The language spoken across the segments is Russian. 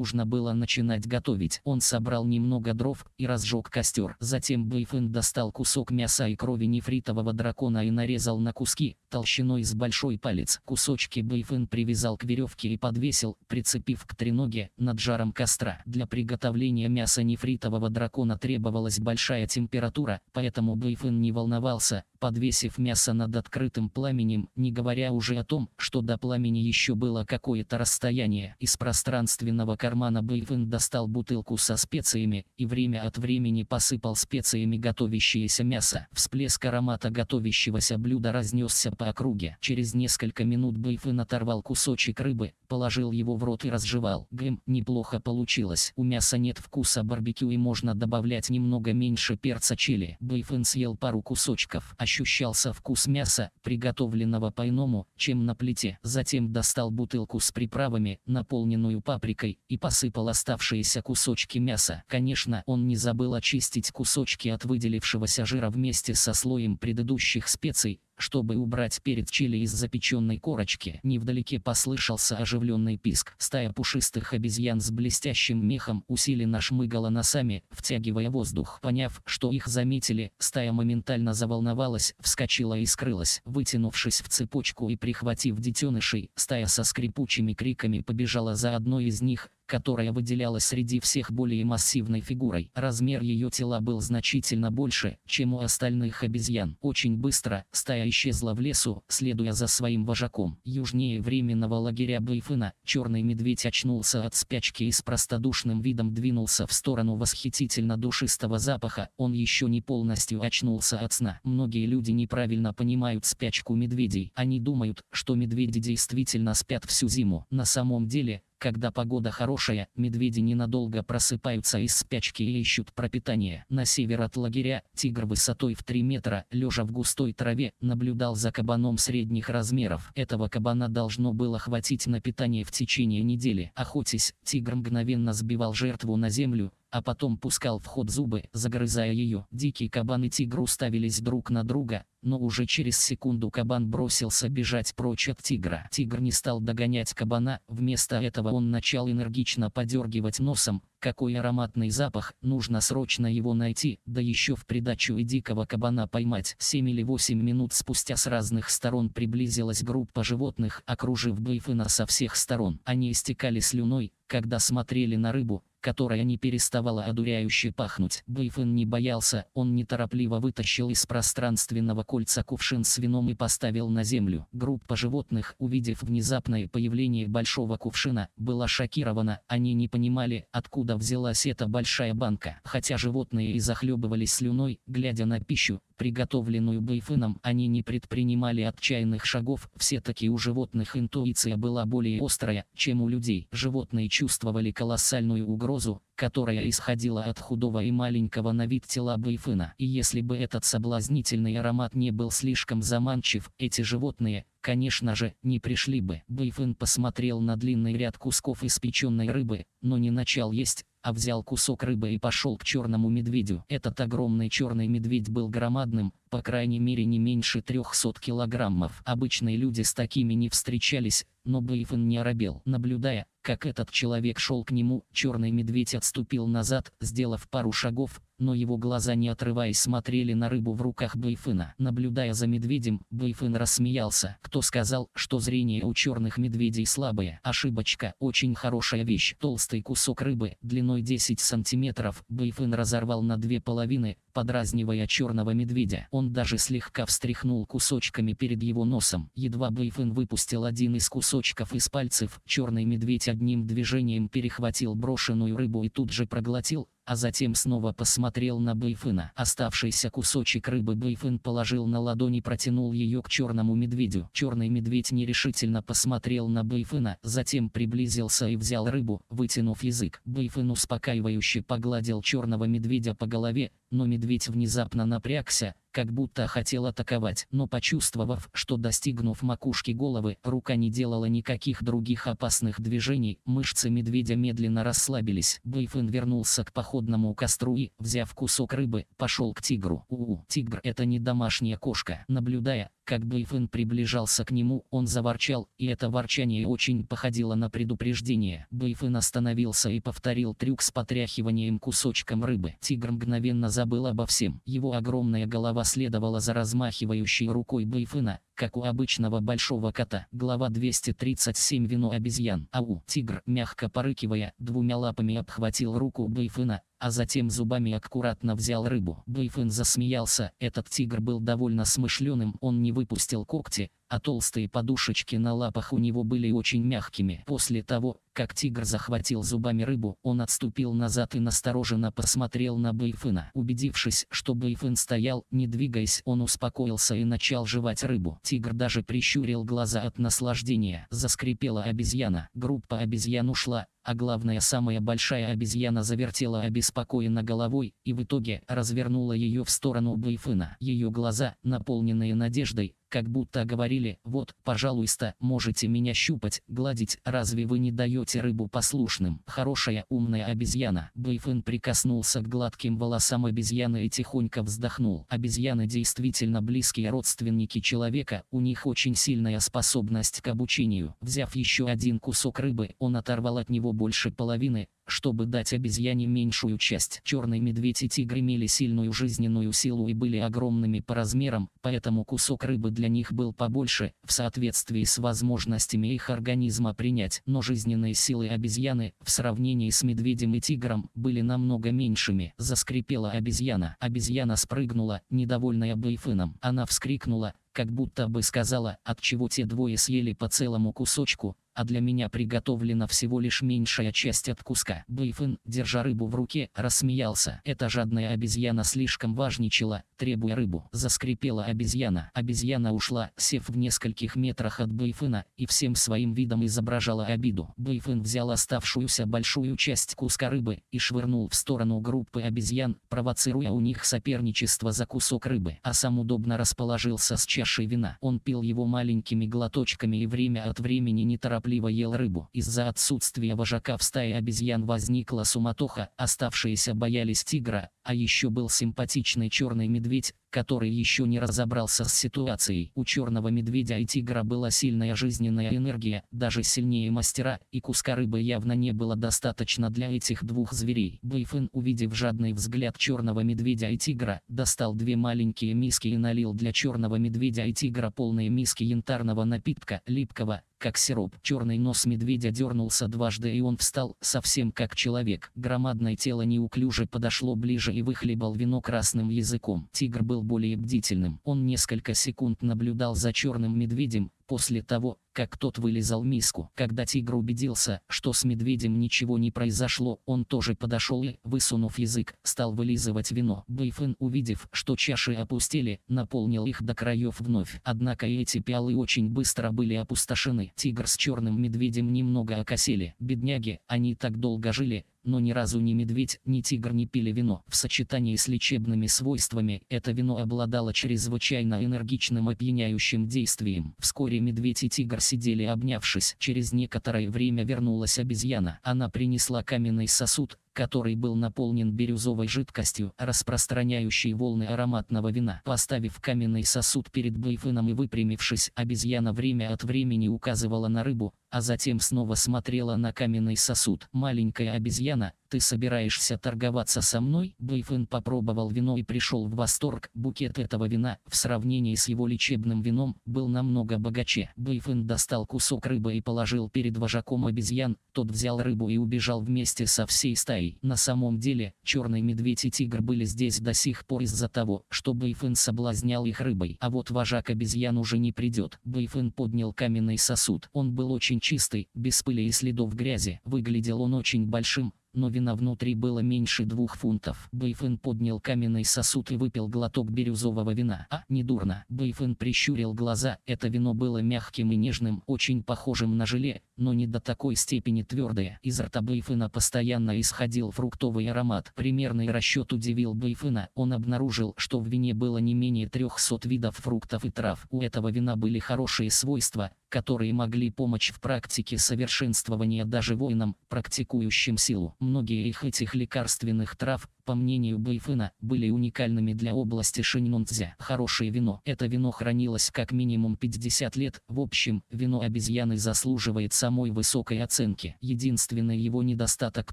Нужно было начинать готовить. Он собрал немного дров и разжег костер. Затем Бэйфэн достал кусок мяса и крови нефритового дракона и нарезал на куски, толщиной с большой палец. Кусочки Бэйфэн привязал к веревке и подвесил, прицепив к треноге, над жаром костра. Для приготовления мяса нефритового дракона требовалась большая температура, поэтому Бэйфэн не волновался, подвесив мясо над открытым пламенем, не говоря уже о том, что до пламени еще было какое-то расстояние. Из пространственного кармана Бэйвен достал бутылку со специями и время от времени посыпал специями готовящееся мясо. Всплеск аромата готовящегося блюда разнесся по округе. Через несколько минут Бэйвен оторвал кусочек рыбы, положил его в рот и разжевал. Гэм, неплохо получилось. У мяса нет вкуса барбекю и можно добавлять немного меньше перца чили. Бэйвен съел пару кусочков. Ощущение ощущался вкус мяса, приготовленного по-иному, чем на плите. Затем достал бутылку с приправами, наполненную паприкой, и посыпал оставшиеся кусочки мяса. Конечно, он не забыл очистить кусочки от выделившегося жира вместе со слоем предыдущих специй, чтобы убрать перец чили из запеченной корочки. Невдалеке послышался оживленный писк. Стая пушистых обезьян с блестящим мехом усиленно шмыгала носами, втягивая воздух. Поняв, что их заметили, стая моментально заволновалась, вскочила и скрылась. Вытянувшись в цепочку и прихватив детенышей, стая со скрипучими криками побежала за одной из них, которая выделялась среди всех более массивной фигурой. Размер ее тела был значительно больше, чем у остальных обезьян. Очень быстро стая исчезла в лесу, следуя за своим вожаком. Южнее временного лагеря Бэйфына, черный медведь очнулся от спячки и с простодушным видом двинулся в сторону восхитительно душистого запаха. Он еще не полностью очнулся от сна. Многие люди неправильно понимают спячку медведей. Они думают, что медведи действительно спят всю зиму. На самом деле, когда погода хорошая, медведи ненадолго просыпаются из спячки и ищут пропитание. На север от лагеря, тигр высотой в 3 метра, лежа в густой траве, наблюдал за кабаном средних размеров. Этого кабана должно было хватить на питание в течение недели. Охотясь, тигр мгновенно сбивал жертву на землю, а потом пускал в ход зубы, загрызая ее. Дикий кабан и тигр уставились друг на друга, но уже через секунду кабан бросился бежать прочь от тигра. Тигр не стал догонять кабана, вместо этого он начал энергично подергивать носом, какой ароматный запах, нужно срочно его найти, да еще в придачу и дикого кабана поймать. 7 или 8 минут спустя с разных сторон приблизилась группа животных, окружив Бейфына со всех сторон. Они истекали слюной, когда смотрели на рыбу, которая не переставала одуряюще пахнуть. Бэйфен не боялся, он неторопливо вытащил из пространственного кольца кувшин с вином и поставил на землю. Группа животных, увидев внезапное появление большого кувшина, была шокирована, они не понимали, откуда взялась эта большая банка. Хотя животные и захлебывались слюной, глядя на пищу, приготовленную Бэйфеном, они не предпринимали отчаянных шагов, все-таки у животных интуиция была более острая, чем у людей. Животные чувствовали колоссальную угрозу, которая исходила от худого и маленького на вид тела Бэйфына. И если бы этот соблазнительный аромат не был слишком заманчив, эти животные, конечно же, не пришли бы. Бэйфын посмотрел на длинный ряд кусков испеченной рыбы, но не начал есть, а взял кусок рыбы и пошел к черному медведю. Этот огромный черный медведь был громадным, по крайней мере не меньше 300 килограммов. Обычные люди с такими не встречались, но Бейфен не оробел. Наблюдая, как этот человек шел к нему, черный медведь отступил назад, сделав пару шагов, но его глаза не отрываясь смотрели на рыбу в руках Бэйфына. Наблюдая за медведем, Бэйфын рассмеялся. Кто сказал, что зрение у черных медведей слабое? Ошибочка, очень хорошая вещь. Толстый кусок рыбы, длиной 10 сантиметров, Бэйфын разорвал на две половины, подразнивая черного медведя. Он даже слегка встряхнул кусочками перед его носом. Едва Бэйфын выпустил один из кусочков из пальцев, черный медведь одним движением перехватил брошенную рыбу и тут же проглотил, а затем снова посмотрел на Бэйфына. Оставшийся кусочек рыбы Бэйфын положил на ладони и протянул ее к черному медведю. Черный медведь нерешительно посмотрел на Бэйфына, затем приблизился и взял рыбу, вытянув язык. Бэйфын успокаивающе погладил черного медведя по голове, но медведь внезапно напрягся, как будто хотел атаковать, но почувствовав, что достигнув макушки головы, рука не делала никаких других опасных движений, мышцы медведя медленно расслабились. Бэйфын вернулся к походному костру и, взяв кусок рыбы, пошел к тигру. У, -у тигр это не домашняя кошка. Наблюдая, как Бэйфэн приближался к нему, он заворчал, и это ворчание очень походило на предупреждение. Бэйфэн остановился и повторил трюк с потряхиванием кусочком рыбы. Тигр мгновенно забыл обо всем. Его огромная голова следовала за размахивающей рукой Бэйфэна, как у обычного большого кота. Глава 237 Вино обезьян. Ау, тигр, мягко порыкивая, двумя лапами обхватил руку Бэйфына, а затем зубами аккуратно взял рыбу. Бэйфын засмеялся, этот тигр был довольно смышленым, он не выпустил когти, а толстые подушечки на лапах у него были очень мягкими. После того, как тигр захватил зубами рыбу, он отступил назад и настороженно посмотрел на Бэйфына. Убедившись, что Бэйфын стоял, не двигаясь, он успокоился и начал жевать рыбу. Тигр даже прищурил глаза от наслаждения. Заскрипела обезьяна. Группа обезьян ушла, а главная самая большая обезьяна завертела обеспокоенно головой и в итоге развернула ее в сторону Бэйфына. Ее глаза, наполненные надеждой, как будто говорили «Вот, пожалуйста, можете меня щупать, гладить, разве вы не даете?» найдете рыбу послушным. Хорошая умная обезьяна. Бэйфэн прикоснулся к гладким волосам обезьяны и тихонько вздохнул. Обезьяны действительно близкие родственники человека, у них очень сильная способность к обучению. Взяв еще один кусок рыбы, он оторвал от него больше половины, чтобы дать обезьяне меньшую часть. Черный медведь и тигр имели сильную жизненную силу и были огромными по размерам, поэтому кусок рыбы для них был побольше, в соответствии с возможностями их организма принять. Но жизненные силы обезьяны, в сравнении с медведем и тигром, были намного меньшими. Заскрипела обезьяна. Обезьяна спрыгнула, недовольная Бейфыном. Она вскрикнула, как будто бы сказала, от чего те двое съели по целому кусочку, а для меня приготовлена всего лишь меньшая часть от куска. Бэйфэн, держа рыбу в руке, рассмеялся. Эта жадная обезьяна слишком важничала, требуя рыбу. Заскрипела обезьяна. Обезьяна ушла, сев в нескольких метрах от Бэйфэна, и всем своим видом изображала обиду. Бэйфэн взял оставшуюся большую часть куска рыбы и швырнул в сторону группы обезьян, провоцируя у них соперничество за кусок рыбы. А сам удобно расположился с чашей вина. Он пил его маленькими глоточками и время от времени не неторопливо торопливо ел рыбу. Из-за отсутствия вожака в стае обезьян возникла суматоха, оставшиеся боялись тигра, а еще был симпатичный черный медведь, который еще не разобрался с ситуацией. У черного медведя и тигра была сильная жизненная энергия, даже сильнее мастера, и куска рыбы явно не было достаточно для этих двух зверей. Бэйфэн, увидев жадный взгляд черного медведя и тигра, достал две маленькие миски и налил для черного медведя и тигра полные миски янтарного напитка, липкого, как сироп. Черный нос медведя дернулся дважды и он встал, совсем как человек. Громадное тело неуклюже подошло ближе и выхлебал вино красным языком. Тигр был более бдительным. Он несколько секунд наблюдал за черным медведем, после того, как тот вылезал миску. Когда тигр убедился, что с медведем ничего не произошло, он тоже подошел и, высунув язык, стал вылизывать вино. Бэйфен, увидев, что чаши опустили, наполнил их до краев вновь. Однако эти пиалы очень быстро были опустошены. Тигр с черным медведем немного окосили. Бедняги, они так долго жили, но ни разу ни медведь, ни тигр не пили вино. В сочетании с лечебными свойствами это вино обладало чрезвычайно энергичным опьяняющим действием. Вскоре медведь и тигр сидели обнявшись. Через некоторое время вернулась обезьяна. Она принесла каменный сосуд, который был наполнен бирюзовой жидкостью, распространяющей волны ароматного вина. Поставив каменный сосуд перед Бэйфеном и выпрямившись, обезьяна время от времени указывала на рыбу, а затем снова смотрела на каменный сосуд. Маленькая обезьяна, ты собираешься торговаться со мной?» Бэйфэн попробовал вино и пришел в восторг. Букет этого вина, в сравнении с его лечебным вином, был намного богаче. Бэйфэн достал кусок рыбы и положил перед вожаком обезьян. Тот взял рыбу и убежал вместе со всей стаей. На самом деле, черный медведь и тигр были здесь до сих пор из-за того, что Бэйфэн соблазнял их рыбой. А вот вожак обезьян уже не придет. Бэйфэн поднял каменный сосуд. Он был очень чистый, без пыли и следов грязи. Выглядел он очень большим, но вина внутри было меньше двух фунтов. Бэйфен поднял каменный сосуд и выпил глоток бирюзового вина. А, недурно. Бэйфен прищурил глаза. Это вино было мягким и нежным, очень похожим на желе, но не до такой степени твердое. Из рта Бэйфена постоянно исходил фруктовый аромат. Примерный расчет удивил Бэйфена. Он обнаружил, что в вине было не менее 300 видов фруктов и трав. У этого вина были хорошие свойства, которые могли помочь в практике совершенствования даже воинам, практикующим силу. Многие их этих лекарственных трав по мнению Бэйфена, были уникальными для области Шиньнунцзя. Хорошее вино. Это вино хранилось как минимум 50 лет. В общем, вино обезьяны заслуживает самой высокой оценки. Единственный его недостаток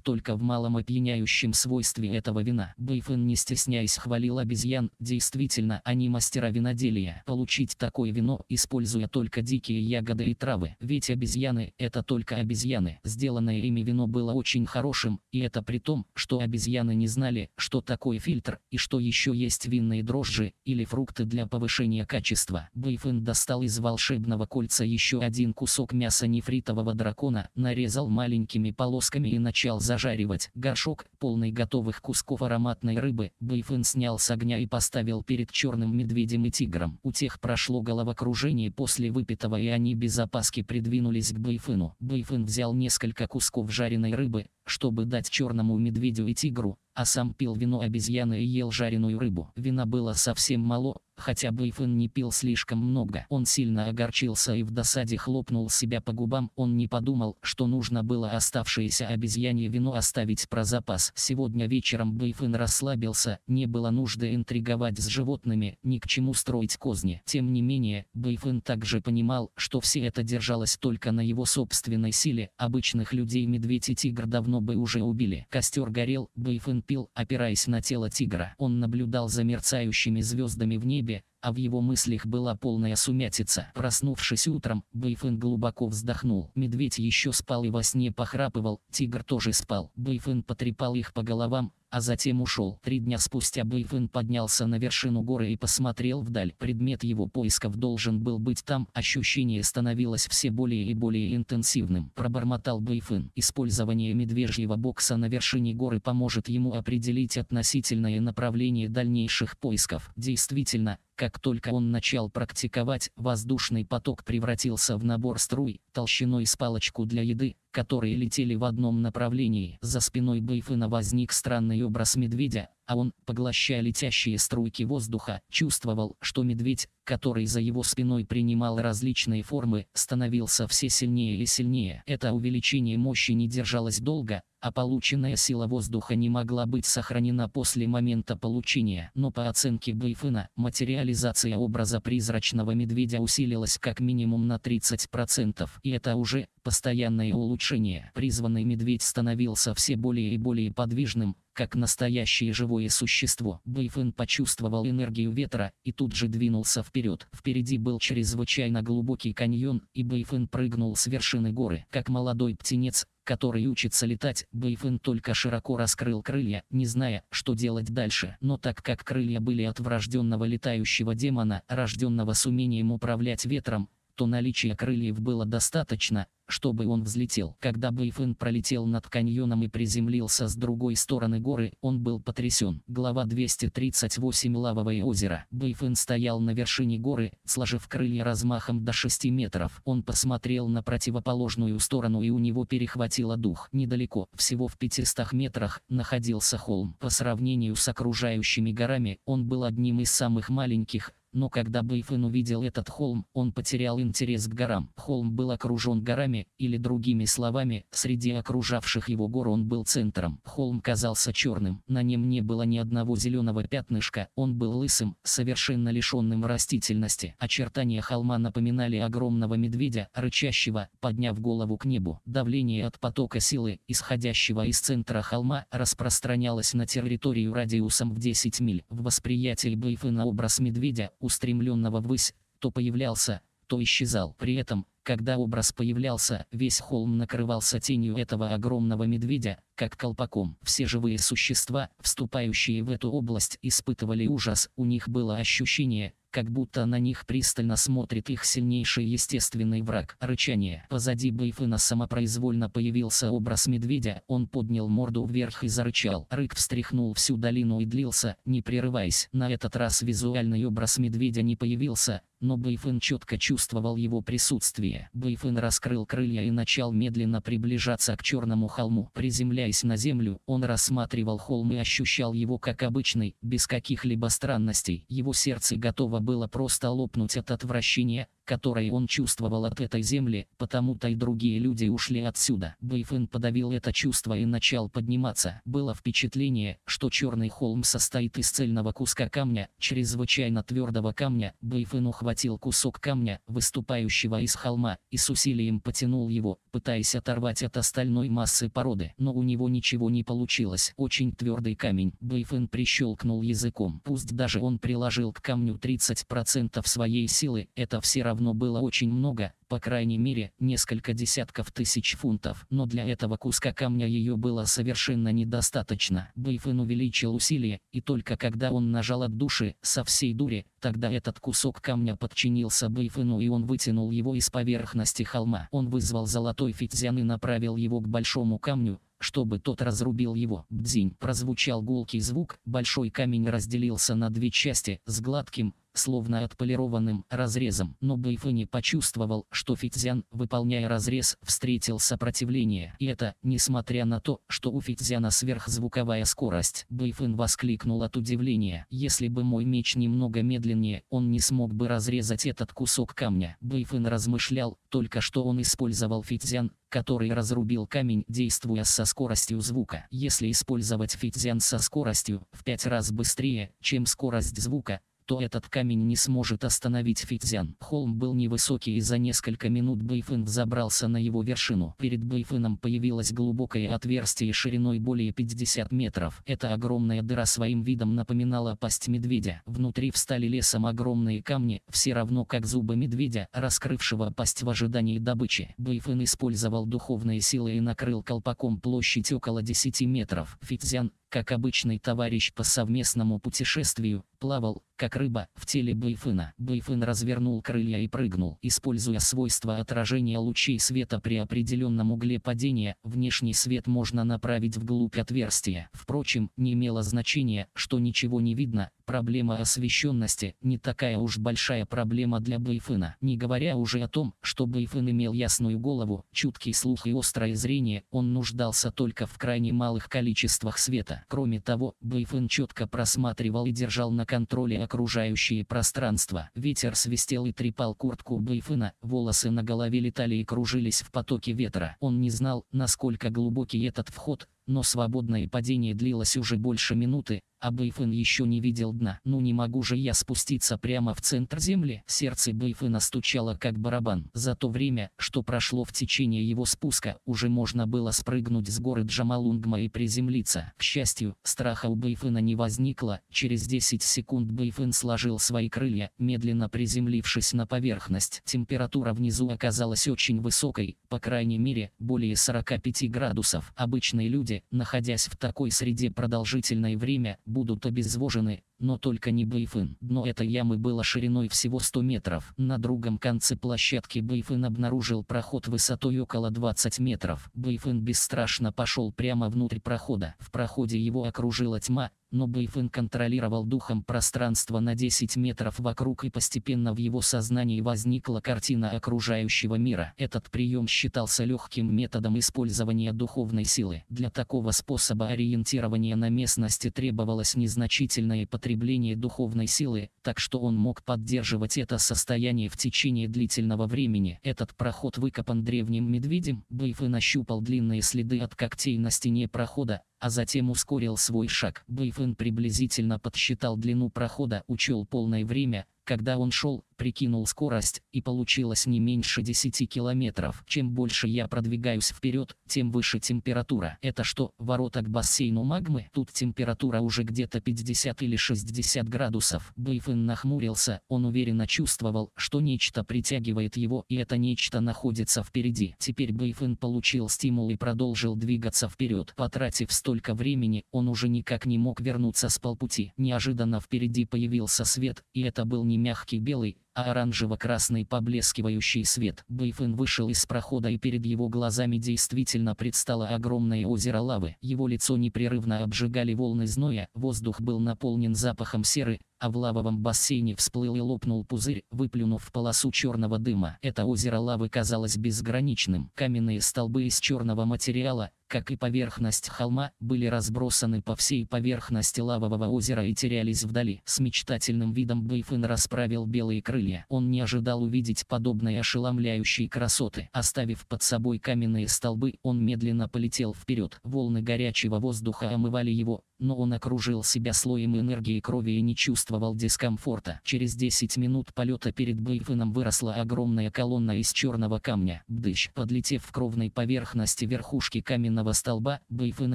только в малом опьяняющем свойстве этого вина. Бэйфен не стесняясь хвалил обезьян, действительно они мастера виноделия. Получить такое вино, используя только дикие ягоды и травы. Ведь обезьяны – это только обезьяны. Сделанное ими вино было очень хорошим, и это при том, что обезьяны не знали составе, что такое фильтр и что еще есть винные дрожжи или фрукты для повышения качества. Бэйфэн достал из волшебного кольца еще один кусок мяса нефритового дракона, нарезал маленькими полосками и начал зажаривать. Горшок, полный готовых кусков ароматной рыбы, Бэйфэн снял с огня и поставил перед черным медведем и тигром. У тех прошло головокружение после выпитого и они без опаски придвинулись к Бэйфэну. Бэйфэн взял несколько кусков жареной рыбы, чтобы дать черному медведю и тигру, а сам пил вино обезьяны и ел жареную рыбу. Вина было совсем мало, Хотя Бэйфэн не пил слишком много, он сильно огорчился и в досаде хлопнул себя по губам. Он не подумал, что нужно было оставшееся обезьянье вино оставить про запас. Сегодня вечером Бэйфэн расслабился, не было нужды интриговать с животными, ни к чему строить козни. Тем не менее, Бэйфэн также понимал, что все это держалось только на его собственной силе. Обычных людей медведь и тигр давно бы уже убили. Костер горел, Бэйфэн пил, опираясь на тело тигра. Он наблюдал за мерцающими звездами в небе, небе, а в его мыслях была полная сумятица. Проснувшись утром, Бэйфэн глубоко вздохнул. Медведь еще спал и во сне похрапывал, тигр тоже спал. Бэйфэн потрепал их по головам, а затем ушел. Три дня спустя Бэйфэн поднялся на вершину горы и посмотрел вдаль. Предмет его поисков должен был быть там, ощущение становилось все более и более интенсивным. Пробормотал Бэйфэн. Использование медвежьего бокса на вершине горы поможет ему определить относительное направление дальнейших поисков. Действительно, как только он начал практиковать, воздушный поток превратился в набор струй, толщиной с палочку для еды, которые летели в одном направлении. За спиной Бейфена возник странный образ медведя, а он, поглощая летящие струйки воздуха, чувствовал, что медведь, который за его спиной принимал различные формы, становился все сильнее и сильнее. Это увеличение мощи не держалось долго, а полученная сила воздуха не могла быть сохранена после момента получения. Но по оценке Бейфена, материализация образа призрачного медведя усилилась как минимум на 30%, и это уже постоянное улучшение. Призванный медведь становился все более и более подвижным, как настоящее живое существо. Бэйфэн почувствовал энергию ветра и тут же двинулся вперед. Впереди был чрезвычайно глубокий каньон, и Бэйфэн прыгнул с вершины горы. Как молодой птенец, который учится летать, Бэйфэн только широко раскрыл крылья, не зная, что делать дальше. Но так как крылья были от врожденного летающего демона, рожденного с умением управлять ветром, что наличия крыльев было достаточно, чтобы он взлетел. Когда Бэйфэн пролетел над каньоном и приземлился с другой стороны горы, он был потрясен. Глава 238 Лавовое озеро. Бэйфэн стоял на вершине горы, сложив крылья размахом до 6 метров. Он посмотрел на противоположную сторону и у него перехватило дух. Недалеко, всего в 500 метрах, находился холм. По сравнению с окружающими горами, он был одним из самых маленьких, но когда Бэйфэн увидел этот холм, он потерял интерес к горам. Холм был окружен горами, или другими словами, среди окружавших его гор он был центром. Холм казался черным, на нем не было ни одного зеленого пятнышка, он был лысым, совершенно лишенным растительности. Очертания холма напоминали огромного медведя, рычащего, подняв голову к небу. Давление от потока силы, исходящего из центра холма, распространялось на территорию радиусом в 10 миль. В восприятии Бэйфэна образ медведя устремленного ввысь, то появлялся, то исчезал. При этом, когда образ появлялся, весь холм накрывался тенью этого огромного медведя, как колпаком. Все живые существа, вступающие в эту область, испытывали ужас, у них было ощущение, как будто на них пристально смотрит их сильнейший естественный враг. Рычание. Позади Бэйфына самопроизвольно появился образ медведя, он поднял морду вверх и зарычал. Рык встряхнул всю долину и длился, не прерываясь. На этот раз визуальный образ медведя не появился, но Бэйфын четко чувствовал его присутствие. Бэйфын раскрыл крылья и начал медленно приближаться к черному холму. Приземляясь на землю, он рассматривал холм и ощущал его как обычный, без каких-либо странностей. Его сердце готово было просто лопнуть от отвращения, который он чувствовал от этой земли, потому-то и другие люди ушли отсюда. Бэйфэн подавил это чувство и начал подниматься. Было впечатление, что черный холм состоит из цельного куска камня, чрезвычайно твердого камня. Бэйфэн ухватил кусок камня, выступающего из холма, и с усилием потянул его, пытаясь оторвать от остальной массы породы. Но у него ничего не получилось. Очень твердый камень. Бэйфэн прищелкнул языком. Пусть даже он приложил к камню 30% своей силы, это все равно равно было очень много, по крайней мере, несколько десятков тысяч фунтов, но для этого куска камня ее было совершенно недостаточно. Бейфен увеличил усилие, и только когда он нажал от души, со всей дури, тогда этот кусок камня подчинился Бейфену и он вытянул его из поверхности холма. Он вызвал золотой фитзян и направил его к большому камню, чтобы тот разрубил его. Бдзинь. Прозвучал гулкий звук, большой камень разделился на две части, с гладким, словно отполированным разрезом. Но Бэйфэ не почувствовал, что Фитзян, выполняя разрез, встретил сопротивление. И это, несмотря на то, что у Фитзяна сверхзвуковая скорость. Бэйфэн воскликнул от удивления. Если бы мой меч немного медленнее, он не смог бы разрезать этот кусок камня. Бэйфэн размышлял, только что он использовал Фитзян, который разрубил камень, действуя со скоростью звука. Если использовать Фитзян со скоростью в пять раз быстрее, чем скорость звука, что этот камень не сможет остановить Фитзян. Холм был невысокий и за несколько минут Бэйфын взобрался на его вершину. Перед Бэйфыном появилось глубокое отверстие шириной более 50 метров. Эта огромная дыра своим видом напоминала пасть медведя. Внутри встали лесом огромные камни, все равно как зубы медведя, раскрывшего пасть в ожидании добычи. Бэйфын использовал духовные силы и накрыл колпаком площадь около 10 метров. Фитзян, как обычный товарищ по совместному путешествию, плавал, как рыба рыба в теле Бэйфына. Бэйфын развернул крылья и прыгнул, используя свойство отражения лучей света при определенном угле падения. Внешний свет можно направить вглубь отверстия. Впрочем, не имело значения, что ничего не видно, Проблема освещенности не такая уж большая проблема для Бейфына. Не говоря уже о том, что Бейфын имел ясную голову, чуткий слух и острое зрение, он нуждался только в крайне малых количествах света. Кроме того, Бейфын четко просматривал и держал на контроле окружающее пространство. Ветер свистел и трепал куртку Бейфына, волосы на голове летали и кружились в потоке ветра. Он не знал, насколько глубокий этот вход, но свободное падение длилось уже больше минуты, а Бэйфен еще не видел дна. «Ну не могу же я спуститься прямо в центр земли!» Сердце Бэйфена стучало как барабан. За то время, что прошло в течение его спуска, уже можно было спрыгнуть с горы Джамалунгма и приземлиться. К счастью, страха у Бэйфена не возникло. Через 10 секунд Бэйфен сложил свои крылья, медленно приземлившись на поверхность. Температура внизу оказалась очень высокой, по крайней мере, более 45 градусов. Обычные люди люди, находясь в такой среде продолжительное время, будут обезвожены, но только не Бэйфын. Дно этой ямы было шириной всего 100 метров. На другом конце площадки Бэйфын обнаружил проход высотой около 20 метров. Бэйфын бесстрашно пошел прямо внутрь прохода. В проходе его окружила тьма, но Бэйфын контролировал духом пространство на 10 метров вокруг и постепенно в его сознании возникла картина окружающего мира. Этот прием считался легким методом использования духовной силы. Для такого способа ориентирования на местности требовалось незначительное потребление потребление духовной силы, так что он мог поддерживать это состояние в течение длительного времени. Этот проход выкопан древним медведем, Бэйфы нащупал длинные следы от когтей на стене прохода, а затем ускорил свой шаг. Бэйфын приблизительно подсчитал длину прохода, учел полное время, когда он шел, прикинул скорость, и получилось не меньше 10 километров. Чем больше я продвигаюсь вперед, тем выше температура. Это что, ворота к бассейну магмы? Тут температура уже где-то 50 или 60 градусов. Бейфен нахмурился, он уверенно чувствовал, что нечто притягивает его, и это нечто находится впереди. Теперь Бейфен получил стимул и продолжил двигаться вперед. Потратив столько времени, он уже никак не мог вернуться с полпути. Неожиданно впереди появился свет, и это был не мягкий белый, а оранжево-красный поблескивающий свет. Бэйфэн вышел из прохода и перед его глазами действительно предстало огромное озеро лавы. Его лицо непрерывно обжигали волны зноя, воздух был наполнен запахом серы, а в лавовом бассейне всплыл и лопнул пузырь, выплюнув полосу черного дыма. Это озеро лавы казалось безграничным. Каменные столбы из черного материала, как и поверхность холма, были разбросаны по всей поверхности лавового озера и терялись вдали. С мечтательным видом Бэйфен расправил белые крылья. Он не ожидал увидеть подобные ошеломляющие красоты. Оставив под собой каменные столбы, он медленно полетел вперед. Волны горячего воздуха омывали его, но он окружил себя слоем энергии крови и не чувствовал дискомфорта. Через 10 минут полета перед Бейфеном выросла огромная колонна из черного камня. Бдыщ, подлетев к кровной поверхности верхушки каменного столба, Бейфен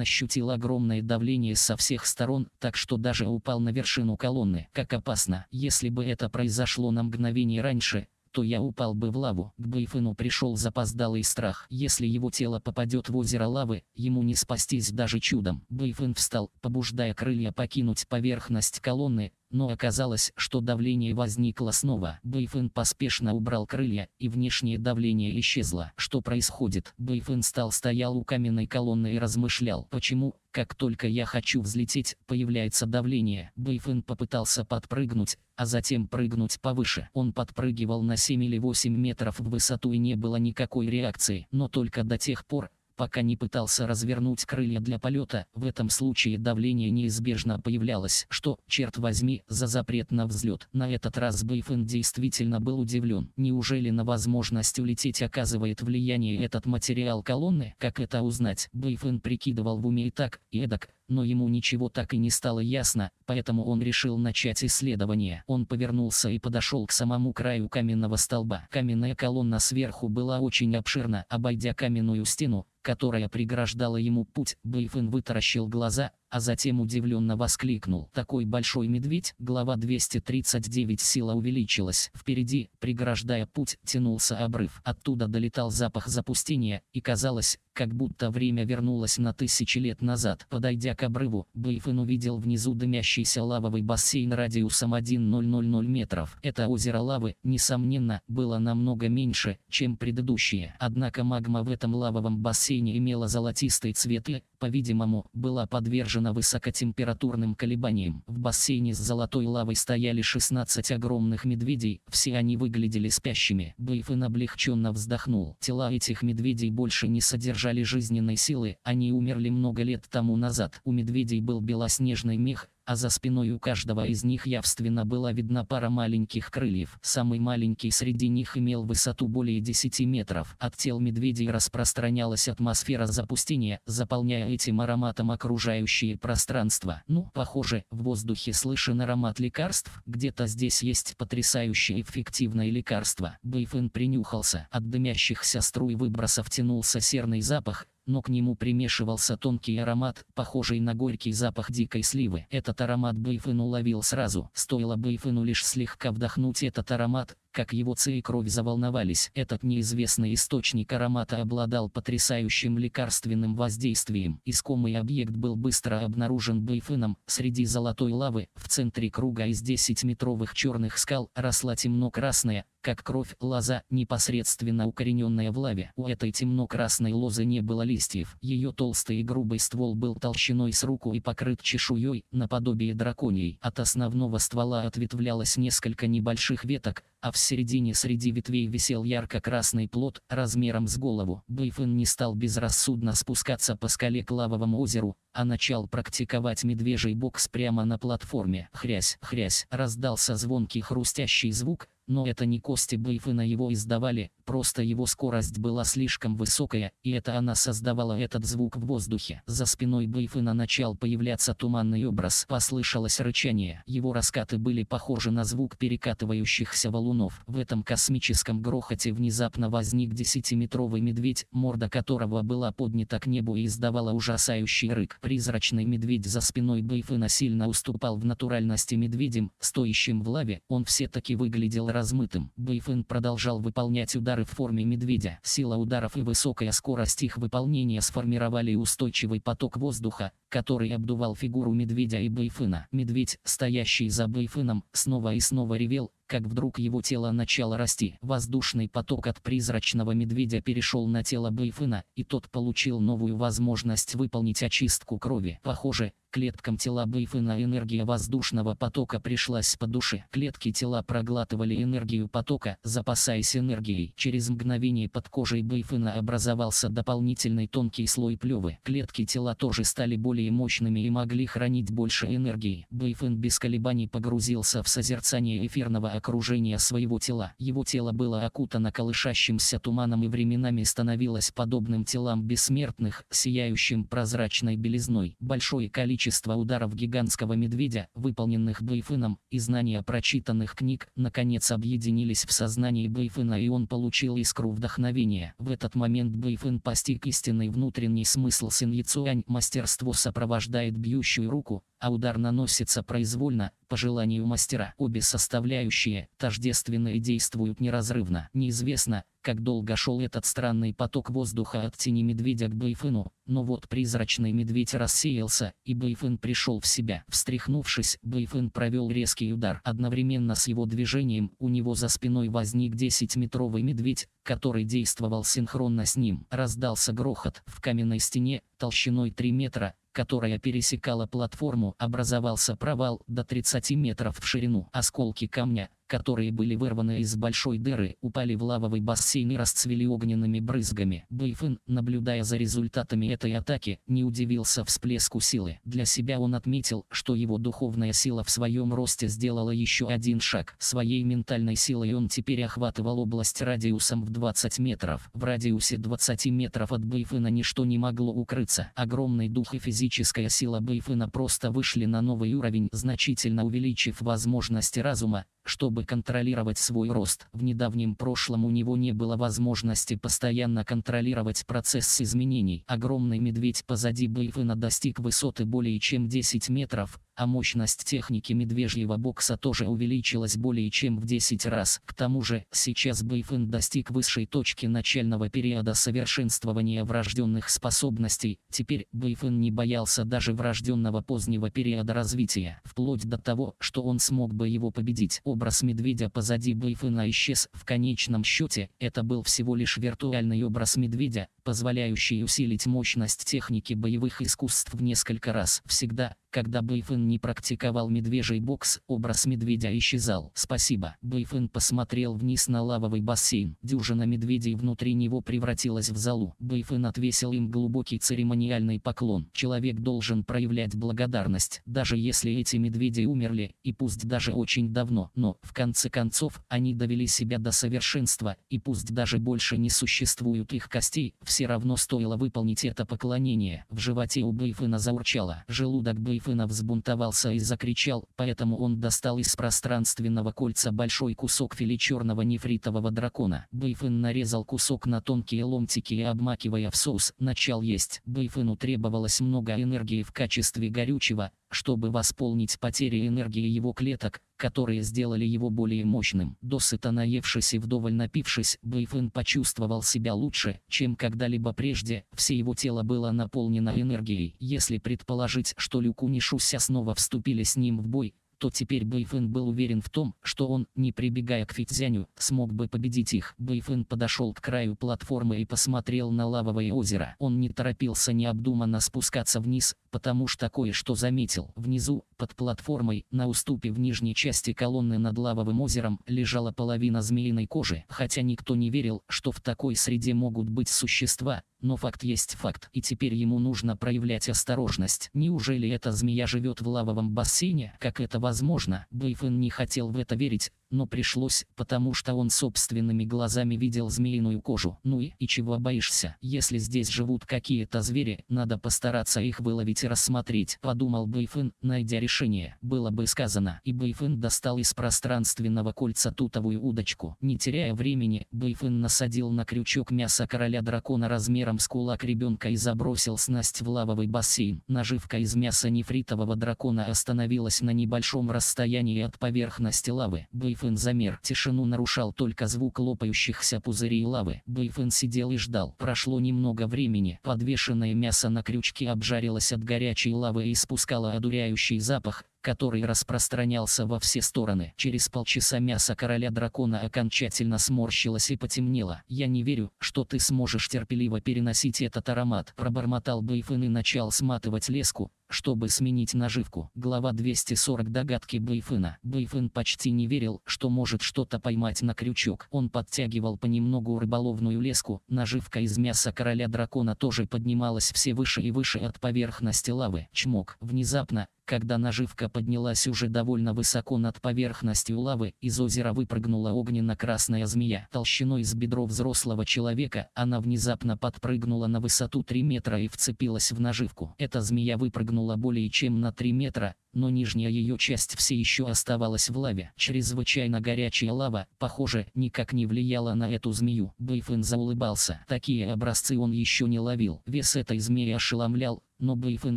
ощутил огромное давление со всех сторон, так что даже упал на вершину колонны. Как опасно, если бы это произошло на мгновение раньше, что я упал бы в лаву. К Бейфену пришел запоздалый страх. Если его тело попадет в озеро лавы, ему не спастись даже чудом. Бейфен встал, побуждая крылья покинуть поверхность колонны, но оказалось, что давление возникло снова. Бэйфэн поспешно убрал крылья, и внешнее давление исчезло. Что происходит? Бэйфэн стал стоял у каменной колонны и размышлял, почему, как только я хочу взлететь, появляется давление. Бэйфэн попытался подпрыгнуть, а затем прыгнуть повыше. Он подпрыгивал на 7 или 8 метров в высоту и не было никакой реакции, но только до тех пор, пока не пытался развернуть крылья для полета, в этом случае давление неизбежно появлялось, что, черт возьми, за запрет на взлет. На этот раз Бейфен действительно был удивлен. Неужели на возможность улететь оказывает влияние этот материал колонны? Как это узнать? Бейфен прикидывал в уме и так, и эдак, но ему ничего так и не стало ясно, поэтому он решил начать исследование. Он повернулся и подошел к самому краю каменного столба. Каменная колонна сверху была очень обширна, обойдя каменную стену, которая преграждала ему путь, Бэйфен вытаращил глаза, а затем удивленно воскликнул. Такой большой медведь, глава 239 сила увеличилась. Впереди, преграждая путь, тянулся обрыв. Оттуда долетал запах запустения, и казалось, как будто время вернулось на тысячи лет назад. Подойдя к обрыву, Бейфен увидел внизу дымящийся лавовый бассейн радиусом 1,000 метров. Это озеро лавы, несомненно, было намного меньше, чем предыдущее. Однако магма в этом лавовом бассейне имела золотистый цвет и, по-видимому, была подвержена подвержена высокотемпературным колебаниям. В бассейне с золотой лавой стояли 16 огромных медведей, все они выглядели спящими. Бейфен облегченно вздохнул. Тела этих медведей больше не содержали жизненной силы, они умерли много лет тому назад. У медведей был белоснежный мех, а за спиной у каждого из них явственно была видна пара маленьких крыльев. Самый маленький среди них имел высоту более 10 метров. От тел медведей распространялась атмосфера запустения, заполняя этим ароматом окружающее пространство. Ну, похоже, в воздухе слышен аромат лекарств, где-то здесь есть потрясающее эффективное лекарство. Бейфен принюхался. От дымящихся струй выбросов тянулся серный запах, но к нему примешивался тонкий аромат, похожий на горький запах дикой сливы. Этот аромат Бэйфен ловил сразу. Стоило Бэйфену лишь слегка вдохнуть этот аромат, как его ци и кровь заволновались. Этот неизвестный источник аромата обладал потрясающим лекарственным воздействием. Искомый объект был быстро обнаружен Бэйфеном среди золотой лавы, в центре круга из 10-метровых черных скал росла темно-красная, как кровь, лоза, непосредственно укорененная в лаве. У этой темно-красной лозы не было листьев. Ее толстый и грубый ствол был толщиной с руку и покрыт чешуей, наподобие драконьей. От основного ствола ответвлялось несколько небольших веток, а в середине среди ветвей висел ярко-красный плод, размером с голову. Бейфен не стал безрассудно спускаться по скале к лавовому озеру, а начал практиковать медвежий бокс прямо на платформе. Хрясь, хрясь, раздался звонкий хрустящий звук, но это не Кости Бейфына его издавали, просто его скорость была слишком высокая, и это она создавала этот звук в воздухе. За спиной Бейфына начал появляться туманный образ. Послышалось рычание. Его раскаты были похожи на звук перекатывающихся валунов. В этом космическом грохоте внезапно возник десятиметровый медведь, морда которого была поднята к небу и издавала ужасающий рык. Призрачный медведь за спиной Бейфына сильно уступал в натуральности медведям, стоящим в лаве. Он все-таки выглядел размытым. Бэйфэн продолжал выполнять удары в форме медведя. Сила ударов и высокая скорость их выполнения сформировали устойчивый поток воздуха, который обдувал фигуру медведя и Бэйфына. Медведь, стоящий за Бэйфыном, снова и снова ревел, как вдруг его тело начало расти. Воздушный поток от призрачного медведя перешел на тело Бэйфына, и тот получил новую возможность выполнить очистку крови. Похоже, клеткам тела Бэйфена энергия воздушного потока пришлась по душе. Клетки тела проглатывали энергию потока, запасаясь энергией. Через мгновение под кожей Бэйфена образовался дополнительный тонкий слой плевы. Клетки тела тоже стали более мощными и могли хранить больше энергии. Бэйфен без колебаний погрузился в созерцание эфирного окружения своего тела. Его тело было окутано колышащимся туманом и временами становилось подобным телам бессмертных, сияющим прозрачной белизной. Большое количество количество ударов гигантского медведя, выполненных Бэйфыном, и знания прочитанных книг, наконец объединились в сознании Бэйфына и он получил искру вдохновения. В этот момент Бэйфын постиг истинный внутренний смысл Синь Яцуань. Мастерство сопровождает бьющую руку, а удар наносится произвольно, по желанию мастера. Обе составляющие тождественно и действуют неразрывно. Неизвестно, как долго шел этот странный поток воздуха от тени медведя к Бэйфену, но вот призрачный медведь рассеялся, и Бэйфен пришел в себя. Встряхнувшись, Бэйфен провел резкий удар. Одновременно с его движением у него за спиной возник 10-метровый медведь, который действовал синхронно с ним. Раздался грохот в каменной стене толщиной 3 метра, которая пересекала платформу, образовался провал до 30 метров в ширину. Осколки камня, которые были вырваны из большой дыры, упали в лавовый бассейн и расцвели огненными брызгами. Бэйфэн, наблюдая за результатами этой атаки, не удивился всплеску силы. Для себя он отметил, что его духовная сила в своем росте сделала еще один шаг. Своей ментальной силой он теперь охватывал область радиусом в 20 метров. В радиусе 20 метров от Бэйфэна ничто не могло укрыться. Огромный дух и физическая сила Бэйфэна просто вышли на новый уровень, значительно увеличив возможности разума, чтобы контролировать свой рост. В недавнем прошлом у него не было возможности постоянно контролировать процесс изменений. Огромный медведь позади Бэйфена достиг высоты более чем 10 метров, а мощность техники медвежьего бокса тоже увеличилась более чем в 10 раз. К тому же, сейчас Бэйфэн достиг высшей точки начального периода совершенствования врожденных способностей, теперь Бэйфэн не боялся даже врожденного позднего периода развития, вплоть до того, что он смог бы его победить. Образ медведя позади Бэйфэна исчез в конечном счете, это был всего лишь виртуальный образ медведя, позволяющий усилить мощность техники боевых искусств в несколько раз. Всегда, когда Бэйфэн не практиковал медвежий бокс, образ медведя исчезал. Спасибо. Бэйфэн посмотрел вниз на лавовый бассейн. Дюжина медведей внутри него превратилась в залу. Бэйфэн отвесил им глубокий церемониальный поклон. Человек должен проявлять благодарность, даже если эти медведи умерли, и пусть даже очень давно. Но, в конце концов, они довели себя до совершенства, и пусть даже больше не существуют их костей, все равно стоило выполнить это поклонение. В животе у Бэйфэна заурчало. Желудок Бэйфэна Гриффина взбунтовался и закричал, поэтому он достал из пространственного кольца большой кусок филе черного нефритового дракона. Гриффин нарезал кусок на тонкие ломтики и обмакивая в соус, начал есть. Гриффину требовалось много энергии в качестве горючего, чтобы восполнить потери энергии его клеток, которые сделали его более мощным. Досыта наевшись и вдоволь напившись, Бэйфэн почувствовал себя лучше, чем когда-либо прежде, все его тело было наполнено энергией. Если предположить, что Люкунишуся снова вступили с ним в бой, то теперь Бэйфэн был уверен в том, что он, не прибегая к Фитзяню, смог бы победить их. Бэйфэн подошел к краю платформы и посмотрел на лавовое озеро. Он не торопился необдуманно спускаться вниз, потому что кое-что заметил. Внизу, под платформой, на уступе в нижней части колонны над лавовым озером, лежала половина змеиной кожи. Хотя никто не верил, что в такой среде могут быть существа, но факт есть факт, и теперь ему нужно проявлять осторожность. Неужели эта змея живет в лавовом бассейне, как этого Возможно, Бэйфэн не хотел в это верить, но пришлось, потому что он собственными глазами видел змеиную кожу. Ну и, и чего боишься? Если здесь живут какие-то звери, надо постараться их выловить и рассмотреть, подумал Бэйфэн, найдя решение. Было бы сказано. И Бэйфэн достал из пространственного кольца тутовую удочку. Не теряя времени, Бэйфэн насадил на крючок мясо короля дракона размером с кулак ребенка и забросил снасть в лавовый бассейн. Наживка из мяса нефритового дракона остановилась на небольшом расстоянии от поверхности лавы. Бэйфэн Бэйфэн замер. Тишину нарушал только звук лопающихся пузырей лавы. Бэйфэн сидел и ждал. Прошло немного времени. Подвешенное мясо на крючке обжарилось от горячей лавы и испускало одуряющий запах, который распространялся во все стороны. Через полчаса мясо короля дракона окончательно сморщилось и потемнело. «Я не верю, что ты сможешь терпеливо переносить этот аромат», пробормотал Бэйфэн и начал сматывать леску, чтобы сменить наживку. Глава 240 Догадки Бэйфына. Бэйфын почти не верил, что может что-то поймать на крючок. Он подтягивал понемногу рыболовную леску, наживка из мяса короля дракона тоже поднималась все выше и выше от поверхности лавы. Чмок. Внезапно, когда наживка поднялась уже довольно высоко над поверхностью лавы, из озера выпрыгнула огненно-красная змея. Толщиной с бедро взрослого человека она внезапно подпрыгнула на высоту 3 метра и вцепилась в наживку. Эта змея выпрыгнула рухнула более чем на 3 метра, но нижняя ее часть все еще оставалась в лаве. Чрезвычайно горячая лава, похоже, никак не влияла на эту змею. Бэйфэн заулыбался. Такие образцы он еще не ловил. Вес этой змеи ошеломлял, но Бейфен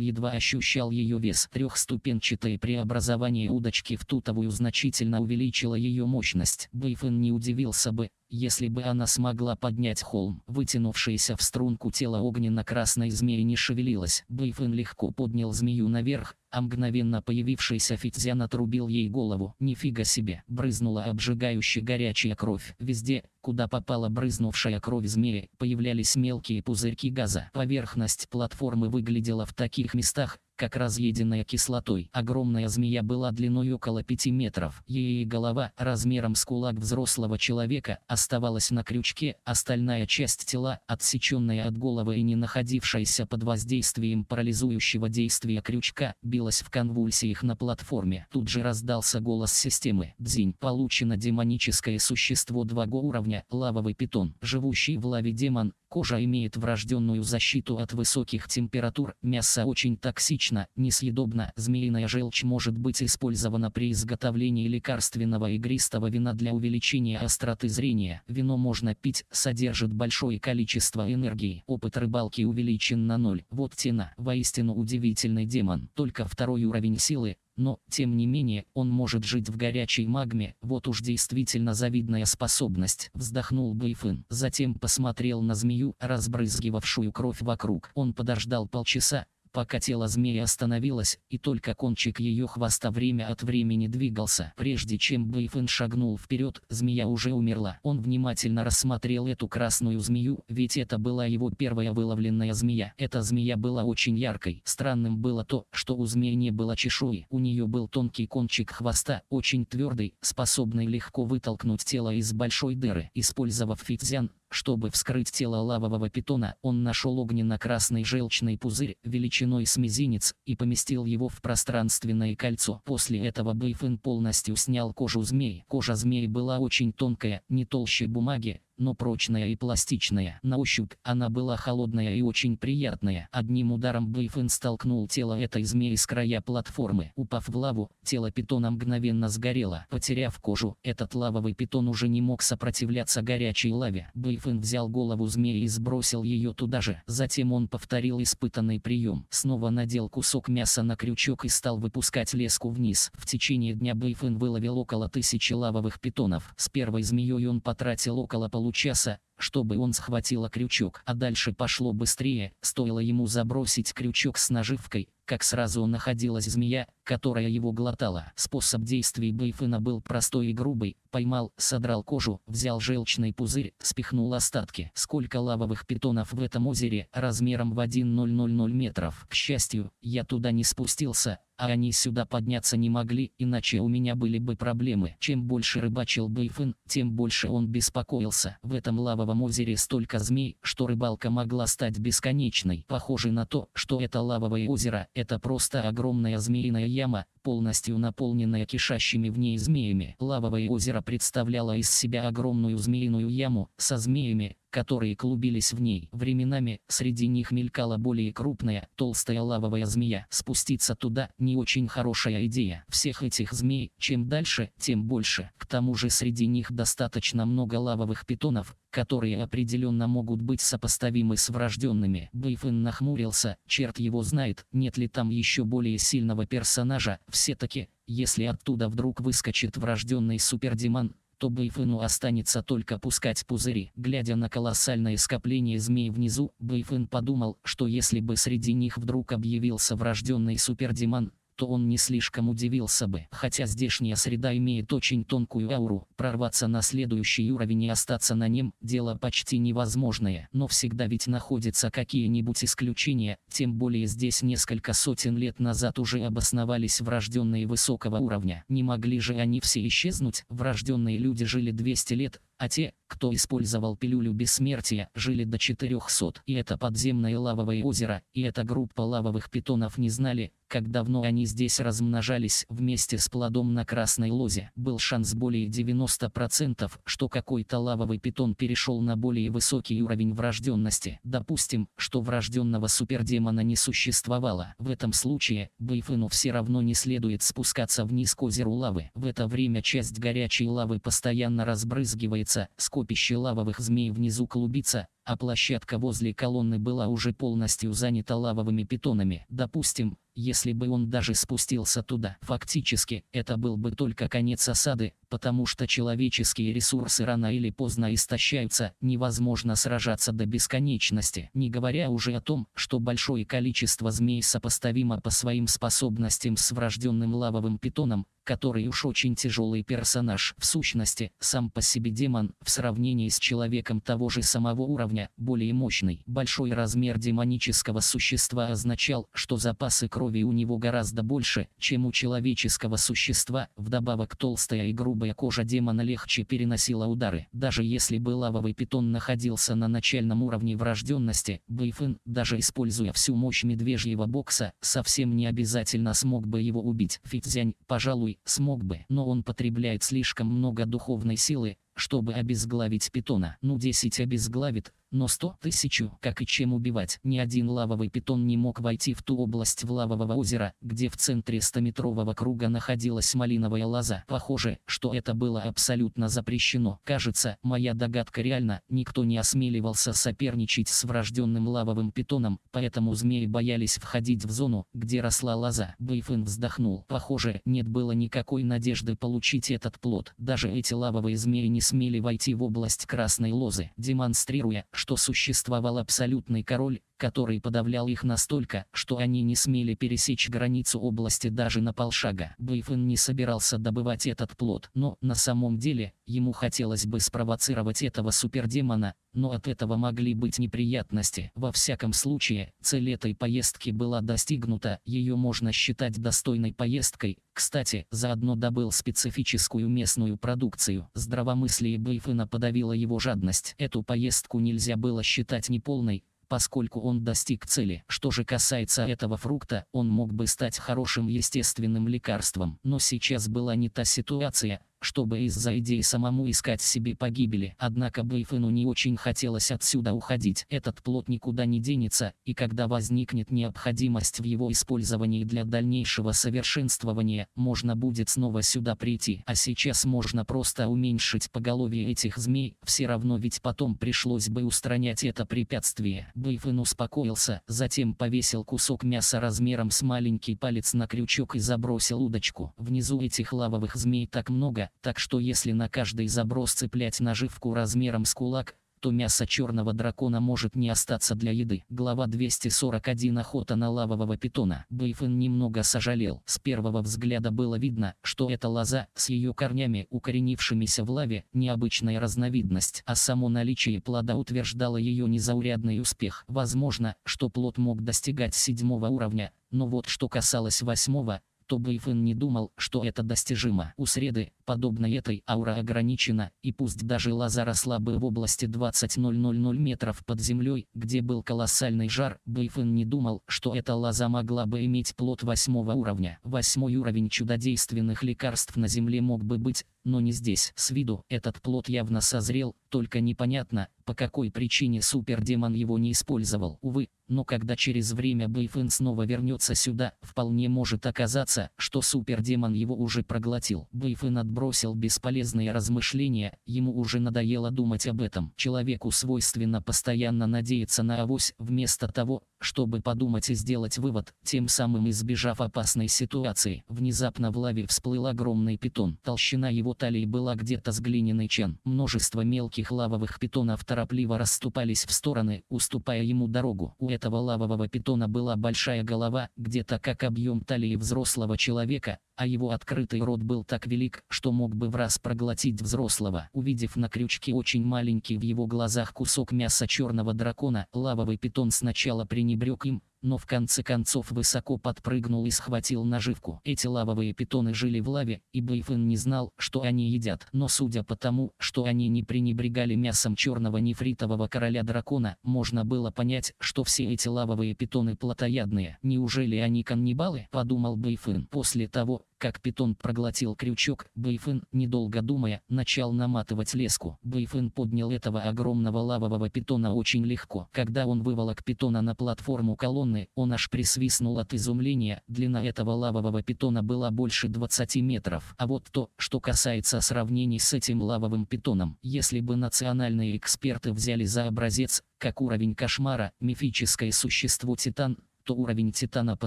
едва ощущал ее вес. Трехступенчатое преобразование удочки в тутовую значительно увеличило ее мощность. Бейфен не удивился бы, если бы она смогла поднять холм. Вытянувшееся в струнку тело огненно-красной змеи не шевелилось. Бейфен легко поднял змею наверх, а мгновенно появившийся Фитзян отрубил ей голову. Нифига себе, брызнула обжигающая горячая кровь. Везде, куда попала брызнувшая кровь змеи, появлялись мелкие пузырьки газа. Поверхность платформы выглядела в таких местах, как разъеденная кислотой. Огромная змея была длиной около 5 метров. Ее голова, размером с кулак взрослого человека, оставалась на крючке, остальная часть тела, отсеченная от головы и не находившаяся под воздействием парализующего действия крючка, билась в конвульсиях на платформе. Тут же раздался голос системы. Дзинь. Получено демоническое существо 2 уровня, лавовый питон. Живущий в лаве демон, кожа имеет врожденную защиту от высоких температур, мясо очень токсично Частично несъедобна змеиная желчь может быть использована при изготовлении лекарственного игристого вина для увеличения остроты зрения. Вино можно пить, содержит большое количество энергии. Опыт рыбалки увеличен на ноль. Вот тена, воистину удивительный демон. Только второй уровень силы, но, тем не менее, он может жить в горячей магме, вот уж действительно завидная способность, вздохнул Бэйфын. Затем посмотрел на змею, разбрызгивавшую кровь вокруг. Он подождал полчаса, пока тело змеи остановилось, и только кончик ее хвоста время от времени двигался. Прежде чем Бэйфэн шагнул вперед, змея уже умерла. Он внимательно рассмотрел эту красную змею, ведь это была его первая выловленная змея. Эта змея была очень яркой. Странным было то, что у змеи не было чешуи. У нее был тонкий кончик хвоста, очень твердый, способный легко вытолкнуть тело из большой дыры. Использовав фитзян, чтобы вскрыть тело лавового питона, он нашел огненно-красный желчный пузырь величиной с мизинец и поместил его в пространственное кольцо. После этого Бэйфен полностью снял кожу змеи. Кожа змеи была очень тонкая, не толще бумаги, но прочная и пластичная. На ощупь она была холодная и очень приятная. Одним ударом Бэйфен столкнул тело этой змеи с края платформы. Упав в лаву, тело питона мгновенно сгорело. Потеряв кожу, этот лавовый питон уже не мог сопротивляться горячей лаве. Бэйфен взял голову змеи и сбросил ее туда же. Затем он повторил испытанный прием. Снова надел кусок мяса на крючок и стал выпускать леску вниз. В течение дня Бэйфен выловил около тысячи лавовых питонов. С первой змеей он потратил около полутора получаса, чтобы он схватила крючок, а дальше пошло быстрее, стоило ему забросить крючок с наживкой, как сразу находилась змея, которая его глотала. Способ действий Бэйфена был простой и грубый. Поймал, содрал кожу, взял желчный пузырь, спихнул остатки. Сколько лавовых питонов в этом озере размером в 1,000 метров. К счастью, я туда не спустился, а они сюда подняться не могли, иначе у меня были бы проблемы. Чем больше рыбачил Бэйфен, тем больше он беспокоился. В этом лавовом озере столько змей, что рыбалка могла стать бесконечной. Похоже на то, что это лавовое озеро, это просто огромная змеиная яма, полностью наполненная кишащими в ней змеями. Лавовое озеро представляло из себя огромную змеиную яму, со змеями, которые клубились в ней. Временами среди них мелькала более крупная, толстая лавовая змея. Спуститься туда не очень хорошая идея. Всех этих змей, чем дальше, тем больше. К тому же среди них достаточно много лавовых питонов, которые определенно могут быть сопоставимы с врожденными. Бэйфен нахмурился, черт его знает, нет ли там еще более сильного персонажа, все-таки, если оттуда вдруг выскочит врожденный супердемон, то Бэйфену останется только пускать пузыри. Глядя на колоссальное скопление змей внизу, Бэйфен подумал, что если бы среди них вдруг объявился врожденный супердемон, то он не слишком удивился бы. Хотя здешняя среда имеет очень тонкую ауру, прорваться на следующий уровень и остаться на нем – дело почти невозможное. Но всегда ведь находятся какие-нибудь исключения, тем более здесь несколько сотен лет назад уже обосновались врожденные высокого уровня. Не могли же они все исчезнуть, врожденные люди жили 200 лет, а те, кто использовал пилюлю бессмертия, жили до 400. И это подземное лавовое озеро, и эта группа лавовых питонов не знали, как давно они здесь размножались вместе с плодом на красной лозе. Был шанс более 90%, что какой-то лавовый питон перешел на более высокий уровень врожденности. Допустим, что врожденного супердемона не существовало. В этом случае, Бэйфену все равно не следует спускаться вниз к озеру лавы. В это время часть горячей лавы постоянно разбрызгивается клубится, скопище лавовых змей внизу клубится, а площадка возле колонны была уже полностью занята лавовыми питонами. Допустим, если бы он даже спустился туда, фактически, это был бы только конец осады, потому что человеческие ресурсы рано или поздно истощаются, невозможно сражаться до бесконечности, не говоря уже о том, что большое количество змей сопоставимо по своим способностям с врожденным лавовым питоном, который уж очень тяжелый персонаж, в сущности, сам по себе демон, в сравнении с человеком того же самого уровня, уровня, более мощный. Большой размер демонического существа означал, что запасы крови у него гораздо больше, чем у человеческого существа, вдобавок толстая и грубая кожа демона легче переносила удары. Даже если бы лавовый питон находился на начальном уровне врожденности, Бэйфэн, даже используя всю мощь медвежьего бокса, совсем не обязательно смог бы его убить. Фитзянь, пожалуй, смог бы, но он потребляет слишком много духовной силы, чтобы обезглавить питона. Ну 10 обезглавит, но сто, тысячу, как и чем убивать, ни один лавовый питон не мог войти в ту область в лавового озера, где в центре стометрового круга находилась малиновая лоза. Похоже, что это было абсолютно запрещено. Кажется, моя догадка реальна, никто не осмеливался соперничать с врожденным лавовым питоном, поэтому змеи боялись входить в зону, где росла лоза. Бейфен вздохнул. Похоже, нет было никакой надежды получить этот плод. Даже эти лавовые змеи не смели войти в область красной лозы, демонстрируя, что существовал абсолютный король, который подавлял их настолько, что они не смели пересечь границу области даже на полшага. Бейфен не собирался добывать этот плод, но на самом деле, ему хотелось бы спровоцировать этого супердемона, но от этого могли быть неприятности. Во всяком случае, цель этой поездки была достигнута, ее можно считать достойной поездкой. Кстати, заодно добыл специфическую местную продукцию. Здравомыслие Бейфена подавило его жадность. Эту поездку нельзя было считать неполной, поскольку он достиг цели. Что же касается этого фрукта, он мог бы стать хорошим естественным лекарством. Но сейчас была не та ситуация, чтобы из-за идеи самому искать себе погибели. Однако Бейфену не очень хотелось отсюда уходить. Этот плод никуда не денется, и когда возникнет необходимость в его использовании для дальнейшего совершенствования, можно будет снова сюда прийти. А сейчас можно просто уменьшить поголовье этих змей, все равно ведь потом пришлось бы устранять это препятствие. Бейфен успокоился, затем повесил кусок мяса размером с маленький палец на крючок и забросил удочку. Внизу этих лавовых змей так много, так что если на каждый заброс цеплять наживку размером с кулак, то мясо черного дракона может не остаться для еды. Глава 241 Охота на лавового питона. Бэйфен немного сожалел. С первого взгляда было видно, что эта лоза, с ее корнями, укоренившимися в лаве, необычная разновидность, а само наличие плода утверждало ее незаурядный успех. Возможно, что плод мог достигать седьмого уровня, но вот что касалось восьмого, то Бэйфен не думал, что это достижимо. У среды, подобно этой аура ограничена, и пусть даже лаза росла бы в области 20.000 метров под землей, где был колоссальный жар, Бэйфен не думал, что эта лаза могла бы иметь плод восьмого уровня. Восьмой уровень чудодейственных лекарств на земле мог бы быть, но не здесь. С виду этот плод явно созрел, только непонятно, по какой причине супердемон его не использовал. Увы, но когда через время Бэйфэн снова вернется сюда, вполне может оказаться, что супердемон его уже проглотил. Бэйфэн отдал отбросил бесполезные размышления, ему уже надоело думать об этом. Человеку свойственно постоянно надеяться на авось, вместо того, чтобы подумать и сделать вывод, тем самым избежав опасной ситуации. Внезапно в лаве всплыл огромный питон. Толщина его талии была где-то с глиняный чен. Множество мелких лавовых питонов торопливо расступались в стороны, уступая ему дорогу. У этого лавового питона была большая голова, где-то как объем талии взрослого человека, а его открытый рот был так велик, что что мог бы в раз проглотить взрослого. Увидев на крючке очень маленький в его глазах кусок мяса черного дракона, лавовый питон сначала пренебрег им, но в конце концов высоко подпрыгнул и схватил наживку. Эти лавовые питоны жили в лаве, и Бэйфен не знал, что они едят. Но судя по тому, что они не пренебрегали мясом черного нефритового короля дракона, можно было понять, что все эти лавовые питоны плотоядные. Неужели они каннибалы? Подумал Бэйфен. После того, как питон проглотил крючок, Бэйфэн, недолго думая, начал наматывать леску. Бэйфэн поднял этого огромного лавового питона очень легко. Когда он выволок питона на платформу колонны, он аж присвистнул от изумления. Длина этого лавового питона была больше 20 метров. А вот то, что касается сравнений с этим лавовым питоном. Если бы национальные эксперты взяли за образец, как уровень кошмара, мифическое существо Титан, то уровень Титана по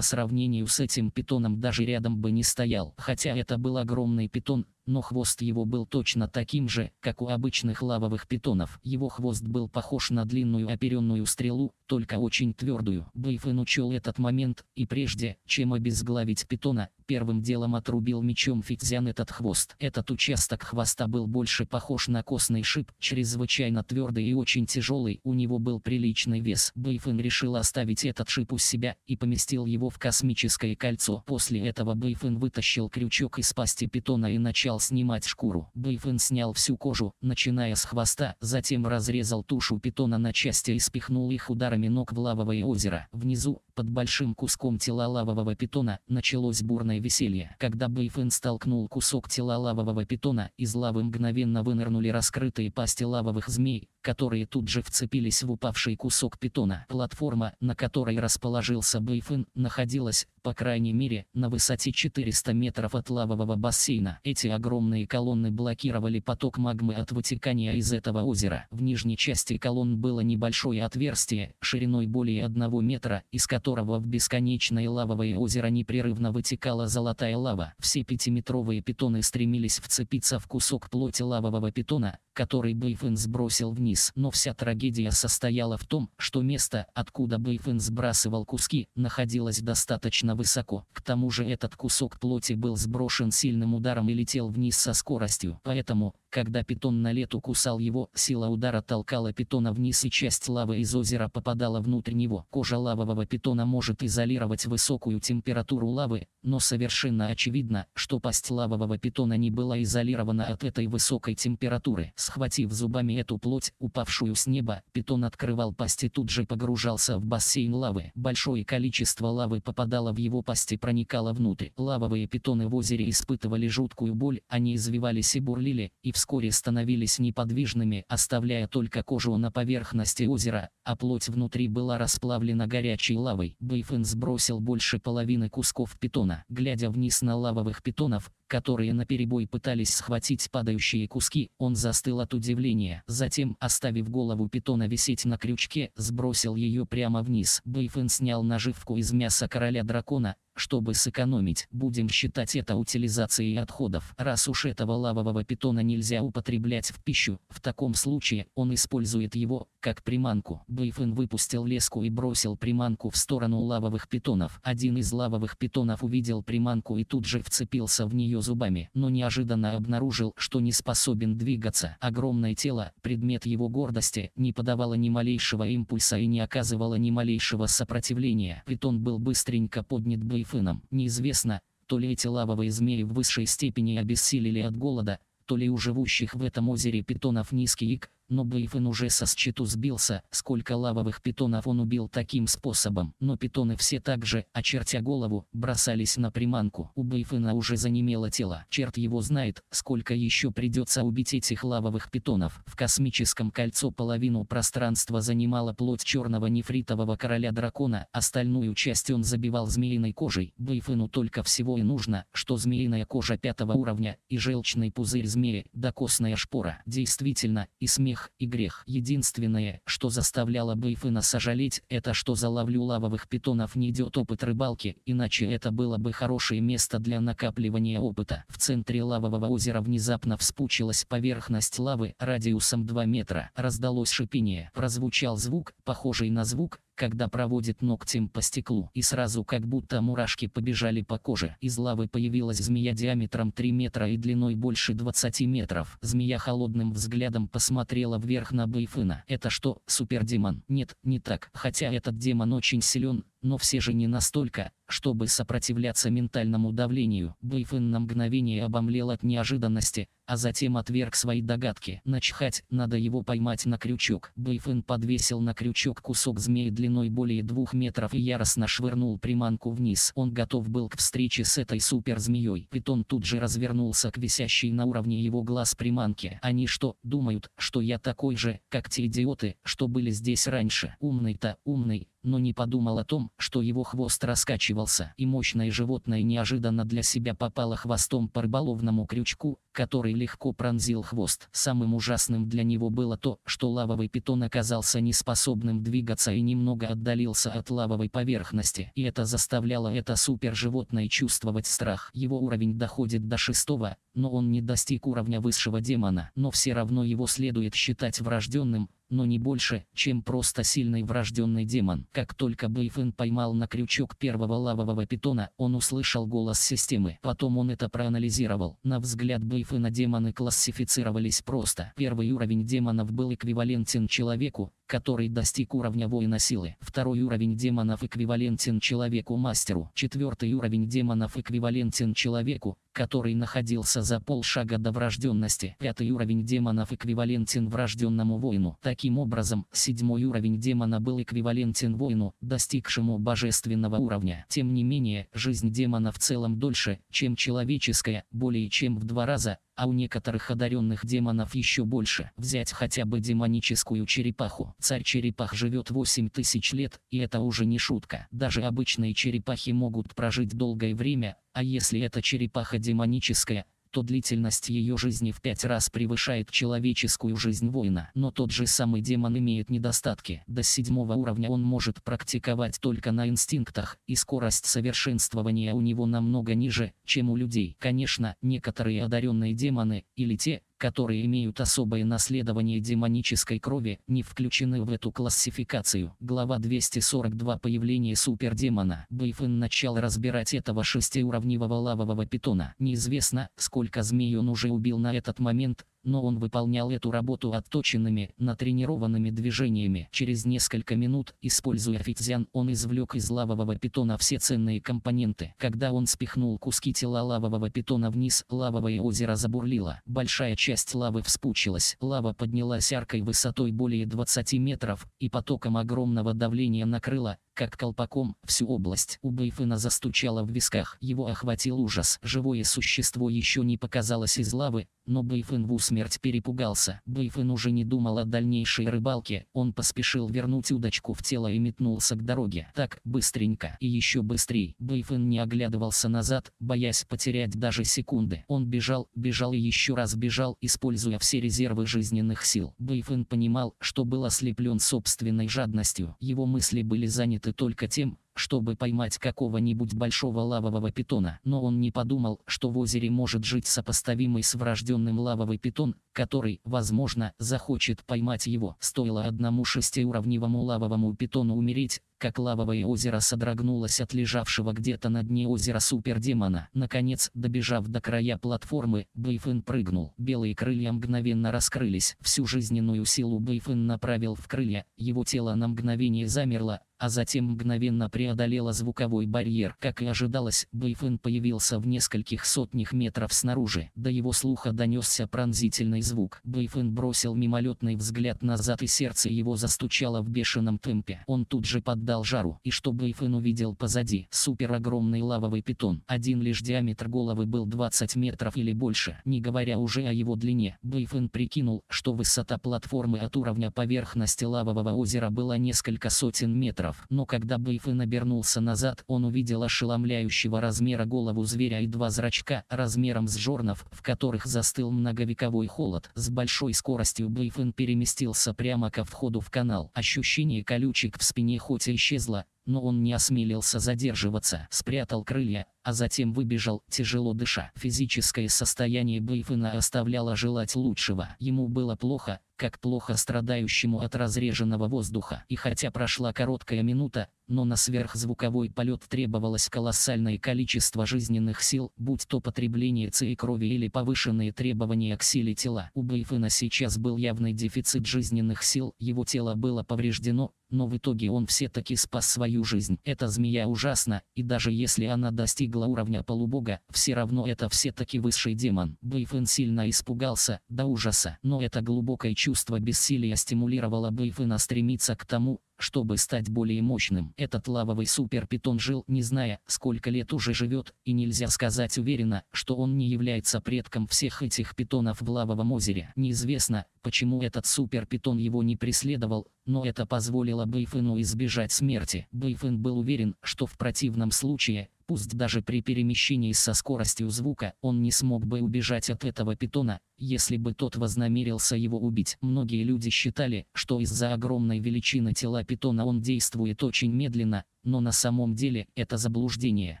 сравнению с этим питоном даже рядом бы не стоял. Хотя это был огромный питон, но хвост его был точно таким же, как у обычных лавовых питонов. Его хвост был похож на длинную оперенную стрелу, только очень твердую. Бэйфен учел этот момент, и прежде, чем обезглавить питона, первым делом отрубил мечом Фитзян этот хвост. Этот участок хвоста был больше похож на костный шип, чрезвычайно твердый и очень тяжелый, у него был приличный вес. Бэйфен решил оставить этот шип у себя и поместил его в космическое кольцо. После этого Бэйфен вытащил крючок из пасти питона и начал стал снимать шкуру. Бэйфэн снял всю кожу, начиная с хвоста, затем разрезал тушу питона на части и спихнул их ударами ног в лавовое озеро. Внизу, под большим куском тела лавового питона началось бурное веселье. Когда Бэйфен столкнул кусок тела лавового питона, из лавы мгновенно вынырнули раскрытые пасти лавовых змей, которые тут же вцепились в упавший кусок питона. Платформа, на которой расположился Бэйфен, находилась, по крайней мере, на высоте 400 метров от лавового бассейна. Эти огромные колонны блокировали поток магмы от вытекания из этого озера. В нижней части колонн было небольшое отверстие, шириной более 1 метра, из которого которого в бесконечное лавовое озеро непрерывно вытекала золотая лава. Все пятиметровые питоны стремились вцепиться в кусок плоти лавового питона, который Бейфен сбросил вниз. Но вся трагедия состояла в том, что место, откуда Бейфен сбрасывал куски, находилось достаточно высоко. К тому же этот кусок плоти был сброшен сильным ударом и летел вниз со скоростью. Поэтому, когда питон на лету кусал его, сила удара толкала питона вниз и часть лавы из озера попадала внутрь него. Кожа лавового питона может изолировать высокую температуру лавы, но совершенно очевидно, что пасть лавового питона не была изолирована от этой высокой температуры. Схватив зубами эту плоть, упавшую с неба, питон открывал пасть и тут же погружался в бассейн лавы. Большое количество лавы попадало в его пасть и проникало внутрь. Лавовые питоны в озере испытывали жуткую боль, они извивались и бурлили, и в вскоре становились неподвижными, оставляя только кожу на поверхности озера, а плоть внутри была расплавлена горячей лавой. Бейфен сбросил больше половины кусков питона. Глядя вниз на лавовых питонов, которые наперебой пытались схватить падающие куски, он застыл от удивления. Затем, оставив голову питона висеть на крючке, сбросил ее прямо вниз. Бейфен снял наживку из мяса короля дракона, чтобы сэкономить, будем считать это утилизацией отходов. Раз уж этого лавового питона нельзя употреблять в пищу, в таком случае он использует его, как приманку. Бэйфен выпустил леску и бросил приманку в сторону лавовых питонов. Один из лавовых питонов увидел приманку и тут же вцепился в нее зубами, но неожиданно обнаружил, что не способен двигаться. Огромное тело, предмет его гордости, не подавало ни малейшего импульса и не оказывало ни малейшего сопротивления. Питон был быстренько поднят Бэйфеном. Неизвестно, то ли эти лавовые змеи в высшей степени обессилили от голода, то ли у живущих в этом озере питонов низкий ик, но Бейфен уже со счету сбился, сколько лавовых питонов он убил таким способом. Но питоны все так же, очертя голову, бросались на приманку. У Бейфена уже занемело тело. Черт его знает, сколько еще придется убить этих лавовых питонов. В космическом кольцо половину пространства занимала плоть черного нефритового короля-дракона, остальную часть он забивал змеиной кожей. Бейфену только всего и нужно, что змеиная кожа пятого уровня, и желчный пузырь змеи, докосная костная шпора. Действительно, и смех грех и грех. Единственное, что заставляло Бэйфена сожалеть, это что за ловлю лавовых питонов не идет опыт рыбалки, иначе это было бы хорошее место для накапливания опыта. В центре лавового озера внезапно вспучилась поверхность лавы радиусом 2 метра. Раздалось шипение. Прозвучал звук, похожий на звук, когда проводит ногтем по стеклу. И сразу как будто мурашки побежали по коже. Из лавы появилась змея диаметром 3 метра и длиной больше 20 метров. Змея холодным взглядом посмотрела вверх на Бэйфына. Это что, супердемон? Нет, не так. Хотя этот демон очень силен, но все же не настолько, чтобы сопротивляться ментальному давлению. Бэйфэн на мгновение обомлел от неожиданности, а затем отверг свои догадки. Начхать, надо его поймать на крючок. Бэйфэн подвесил на крючок кусок змеи длиной более двух метров и яростно швырнул приманку вниз. Он готов был к встрече с этой суперзмеей. Питон тут же развернулся к висящей на уровне его глаз приманке. Они что, думают, что я такой же, как те идиоты, что были здесь раньше? Умный-то, умный, но не подумал о том, что его хвост раскачивался, и мощное животное неожиданно для себя попало хвостом по рыболовному крючку, который легко пронзил хвост. Самым ужасным для него было то, что лавовый питон оказался неспособным двигаться и немного отдалился от лавовой поверхности, и это заставляло это суперживотное чувствовать страх. Его уровень доходит до шестого, но он не достиг уровня высшего демона, но все равно его следует считать врожденным, но не больше, чем просто сильный врожденный демон. Как только Бэйфен поймал на крючок первого лавового питона, он услышал голос системы. Потом он это проанализировал. На взгляд Бэйфена Тарифы на демоны классифицировались просто. Первый уровень демонов был эквивалентен человеку, который достиг уровня воина силы. Второй уровень демонов эквивалентен человеку-мастеру. Четвертый уровень демонов эквивалентен человеку, который находился за полшага до врожденности. Пятый уровень демонов эквивалентен врожденному воину. Таким образом, седьмой уровень демона был эквивалентен воину, достигшему божественного уровня. Тем не менее, жизнь демона в целом дольше, чем человеческая, более чем в два раза, а у некоторых одаренных демонов еще больше. Взять хотя бы демоническую черепаху. Царь-черепах живет 8 тысяч лет, и это уже не шутка. Даже обычные черепахи могут прожить долгое время, а если эта черепаха демоническая – что длительность ее жизни в пять раз превышает человеческую жизнь воина. Но тот же самый демон имеет недостатки. До седьмого уровня он может практиковать только на инстинктах, и скорость совершенствования у него намного ниже, чем у людей. Конечно, некоторые одаренные демоны, или те, которые имеют особое наследование демонической крови, не включены в эту классификацию. Глава 242 Появление супердемона. Бэйфен начал разбирать этого шестиуровневого лавового питона. Неизвестно, сколько змей он уже убил на этот момент, но он выполнял эту работу отточенными, натренированными движениями. Через несколько минут, используя фитзян, он извлек из лавового питона все ценные компоненты. Когда он спихнул куски тела лавового питона вниз, лавовое озеро забурлило. Большая часть лавы вспучилась. Лава поднялась аркой высотой более 20 метров, и потоком огромного давления накрыла как колпаком, всю область. У Бэйфена застучало в висках. Его охватил ужас. Живое существо еще не показалось из лавы, но Бэйфен в усмерть перепугался. Бэйфен уже не думал о дальнейшей рыбалке, он поспешил вернуть удочку в тело и метнулся к дороге. Так, быстренько и еще быстрее. Бэйфен не оглядывался назад, боясь потерять даже секунды. Он бежал, бежал и еще раз бежал, используя все резервы жизненных сил. Бэйфен понимал, что был ослеплен собственной жадностью. Его мысли были заняты заняты только тем, чтобы поймать какого-нибудь большого лавового питона. Но он не подумал, что в озере может жить сопоставимый с врожденным лавовый питон, который, возможно, захочет поймать его. Стоило одному шестиуровневому лавовому питону умереть, как лавовое озеро содрогнулось от лежавшего где-то на дне озера супердемона. Наконец, добежав до края платформы, Бэйфен прыгнул. Белые крылья мгновенно раскрылись. Всю жизненную силу Бэйфен направил в крылья, его тело на мгновение замерло, а затем мгновенно преодолела звуковой барьер. Как и ожидалось, Бэйфэн появился в нескольких сотнях метров снаружи. До его слуха донесся пронзительный звук. Бэйфэн бросил мимолетный взгляд назад и сердце его застучало в бешеном темпе. Он тут же поддал жару. И что Бэйфэн увидел позади? Супер огромный лавовый питон. Один лишь диаметр головы был 20 метров или больше, не говоря уже о его длине. Бэйфэн прикинул, что высота платформы от уровня поверхности лавового озера была несколько сотен метров метров. Но когда Бэйфэн обернулся назад, он увидел ошеломляющего размера голову зверя и два зрачка, размером с жорнов, в которых застыл многовековой холод. С большой скоростью Бэйфэн переместился прямо ко входу в канал. Ощущение колючек в спине хоть и исчезло, но он не осмелился задерживаться, спрятал крылья, а затем выбежал, тяжело дыша. Физическое состояние Бэйфена оставляло желать лучшего. Ему было плохо, как плохо страдающему от разреженного воздуха. И хотя прошла короткая минута, но на сверхзвуковой полет требовалось колоссальное количество жизненных сил, будь то потребление ци и крови или повышенные требования к силе тела. У Бейфена сейчас был явный дефицит жизненных сил, его тело было повреждено, но в итоге он все-таки спас свою свою жизнь. Эта змея ужасна, и даже если она достигла уровня полубога, все равно это все-таки высший демон. Бэйфэн сильно испугался, до ужаса. Но это глубокое чувство бессилия стимулировало Бэйфэна стремиться к тому, чтобы стать более мощным, этот лавовый суперпитон жил, не зная, сколько лет уже живет, и нельзя сказать уверенно, что он не является предком всех этих питонов в лавовом озере. Неизвестно, почему этот суперпитон его не преследовал, но это позволило Бэйфену избежать смерти. Бэйфен был уверен, что в противном случае, Пусть даже при перемещении со скоростью звука он не смог бы убежать от этого питона, если бы тот вознамерился его убить. Многие люди считали, что из-за огромной величины тела питона он действует очень медленно, но на самом деле это заблуждение.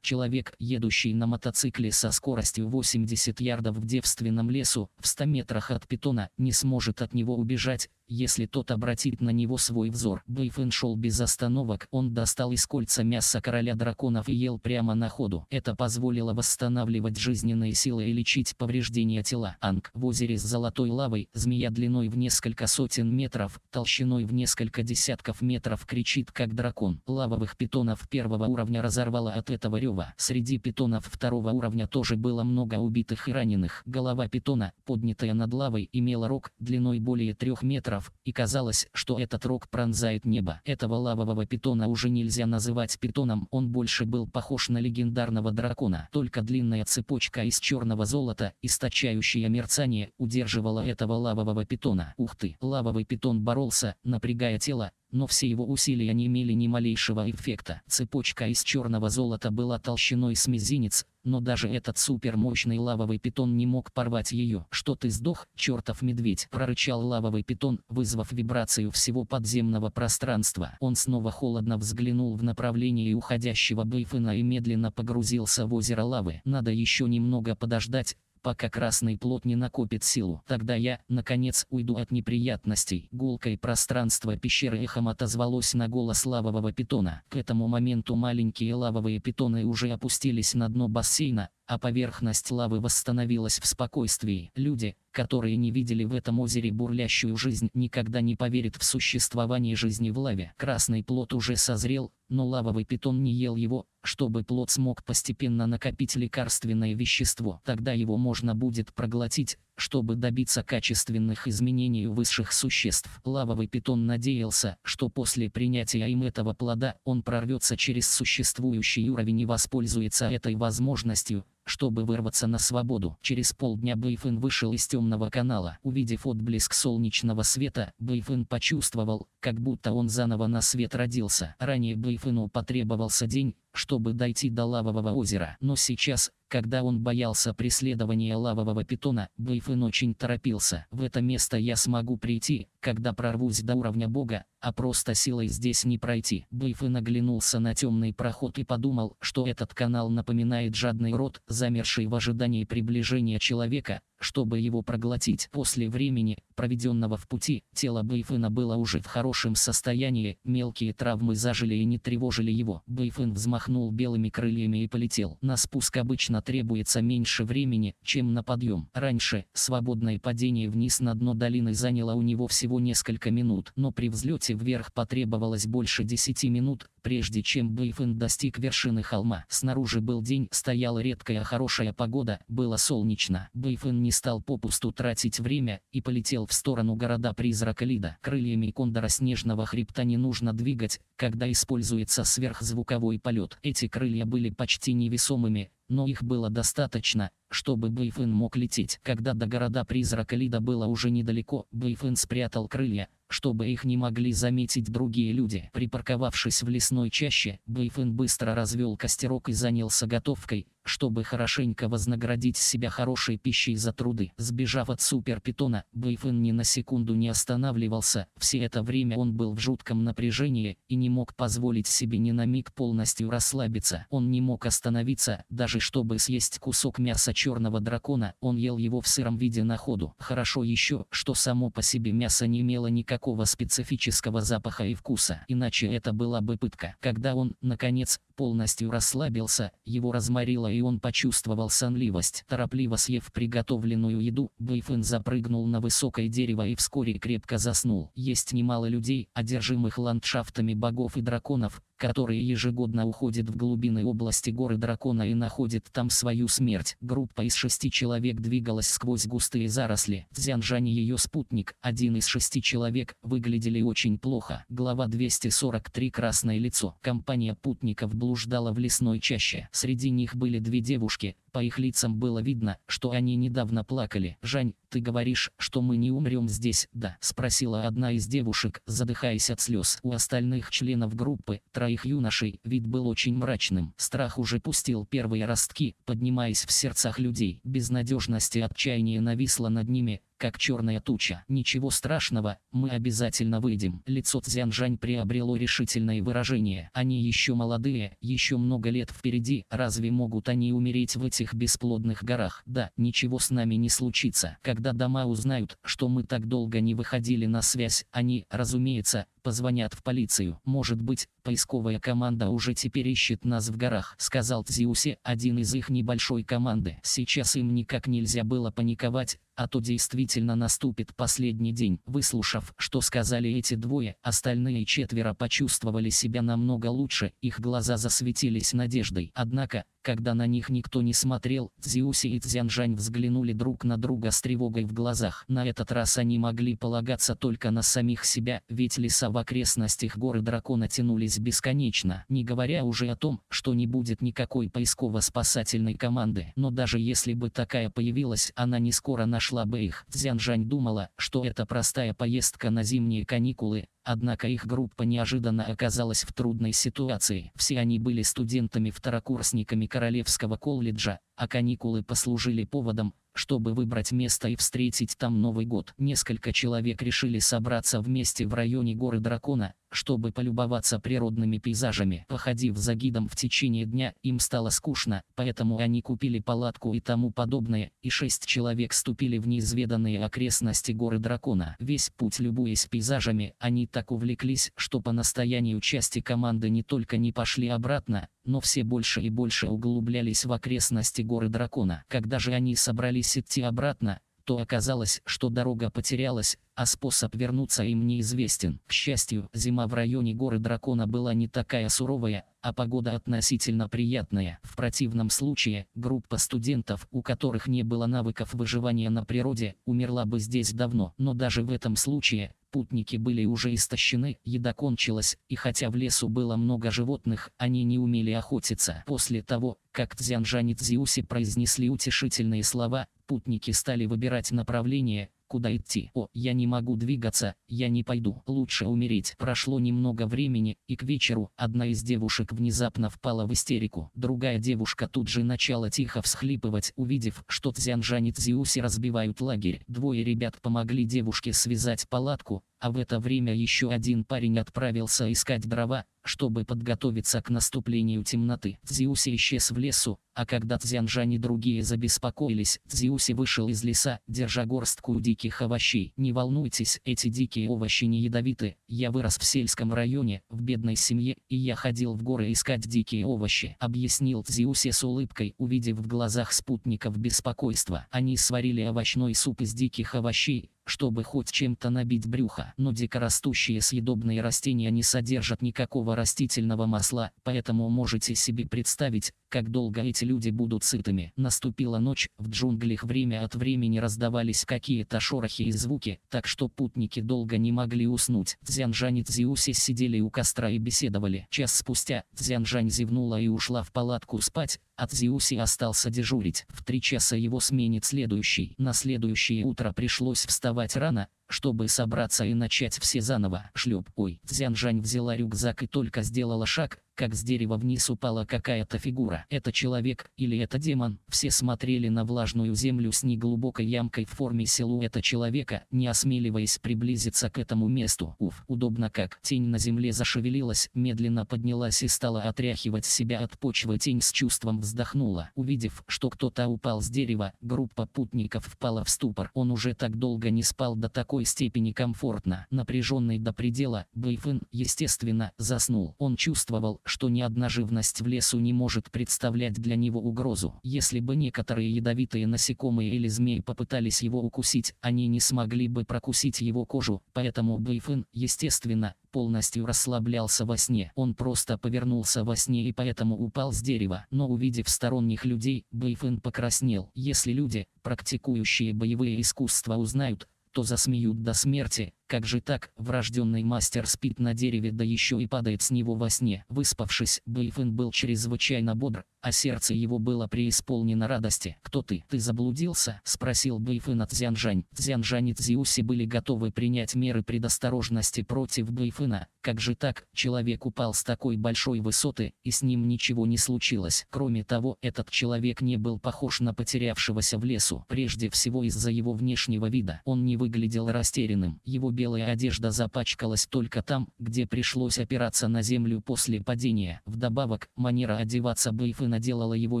Человек, едущий на мотоцикле со скоростью 80 ярдов в девственном лесу, в 100 метрах от питона, не сможет от него убежать, если тот обратит на него свой взор. Бэйфен шел без остановок, он достал из кольца мясо короля драконов и ел прямо на ходу. Это позволило восстанавливать жизненные силы и лечить повреждения тела. Анг в озере с золотой лавой, змея длиной в несколько сотен метров, толщиной в несколько десятков метров кричит как дракон. Лавовых питонов питонов первого уровня разорвало от этого рева. Среди питонов второго уровня тоже было много убитых и раненых. Голова питона, поднятая над лавой, имела рог длиной более трех метров, и казалось, что этот рог пронзает небо. Этого лавового питона уже нельзя называть питоном, он больше был похож на легендарного дракона. Только длинная цепочка из черного золота, источающая мерцание, удерживала этого лавового питона. Ух ты! Лавовый питон боролся, напрягая тело, но все его усилия не имели ни малейшего эффекта. Цепочка из черного золота была толщиной с мизинец, но даже этот супермощный лавовый питон не мог порвать ее. «Что ты сдох, чертов медведь!» – прорычал лавовый питон, вызвав вибрацию всего подземного пространства. Он снова холодно взглянул в направлении уходящего Бейфена и медленно погрузился в озеро лавы. «Надо еще немного подождать», пока красный плод не накопит силу. Тогда я, наконец, уйду от неприятностей. Гулкое пространство пещеры эхом отозвалось на голос лавового питона. К этому моменту маленькие лавовые питоны уже опустились на дно бассейна, а поверхность лавы восстановилась в спокойствии. Люди, которые не видели в этом озере бурлящую жизнь, никогда не поверят в существование жизни в лаве. Красный плод уже созрел, но лавовый питон не ел его, чтобы плод смог постепенно накопить лекарственное вещество. Тогда его можно будет проглотить, чтобы добиться качественных изменений у высших существ, лавовый питон надеялся, что после принятия им этого плода он прорвется через существующий уровень и воспользуется этой возможностью, чтобы вырваться на свободу. Через полдня Бэйфэн вышел из темного канала. Увидев отблеск солнечного света, Бэйфэн почувствовал, как будто он заново на свет родился. Ранее Бэйфэну потребовался день, чтобы дойти до лавового озера. Но сейчас, когда он боялся преследования лавового питона, Бэйфэн очень торопился. В это место я смогу прийти, когда прорвусь до уровня бога, а просто силой здесь не пройти. Бэйфы наглянулся на темный проход и подумал, что этот канал напоминает жадный рот, замерший в ожидании приближения человека, чтобы его проглотить. После времени, проведенного в пути, тело Бэйфына было уже в хорошем состоянии, мелкие травмы зажили и не тревожили его. Бэйфын взмахнул белыми крыльями и полетел. На спуск обычно требуется меньше времени, чем на подъем. Раньше, свободное падение вниз на дно долины заняло у него всего несколько минут, но при взлете вверх потребовалось больше 10 минут, прежде чем Бэйфын достиг вершины холма. Снаружи был день, стояла редкая хорошая погода, было солнечно. Бэйфын не стал попусту тратить время и полетел в сторону города-призрака Лида. Крыльями кондора снежного хребта не нужно двигать, когда используется сверхзвуковой полет. Эти крылья были почти невесомыми, но их было достаточно, чтобы Бэйфэн мог лететь. Когда до города-призрака Лида было уже недалеко, Бэйфэн спрятал крылья, чтобы их не могли заметить другие люди. Припарковавшись в лесной чаще, Бэйфэн быстро развел костерок и занялся готовкой, чтобы хорошенько вознаградить себя хорошей пищей за труды. Сбежав от суперпитона, Бэйфэн ни на секунду не останавливался, все это время он был в жутком напряжении и не мог позволить себе ни на миг полностью расслабиться. Он не мог остановиться, даже чтобы съесть кусок мяса черного дракона, он ел его в сыром виде на ходу. Хорошо еще, что само по себе мясо не имело никакого специфического запаха и вкуса, иначе это была бы пытка. Когда он, наконец, полностью расслабился, его разморило и он почувствовал сонливость. Торопливо съев приготовленную еду, Бэйфэн запрыгнул на высокое дерево и вскоре крепко заснул. Есть немало людей, одержимых ландшафтами богов и драконов, который ежегодно уходит в глубины области горы Дракона и находит там свою смерть. Группа из шести человек двигалась сквозь густые заросли. В Зянжане ее спутник, один из шести человек, выглядели очень плохо. Глава 243 «Красное лицо». Компания путников блуждала в лесной чаще. Среди них были две девушки, по их лицам было видно, что они недавно плакали. «Жань, ты говоришь, что мы не умрем здесь, да?» – спросила одна из девушек, задыхаясь от слез. У остальных членов группы, троих юношей, вид был очень мрачным. Страх уже пустил первые ростки, поднимаясь в сердцах людей. Безнадежность и отчаяние нависло над ними, как черная туча. Ничего страшного, мы обязательно выйдем. Лицо Цзянжань приобрело решительное выражение. Они еще молодые, еще много лет впереди. Разве могут они умереть в этих бесплодных горах? Да, ничего с нами не случится. Когда дома узнают, что мы так долго не выходили на связь, они, разумеется, позвонят в полицию. Может быть, поисковая команда уже теперь ищет нас в горах, сказал Тзиусе, один из их небольшой команды. Сейчас им никак нельзя было паниковать, а то действительно наступит последний день. Выслушав, что сказали эти двое, остальные четверо почувствовали себя намного лучше, их глаза засветились надеждой. Однако, когда на них никто не смотрел, Цзиуси и Цзянжань взглянули друг на друга с тревогой в глазах. На этот раз они могли полагаться только на самих себя, ведь леса в окрестностях горы дракона тянулись бесконечно, не говоря уже о том, что не будет никакой поисково-спасательной команды. Но даже если бы такая появилась, она не скоро нашла бы их. Цзянжань думала, что это простая поездка на зимние каникулы, Однако их группа неожиданно оказалась в трудной ситуации. Все они были студентами-второкурсниками Королевского колледжа, а каникулы послужили поводом, чтобы выбрать место и встретить там Новый год. Несколько человек решили собраться вместе в районе горы Дракона, чтобы полюбоваться природными пейзажами. Походив за гидом в течение дня, им стало скучно, поэтому они купили палатку и тому подобное, и шесть человек ступили в неизведанные окрестности горы Дракона. Весь путь любуясь пейзажами, они так увлеклись, что по настоянию части команды не только не пошли обратно, но все больше и больше углублялись в окрестности горы Дракона. Когда же они собрались идти обратно, то оказалось, что дорога потерялась, а способ вернуться им неизвестен. К счастью, зима в районе горы Дракона была не такая суровая, а погода относительно приятная. В противном случае, группа студентов, у которых не было навыков выживания на природе, умерла бы здесь давно. Но даже в этом случае, Путники были уже истощены, еда кончилась, и хотя в лесу было много животных, они не умели охотиться. После того, как Цзянжан и Цзиуси произнесли утешительные слова, путники стали выбирать направление, куда идти. О, я не могу двигаться, я не пойду. Лучше умереть. Прошло немного времени, и к вечеру одна из девушек внезапно впала в истерику. Другая девушка тут же начала тихо всхлипывать, увидев, что Цзянжань и Цзиуси разбивают лагерь. Двое ребят помогли девушке связать палатку, а в это время еще один парень отправился искать дрова, чтобы подготовиться к наступлению темноты. Дзиуси исчез в лесу, а когда Цзянжань и другие забеспокоились, Дзиуси вышел из леса, держа горстку диких овощей. Не волнуйтесь, эти дикие овощи не ядовиты, я вырос в сельском районе, в бедной семье, и я ходил в горы искать дикие овощи, объяснил Дзиуси с улыбкой, увидев в глазах спутников беспокойство. Они сварили овощной суп из диких овощей, чтобы хоть чем-то набить брюха. Но дикорастущие съедобные растения не содержат никакого растительного масла, поэтому можете себе представить, как долго эти люди будут сытыми. Наступила ночь, в джунглях время от времени раздавались какие-то шорохи и звуки, так что путники долго не могли уснуть. Цзянжань и Цзиуси сидели у костра и беседовали. Час спустя, Цзянжань зевнула и ушла в палатку спать, от Зиуси остался дежурить, в три часа его сменит следующий. На следующее утро пришлось вставать рано, чтобы собраться и начать все заново. Шлеп, ой, Цзянжань взяла рюкзак и только сделала шаг, как с дерева вниз упала какая-то фигура. Это человек или это демон? Все смотрели на влажную землю с неглубокой ямкой в форме силуэта человека, не осмеливаясь приблизиться к этому месту. Уф, удобно как. Тень на земле зашевелилась, медленно поднялась и стала отряхивать себя от почвы. Тень с чувством вздохнула. Увидев, что кто-то упал с дерева, группа путников впала в ступор. Он уже так долго не спал до такой степени комфортно. Напряженный до предела, Бэйфэн, естественно, заснул. Он чувствовал, что ни одна живность в лесу не может представлять для него угрозу. Если бы некоторые ядовитые насекомые или змеи попытались его укусить, они не смогли бы прокусить его кожу, поэтому Бэйфэн, естественно, полностью расслаблялся во сне. Он просто повернулся во сне и поэтому упал с дерева. Но увидев сторонних людей, Бэйфэн покраснел. Если люди, практикующие боевые искусства узнают, то засмеют до смерти, как же так, врожденный мастер спит на дереве, да еще и падает с него во сне. Выспавшись, Бэйфен был чрезвычайно бодр, а сердце его было преисполнено радости. «Кто ты? Ты заблудился?» – спросил Бэйфен от Цзянжань. Цзянжань и Цзиуси были готовы принять меры предосторожности против Бэйфена. Как же так, человек упал с такой большой высоты, и с ним ничего не случилось. Кроме того, этот человек не был похож на потерявшегося в лесу, прежде всего из-за его внешнего вида. Он не выглядел растерянным. Его белая одежда запачкалась только там, где пришлось опираться на землю после падения. Вдобавок, манера одеваться Бэйфы наделала его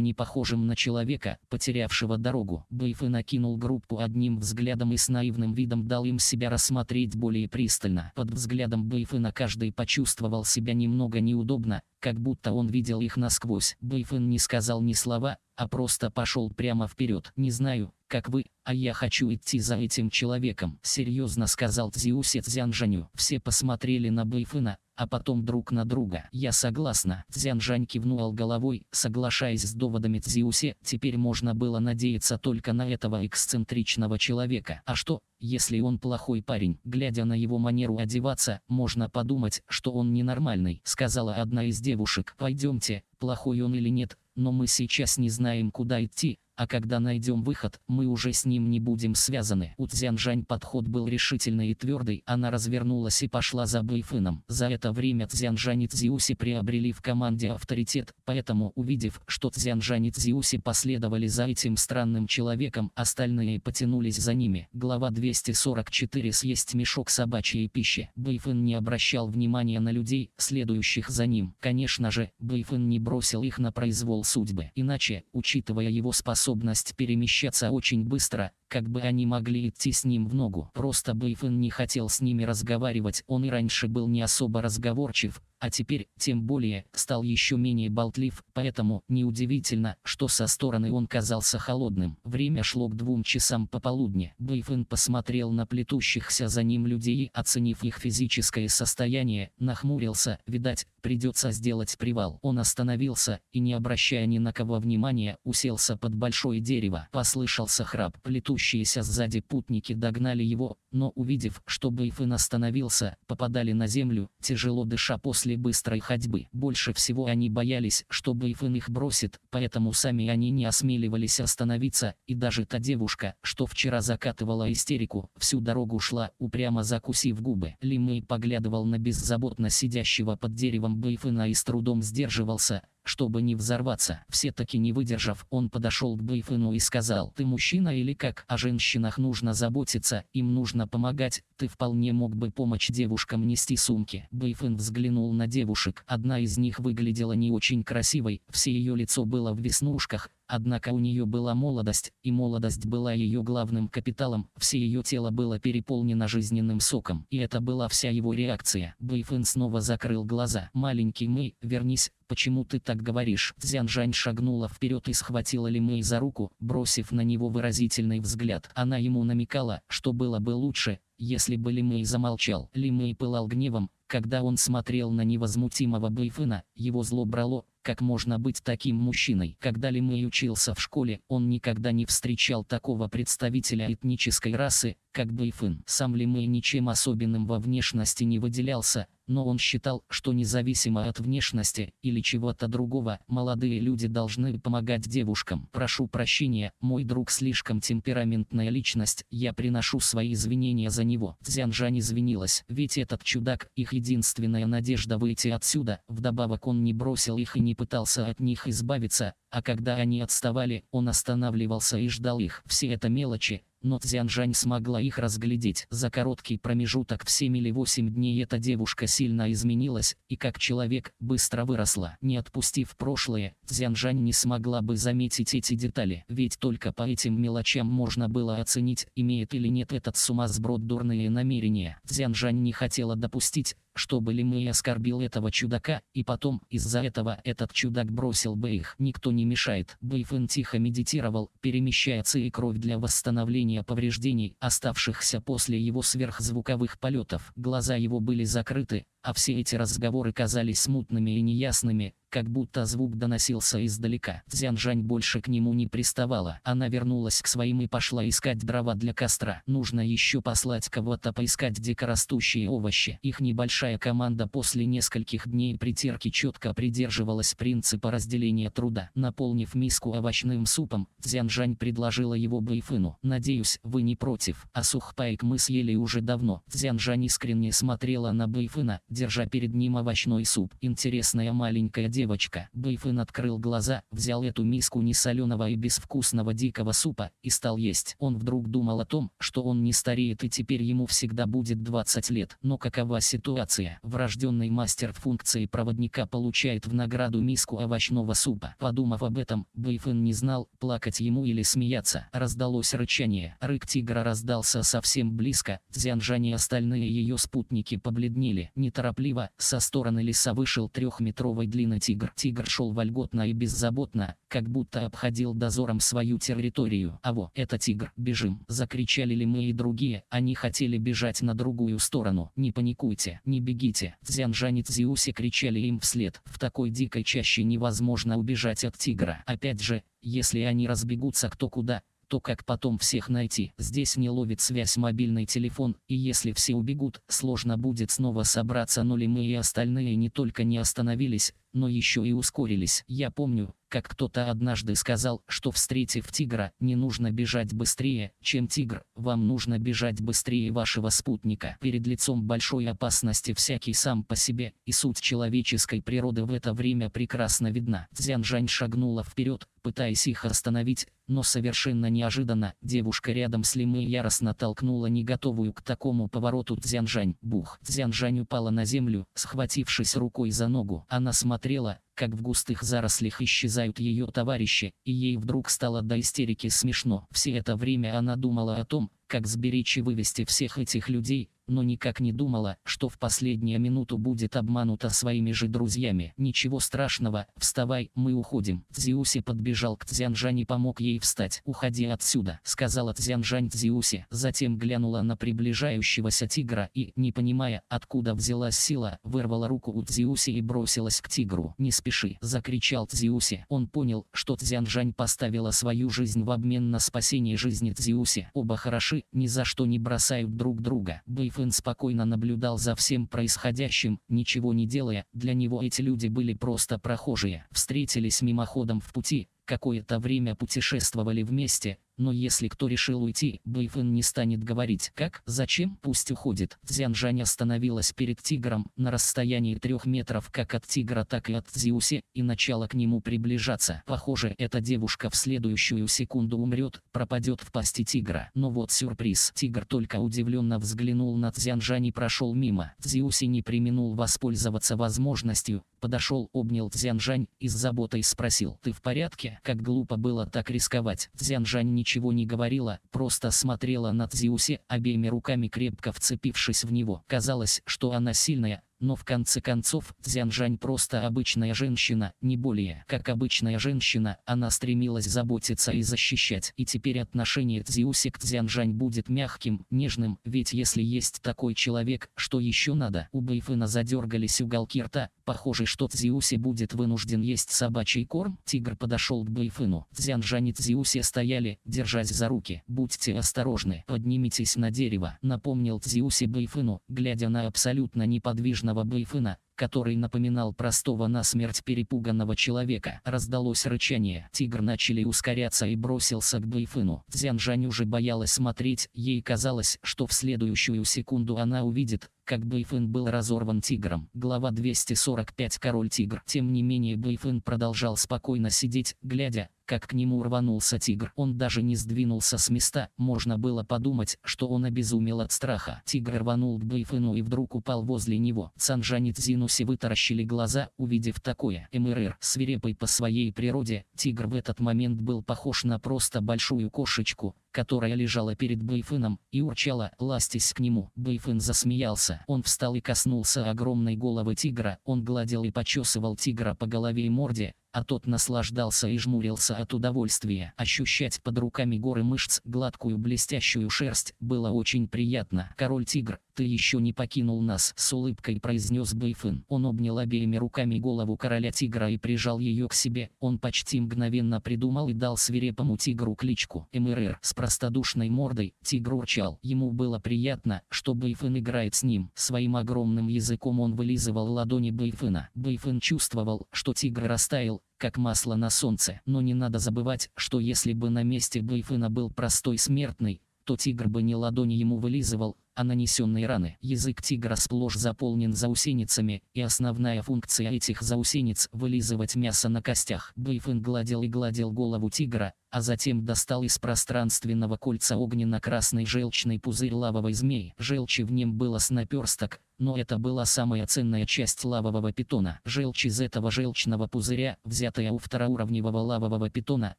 непохожим на человека, потерявшего дорогу. Бэйфы накинул группу одним взглядом и с наивным видом дал им себя рассмотреть более пристально. Под взглядом Бэйфына каждый почувствовал себя немного неудобно, как будто он видел их насквозь. Бэйфын не сказал ни слова, а просто пошел прямо вперед. Не знаю, как вы, а я хочу идти за этим человеком», — серьезно сказал Цзиусе Цзянжаню. Все посмотрели на Бэйфына, а потом друг на друга. «Я согласна», — Цзянжань кивнул головой, соглашаясь с доводами Цзиусе. Теперь можно было надеяться только на этого эксцентричного человека. А что, если он плохой парень? Глядя на его манеру одеваться, можно подумать, что он ненормальный, сказала одна из девушек. «Пойдемте, плохой он или нет, но мы сейчас не знаем куда идти, а когда найдем выход, мы уже с ним не будем связаны. У Цзянжань подход был решительный и твердый, она развернулась и пошла за Бэйфыном. За это время Цзянжань и Цзиуси приобрели в команде авторитет, поэтому, увидев, что Цзянжань и Цзиуси последовали за этим странным человеком, остальные потянулись за ними. Глава 244 съесть мешок собачьей пищи. Бэйфын не обращал внимания на людей, следующих за ним. Конечно же, Бэйфын не бросил их на произвол судьбы. Иначе, учитывая его способность, способность перемещаться очень быстро, как бы они могли идти с ним в ногу. Просто Бэйфен не хотел с ними разговаривать, он и раньше был не особо разговорчив, а теперь, тем более, стал еще менее болтлив, поэтому неудивительно, что со стороны он казался холодным. Время шло к двум часам пополудни. Бэйфен посмотрел на плетущихся за ним людей и, оценив их физическое состояние, нахмурился, видать, придется сделать привал. Он остановился и, не обращая ни на кого внимания, уселся под большое дерево. Послышался храп. Плетущиеся сзади путники догнали его, но увидев, что Бэйфын остановился, попадали на землю, тяжело дыша после быстрой ходьбы. Больше всего они боялись, что Бэйфын их бросит, поэтому сами они не осмеливались остановиться, и даже та девушка, что вчера закатывала истерику, всю дорогу шла, упрямо закусив губы. Лимей поглядывал на беззаботно сидящего под деревом сам Бейфена и с трудом сдерживался, чтобы не взорваться, все-таки не выдержав, он подошел к Бэйфену и сказал, «Ты мужчина или как? О женщинах нужно заботиться, им нужно помогать, ты вполне мог бы помочь девушкам нести сумки». Бэйфен взглянул на девушек, одна из них выглядела не очень красивой, все ее лицо было в веснушках, Однако у нее была молодость, и молодость была ее главным капиталом, все ее тело было переполнено жизненным соком, и это была вся его реакция. Бэйфэн снова закрыл глаза. «Маленький Мэй, вернись, почему ты так говоришь?» Цзянжань шагнула вперед и схватила Лимэй за руку, бросив на него выразительный взгляд. Она ему намекала, что было бы лучше, если бы Лимэй замолчал. Лимэй пылал гневом, когда он смотрел на невозмутимого Бэйфына, его зло брало, как можно быть таким мужчиной? Когда Лемей учился в школе, он никогда не встречал такого представителя этнической расы, как Бэйфын. Сам Лемей ничем особенным во внешности не выделялся, но он считал, что независимо от внешности или чего-то другого, молодые люди должны помогать девушкам. Прошу прощения, мой друг слишком темпераментная личность, я приношу свои извинения за него. Цзянжань извинилась, ведь этот чудак, их единственная надежда выйти отсюда, вдобавок он не бросил их и не пытался от них избавиться, а когда они отставали, он останавливался и ждал их. Все это мелочи, но Цзянжань смогла их разглядеть. За короткий промежуток в 7 или 8 дней эта девушка сильно изменилась, и как человек, быстро выросла. Не отпустив прошлое, Цзянжань не смогла бы заметить эти детали, ведь только по этим мелочам можно было оценить, имеет или нет этот сумасброд дурные намерения. Цзянжань не хотела допустить, чтобы мы оскорбил этого чудака, и потом, из-за этого, этот чудак бросил бы их. Никто не мешает. Бэйфэн тихо медитировал, перемещая ци и кровь для восстановления лечения повреждений, оставшихся после его сверхзвуковых полетов. Глаза его были закрыты, а все эти разговоры казались смутными и неясными, как будто звук доносился издалека. Цзянжань больше к нему не приставала. Она вернулась к своим и пошла искать дрова для костра. Нужно еще послать кого-то поискать дикорастущие овощи. Их небольшая команда после нескольких дней притирки четко придерживалась принципа разделения труда. Наполнив миску овощным супом, Цзянжань предложила его Бэйфыну. «Надеюсь, вы не против, а сухпайк мы съели уже давно». Цзянжань искренне смотрела на Бэйфына, держа перед ним овощной суп. Интересная маленькая девушка девочка. Бэйфэн открыл глаза, взял эту миску несоленого и безвкусного дикого супа и стал есть. Он вдруг думал о том, что он не стареет и теперь ему всегда будет 20 лет. Но какова ситуация? Врожденный мастер функции проводника получает в награду миску овощного супа. Подумав об этом, Бэйфэн не знал, плакать ему или смеяться. Раздалось рычание. Рык тигра раздался совсем близко. Цзянжань и остальные ее спутники побледнели. Неторопливо, со стороны леса вышел трехметровой длины тигр тигр. Тигр шел вольготно и беззаботно, как будто обходил дозором свою территорию. А во, это тигр, бежим. Закричали ли мы и другие, они хотели бежать на другую сторону. Не паникуйте, не бегите. Цзянжан и Цзиуси кричали им вслед. В такой дикой чаще невозможно убежать от тигра. Опять же, если они разбегутся кто куда, то как потом всех найти? Здесь не ловит связь мобильный телефон, и если все убегут, сложно будет снова собраться, но ли мы и остальные не только не остановились, но еще и ускорились. Я помню, как кто-то однажды сказал, что встретив тигра, не нужно бежать быстрее, чем тигр, вам нужно бежать быстрее вашего спутника. Перед лицом большой опасности всякий сам по себе, и суть человеческой природы в это время прекрасно видна. Цзянжань шагнула вперед, пытаясь их остановить, но совершенно неожиданно девушка рядом с Лимой яростно толкнула не готовую к такому повороту Цзянжань. Бух. Цзянжань упала на землю, схватившись рукой за ногу. Она смотрела, как в густых зарослях исчезают ее товарищи, и ей вдруг стало до истерики смешно. Все это время она думала о том, как сберечь и вывести всех этих людей, но никак не думала, что в последнюю минуту будет обманута своими же друзьями. Ничего страшного, вставай, мы уходим. Цзиуси подбежал к Цзянжань и помог ей встать. Уходи отсюда, сказала Цзянжань Цзиуси, затем глянула на приближающегося тигра и, не понимая, откуда взялась сила, вырвала руку у Цзиуси и бросилась к тигру. Не спеши, закричал Цзиуси. Он понял, что Цзянжань поставила свою жизнь в обмен на спасение жизни Цзиуси. Оба хороши, ни за что не бросают друг друга. Бэй Гриффин спокойно наблюдал за всем происходящим, ничего не делая, для него эти люди были просто прохожие. Встретились мимоходом в пути, какое-то время путешествовали вместе, но если кто решил уйти, Бэйфэн не станет говорить как, зачем, пусть уходит. Цзянжань остановилась перед тигром на расстоянии трех метров как от тигра, так и от Зиуси, и начала к нему приближаться. Похоже, эта девушка в следующую секунду умрет, пропадет в пасти тигра. Но вот сюрприз. Тигр только удивленно взглянул на Цзянжань и прошел мимо. Зиуси не применул воспользоваться возможностью, подошел, обнял Цзянжань и с заботой спросил, «Ты в порядке?» Как глупо было так рисковать. Цзянжань не ничего не говорила, просто смотрела на Тзиусе, обеими руками крепко вцепившись в него. Казалось, что она сильная, но в конце концов, Цзянжань просто обычная женщина, не более. Как обычная женщина, она стремилась заботиться и защищать. И теперь отношение Цзиуси к Цзянжань будет мягким, нежным, ведь если есть такой человек, что еще надо? У Бэйфына задергались уголки рта, похоже, что Цзиуси будет вынужден есть собачий корм. Тигр подошел к Бэйфыну. Цзянжань и Цзиуси стояли, держась за руки. Будьте осторожны, поднимитесь на дерево, напомнил Цзиуси Бэйфыну, глядя на абсолютно неподвижно. Бейфына, который напоминал простого насмерть перепуганного человека. Раздалось рычание. Тигр начали ускоряться и бросился к Бэйфыну. Цзянжань уже боялась смотреть, ей казалось, что в следующую секунду она увидит, как Бэйфын был разорван тигром. Глава 245 Король-тигр. Тем не менее Бэйфын продолжал спокойно сидеть, глядя, как к нему рванулся тигр. Он даже не сдвинулся с места, можно было подумать, что он обезумел от страха. Тигр рванул к Бэйфыну и вдруг упал возле него. Цанжанит Зину Ануси вытаращили глаза, увидев такое. МРР, свирепый по своей природе, тигр в этот момент был похож на просто большую кошечку, которая лежала перед Бэйфыном, и урчала, ластясь к нему. Бэйфын засмеялся. Он встал и коснулся огромной головы тигра. Он гладил и почесывал тигра по голове и морде, а тот наслаждался и жмурился от удовольствия. Ощущать под руками горы мышц, гладкую блестящую шерсть, было очень приятно. «Король тигр, ты еще не покинул нас», — с улыбкой произнес Бэйфын. Он обнял обеими руками голову короля тигра и прижал ее к себе. Он почти мгновенно придумал и дал свирепому тигру кличку. МРР. Спро простодушной мордой, тигр урчал. Ему было приятно, что Бэйфын играет с ним. Своим огромным языком он вылизывал ладони Бэйфына. Бэйфын чувствовал, что тигр растаял, как масло на солнце. Но не надо забывать, что если бы на месте Бэйфына был простой смертный, то тигр бы не ладони ему вылизывал, а нанесенные раны. Язык тигра сплошь заполнен заусеницами, и основная функция этих заусениц – вылизывать мясо на костях. Бейфен гладил и гладил голову тигра, а затем достал из пространственного кольца огненно-красный желчный пузырь лавовой змеи. Желчи в нем было с наперсток, но это была самая ценная часть лавового питона. Желчь из этого желчного пузыря, взятая у второуровневого лавового питона,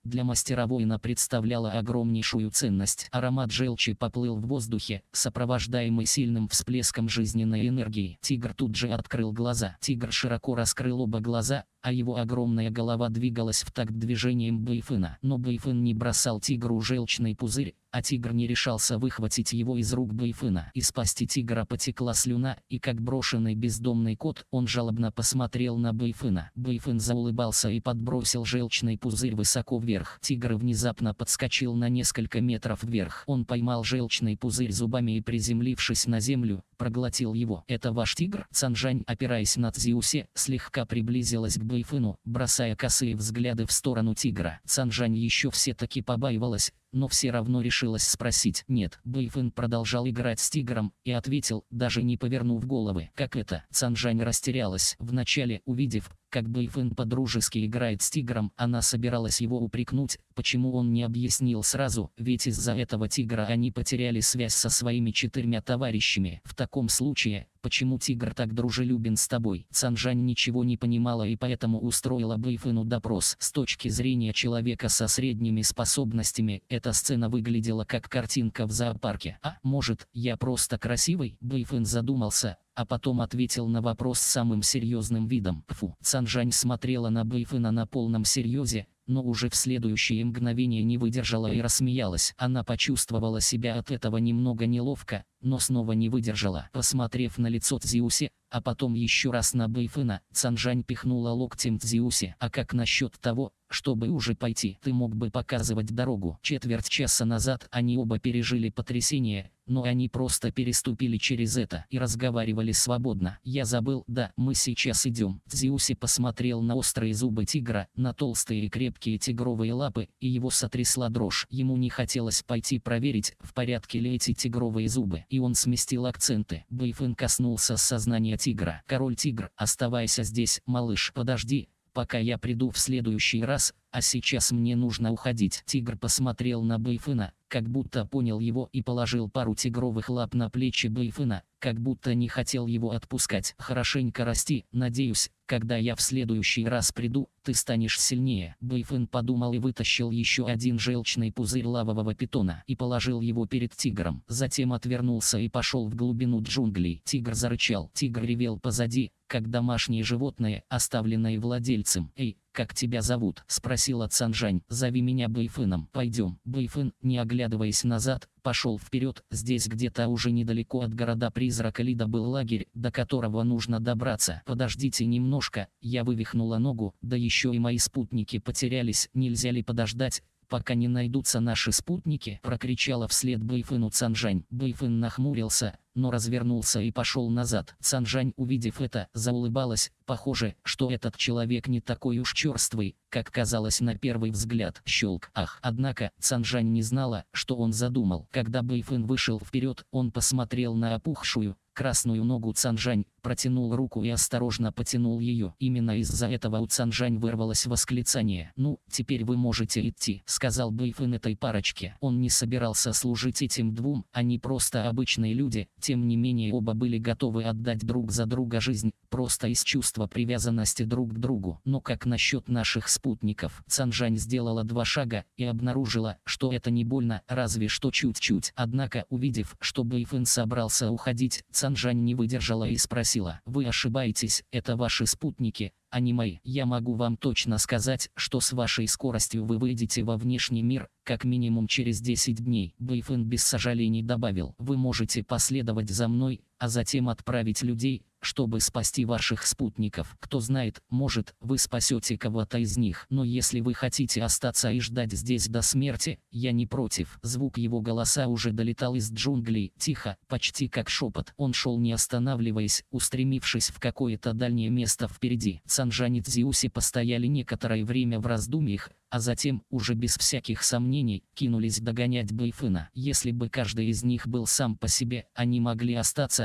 для мастера воина представляла огромнейшую ценность. Аромат желчи поплыл в воздухе, сопровождаемый сильным всплеском жизненной энергии. Тигр тут же открыл глаза. Тигр широко раскрыл оба глаза, а его огромная голова двигалась в такт движением Бэйфына. Но Бэйфын не бросал тигру желчный пузырь, а тигр не решался выхватить его из рук Байфына. Из пасти тигра потекла слюна, и как брошенный бездомный кот, он жалобно посмотрел на Байфына. Байфын заулыбался и подбросил желчный пузырь высоко вверх. Тигр внезапно подскочил на несколько метров вверх. Он поймал желчный пузырь зубами и, приземлившись на землю, проглотил его. «Это ваш тигр?» Цанжань, опираясь на Цзиусе, слегка приблизилась к Байфыну, бросая косые взгляды в сторону тигра. Цанжань еще все-таки побаивалась, но все равно решилась спросить. Нет, Бэйфэн продолжал играть с тигром и ответил, даже не повернув головы. Как это? Цанжань растерялась. Вначале, увидев, как Бэйфэн по-дружески играет с тигром, она собиралась его упрекнуть, почему он не объяснил сразу, ведь из-за этого тигра они потеряли связь со своими четырьмя товарищами. В таком случае, почему тигр так дружелюбен с тобой? Цанжань ничего не понимала и поэтому устроила Бэйфэну допрос. С точки зрения человека со средними способностями, эта сцена выглядела как картинка в зоопарке. А, может, я просто красивый? Бэйфэн задумался, а потом ответил на вопрос самым серьезным видом. Фу. Санжань смотрела на Бэйфена на полном серьезе, но уже в следующее мгновение не выдержала и рассмеялась. Она почувствовала себя от этого немного неловко, но снова не выдержала. Посмотрев на лицо Цзиуси, а потом еще раз на Бэйфена, Санжань пихнула локтем Цзиуси. А как насчет того, чтобы уже пойти? Ты мог бы показывать дорогу. Четверть часа назад они оба пережили потрясение, но они просто переступили через это и разговаривали свободно. Я забыл, да, мы сейчас идем. Цзиуси посмотрел на острые зубы тигра, на толстые и крепкие тигровые лапы, и его сотрясла дрожь. Ему не хотелось пойти проверить, в порядке ли эти тигровые зубы. И он сместил акценты. Бэйфэн коснулся сознания тигра. Король тигр, оставайся здесь, малыш, подожди, пока я приду в следующий раз, а сейчас мне нужно уходить. Тигр посмотрел на Бэйфына, как будто понял его и положил пару тигровых лап на плечи Бэйфына, как будто не хотел его отпускать. Хорошенько расти, надеюсь, когда я в следующий раз приду, ты станешь сильнее. Бэйфэн подумал и вытащил еще один желчный пузырь лавового питона и положил его перед тигром. Затем отвернулся и пошел в глубину джунглей. Тигр зарычал. Тигр ревел позади, как домашнее животное, оставленное владельцем. Эй, «Как тебя зовут?» – спросила Цанжань. «Зови меня Бэйфыном». «Пойдем». Бэйфын, не оглядываясь назад, пошел вперед. Здесь где-то уже недалеко от города-призрака Лида был лагерь, до которого нужно добраться. «Подождите немножко». Я вывихнула ногу, да еще и мои спутники потерялись. Нельзя ли подождать? пока не найдутся наши спутники, прокричала вслед Бэйфыну Цанжань. Бэйфын нахмурился, но развернулся и пошел назад. Санжань, увидев это, заулыбалась. Похоже, что этот человек не такой уж черствый, как казалось на первый взгляд. Щелк. Ах. Однако, Санжань не знала, что он задумал. Когда Бэйфэн вышел вперед, он посмотрел на опухшую, красную ногу Цанжань, протянул руку и осторожно потянул ее. Именно из-за этого у Цанжань вырвалось восклицание. «Ну, теперь вы можете идти», — сказал Бэйфэн этой парочке. Он не собирался служить этим двум, они просто обычные люди, тем не менее оба были готовы отдать друг за друга жизнь, просто из чувства привязанности друг к другу. Но как насчет наших спутников? Цанжань сделала два шага и обнаружила, что это не больно, разве что чуть-чуть. Однако, увидев, что Бэйфэн собрался уходить, Цанжань не выдержала и спросила. «Вы ошибаетесь, это ваши спутники, аниме, я могу вам точно сказать, что с вашей скоростью вы выйдете во внешний мир, как минимум через 10 дней. Бейфен без сожалений добавил, вы можете последовать за мной, а затем отправить людей, чтобы спасти ваших спутников. Кто знает, может, вы спасете кого-то из них. Но если вы хотите остаться и ждать здесь до смерти, я не против. Звук его голоса уже долетал из джунглей, тихо, почти как шепот. Он шел не останавливаясь, устремившись в какое-то дальнее место впереди. Санжан и Дзиуси постояли некоторое время в раздумьях, а затем, уже без всяких сомнений, кинулись догонять Бэйфына. Если бы каждый из них был сам по себе, они могли остаться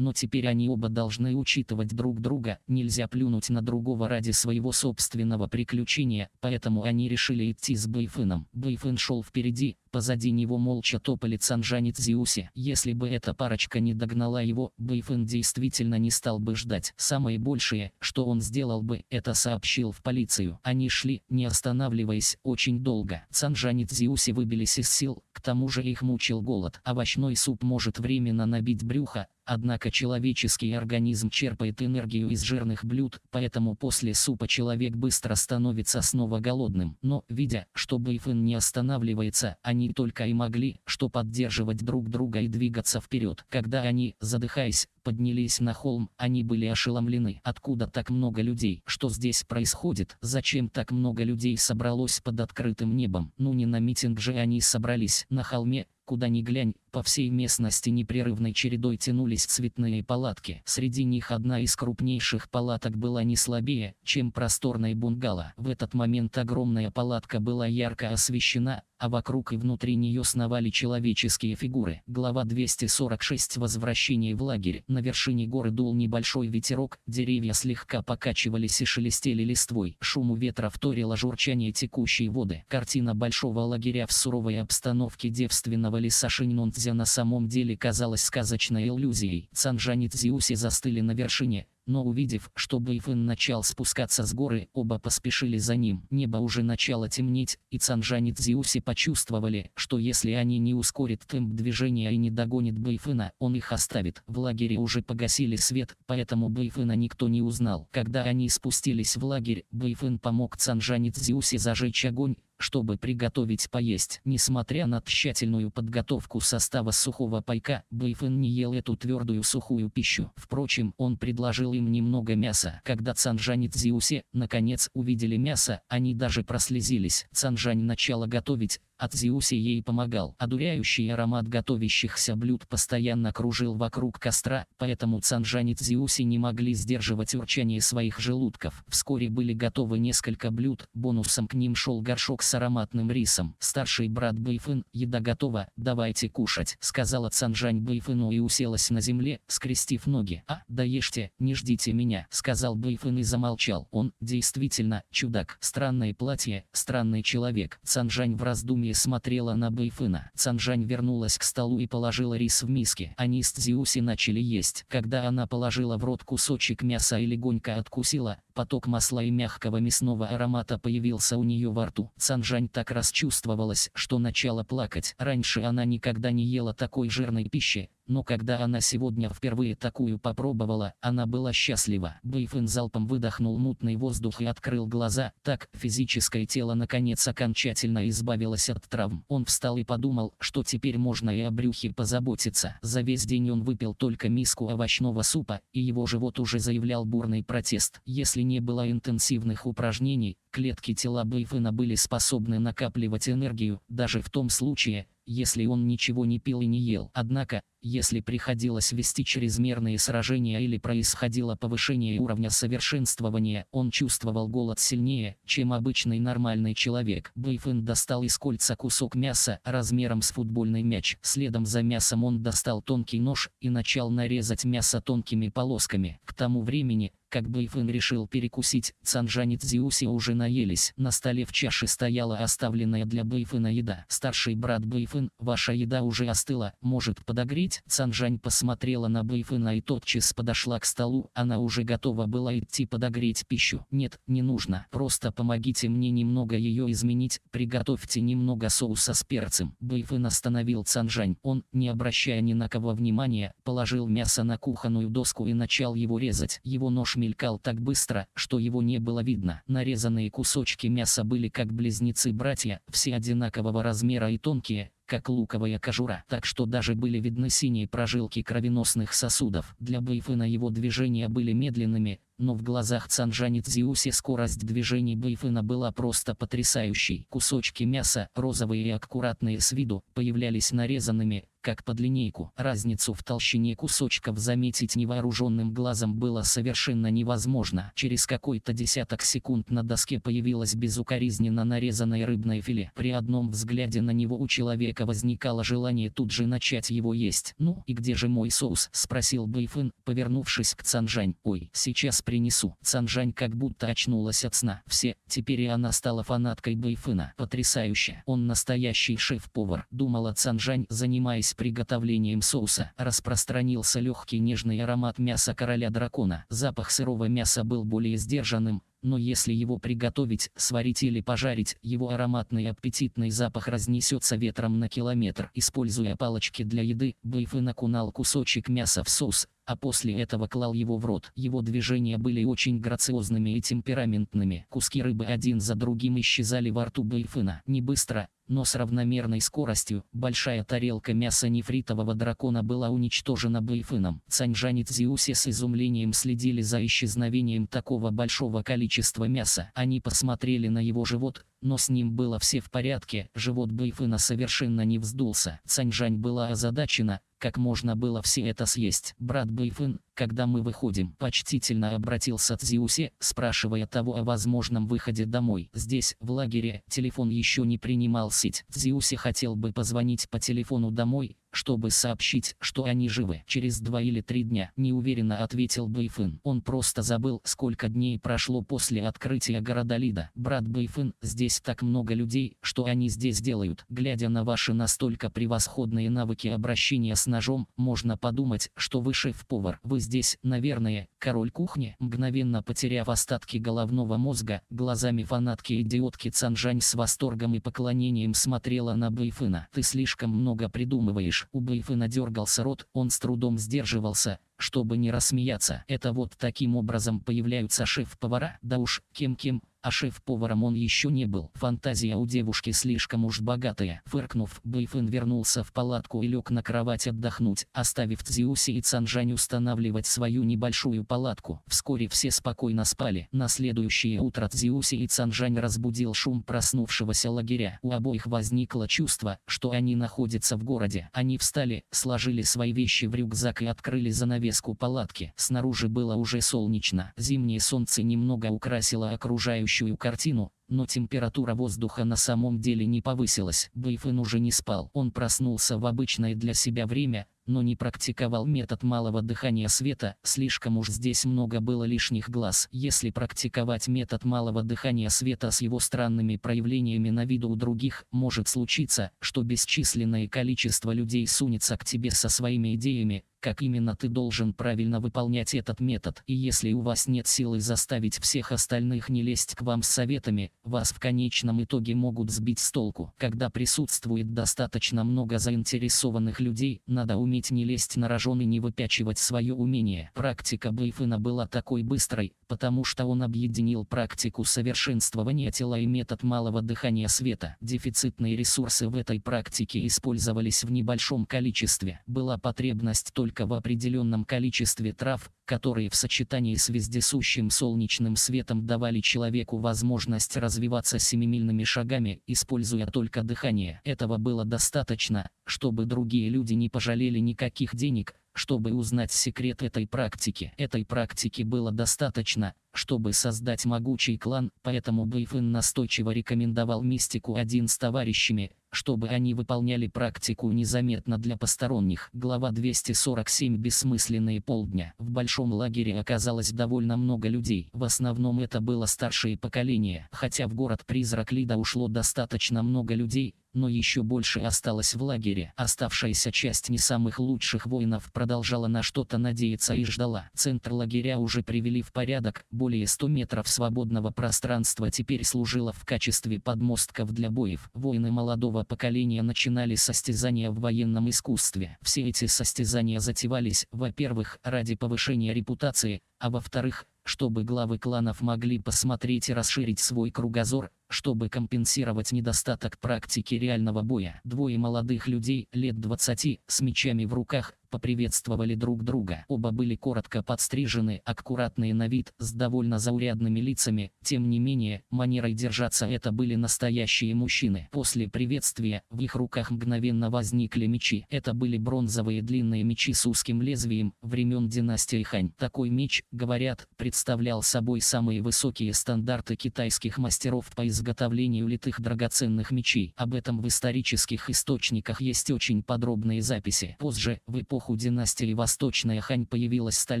но теперь они оба должны учитывать друг друга, нельзя плюнуть на другого ради своего собственного приключения, поэтому они решили идти с Бэйфыном. Бэйфын шел впереди, позади него молча топали Цанжанит Зиуси. Если бы эта парочка не догнала его, Бэйфын действительно не стал бы ждать. Самое большее, что он сделал бы, это сообщил в полицию. Они шли, не останавливаясь, очень долго. Цанжанит Зиуси выбились из сил, к тому же их мучил голод. Овощной суп может временно набить брюхо, однако человеческий организм черпает энергию из жирных блюд, поэтому после супа человек быстро становится снова голодным. Но, видя, что Бэйфен не останавливается, они только и могли, что поддерживать друг друга и двигаться вперед. Когда они, задыхаясь, поднялись на холм, они были ошеломлены. Откуда так много людей? Что здесь происходит? Зачем так много людей собралось под открытым небом? Ну не на митинг же они собрались. На холме, куда ни глянь, по всей местности непрерывной чередой тянулись цветные палатки. Среди них одна из крупнейших палаток была не слабее, чем просторная бунгало. В этот момент огромная палатка была ярко освещена, а вокруг и внутри нее сновали человеческие фигуры. Глава 246 «Возвращение в лагерь». На вершине горы дул небольшой ветерок, деревья слегка покачивались и шелестели листвой. Шуму ветра вторило журчание текущей воды. Картина большого лагеря в суровой обстановке девственного леса Шиньнунт Цзя на самом деле казалась сказочной иллюзией. Цанжан и Цзюси застыли на вершине, но увидев, что Бэйфэн начал спускаться с горы, оба поспешили за ним. Небо уже начало темнеть, и Цанжан и Цзиуси почувствовали, что если они не ускорят темп движения и не догонят Бэйфэна, он их оставит. В лагере уже погасили свет, поэтому Бэйфэна никто не узнал. Когда они спустились в лагерь, Бэйфэн помог Цанжан и Цзиуси зажечь огонь, чтобы приготовить поесть. Несмотря на тщательную подготовку состава сухого пайка, Бэйфэн не ел эту твердую сухую пищу. Впрочем, он предложил выдал им немного мяса. Когда Цанжань и Цзиуси, наконец, увидели мясо, они даже прослезились. Цанжань начала готовить, от Зиуси ей помогал. Одуряющий аромат готовящихся блюд постоянно кружил вокруг костра, поэтому и Зиуси не могли сдерживать урчание своих желудков. Вскоре были готовы несколько блюд, бонусом к ним шел горшок с ароматным рисом. Старший брат Бэйфын, еда готова, давайте кушать, сказала Цанжань Бэйфыну и уселась на земле, скрестив ноги. А, доешьте, не ждите меня, сказал Бэйфын и замолчал. Он, действительно, чудак. Странное платье, странный человек. Цанжань в раздумье и смотрела на Бэйфына. Цанжань вернулась к столу и положила рис в миске. Они с Дзиуси начали есть. Когда она положила в рот кусочек мяса и легонько откусила, поток масла и мягкого мясного аромата появился у нее во рту. Цанжань так расчувствовалась, что начала плакать. Раньше она никогда не ела такой жирной пищи, но когда она сегодня впервые такую попробовала, она была счастлива. Бэйфэн залпом выдохнул мутный воздух и открыл глаза, так физическое тело наконец окончательно избавилось от травм. Он встал и подумал, что теперь можно и о брюхе позаботиться. За весь день он выпил только миску овощного супа, и его живот уже заявлял бурный протест. Если не было интенсивных упражнений, клетки тела Бэйфэна были способны накапливать энергию, даже в том случае, если он ничего не пил и не ел. Однако, если приходилось вести чрезмерные сражения или происходило повышение уровня совершенствования, он чувствовал голод сильнее, чем обычный нормальный человек. Бэйфен достал из кольца кусок мяса размером с футбольный мяч. Следом за мясом он достал тонкий нож и начал нарезать мясо тонкими полосками. К тому времени, как Бэйфэн решил перекусить, Цанжань и Зиуси уже наелись. На столе в чаше стояла оставленная для Бэйфэна еда. «Старший брат Бэйфэн, ваша еда уже остыла, может подогреть?» Цанжань посмотрела на Бэйфэна и тотчас подошла к столу. Она уже готова была идти подогреть пищу. «Нет, не нужно. Просто помогите мне немного ее изменить. Приготовьте немного соуса с перцем». Бэйфэн остановил Цанжань. Он, не обращая ни на кого внимания, положил мясо на кухонную доску и начал его резать. Его нож мелькал так быстро, что его не было видно. Нарезанные кусочки мяса были как близнецы-братья, все одинакового размера и тонкие, как луковая кожура, так что даже были видны синие прожилки кровеносных сосудов. Для Бэйфена его движения были медленными, но в глазах Цанжанит Зиуси скорость движений Бэйфена была просто потрясающей. Кусочки мяса, розовые и аккуратные с виду, появлялись нарезанными, как под линейку. Разницу в толщине кусочков заметить невооруженным глазом было совершенно невозможно. Через какой-то десяток секунд на доске появилось безукоризненно нарезанное рыбное филе. При одном взгляде на него у человека возникало желание тут же начать его есть. «Ну и где же мой соус?» – спросил Бэйфын, повернувшись к Цанжань. «Ой, сейчас принесу». Цанжань как будто очнулась от сна. Все, теперь и она стала фанаткой Бэйфына. Потрясающе. Он настоящий шеф-повар. Думала Цанжань, занимаясь занимались приготовлением соуса, распространился легкий нежный аромат мяса короля дракона. Запах сырого мяса был более сдержанным, но если его приготовить, сварить или пожарить, его ароматный аппетитный запах разнесется ветром на километр. Используя палочки для еды, Бэйфы накунал кусочек мяса в соус, а после этого клал его в рот. Его движения были очень грациозными и темпераментными. Куски рыбы один за другим исчезали во рту Бэйфына. Не быстро, но с равномерной скоростью большая тарелка мяса нефритового дракона была уничтожена Бэйфыном. Цаньжан и с изумлением следили за исчезновением такого большого количества мяса. Они посмотрели на его живот, но с ним было все в порядке, живот Бэйфына совершенно не вздулся. Цаньжань была озадачена, как можно было все это съесть. Брат Бэйфын, когда мы выходим», — почтительно обратился Цзиусе, спрашивая того о возможном выходе домой. Здесь, в лагере, телефон еще не принимал сеть. Цзиусе хотел бы позвонить по телефону домой, чтобы сообщить, что они живы. Через два или три дня, неуверенно ответил Бэйфын. Он просто забыл, сколько дней прошло после открытия города Лида. Брат Бэйфын, здесь так много людей, что они здесь делают. Глядя на ваши настолько превосходные навыки обращения с ножом, можно подумать, что вы шеф-повар. Вы здесь здесь, наверное, король кухни, мгновенно потеряв остатки головного мозга, глазами фанатки-идиотки Цанжань с восторгом и поклонением смотрела на Бэйфына. «Ты слишком много придумываешь». У Бэйфына дергался рот, он с трудом сдерживался, чтобы не рассмеяться. Это вот таким образом появляются шеф-повара, да уж, кем-кем, а шеф-поваром он еще не был. Фантазия у девушки слишком уж богатая. Фыркнув, Бэйфэн вернулся в палатку и лег на кровать отдохнуть, оставив Цзиуси и Цанжань устанавливать свою небольшую палатку. Вскоре все спокойно спали. На следующее утро Цзиуси и Цанжань разбудил шум проснувшегося лагеря. У обоих возникло чувство, что они находятся в городе. Они встали, сложили свои вещи в рюкзак и открыли занавеску палатки. Снаружи было уже солнечно. Зимнее солнце немного украсило окружающую шокирующую картину, но температура воздуха на самом деле не повысилась. Бэйфен уже не спал. Он проснулся в обычное для себя время, но не практиковал метод малого дыхания света, слишком уж здесь много было лишних глаз. Если практиковать метод малого дыхания света с его странными проявлениями на виду у других, может случиться, что бесчисленное количество людей сунется к тебе со своими идеями, как именно ты должен правильно выполнять этот метод. И если у вас нет силы заставить всех остальных не лезть к вам с советами, вас в конечном итоге могут сбить с толку. Когда присутствует достаточно много заинтересованных людей, надо уметь не лезть на рожон и не выпячивать свое умение. Практика Бейфена была такой быстрой, потому что он объединил практику совершенствования тела и метод малого дыхания света. Дефицитные ресурсы в этой практике использовались в небольшом количестве. Была потребность только в определенном количестве трав, которые в сочетании с вездесущим солнечным светом давали человеку возможность развиваться семимильными шагами, используя только дыхание. Этого было достаточно, чтобы другие люди не пожалели никаких денег, чтобы узнать секрет этой практики. Этой практики было достаточно, чтобы создать могучий клан, поэтому Бэйфэн настойчиво рекомендовал Мистику один с товарищами, чтобы они выполняли практику незаметно для посторонних. Глава 247 «Бессмысленные полдня». В большом лагере оказалось довольно много людей. В основном это было старшее поколение. Хотя в город-призрак Лида ушло достаточно много людей, но еще больше осталось в лагере. Оставшаяся часть не самых лучших воинов продолжала на что-то надеяться и ждала. Центр лагеря уже привели в порядок, более 100 метров свободного пространства теперь служило в качестве подмостков для боев. Воины молодого поколения начинали состязания в военном искусстве. Все эти состязания затевались, во-первых, ради повышения репутации, а во-вторых, чтобы главы кланов могли посмотреть и расширить свой кругозор, чтобы компенсировать недостаток практики реального боя, двое молодых людей, лет 20, с мечами в руках, поприветствовали друг друга. Оба были коротко подстрижены, аккуратные на вид, с довольно заурядными лицами, тем не менее, манерой держаться это были настоящие мужчины. После приветствия, в их руках мгновенно возникли мечи. Это были бронзовые длинные мечи с узким лезвием, времен династии Хань. Такой меч, говорят, представлял собой самые высокие стандарты китайских мастеров по изучению изготовлению литых драгоценных мечей. Об этом в исторических источниках есть очень подробные записи. Позже, в эпоху династии Восточная Хань появилась сталь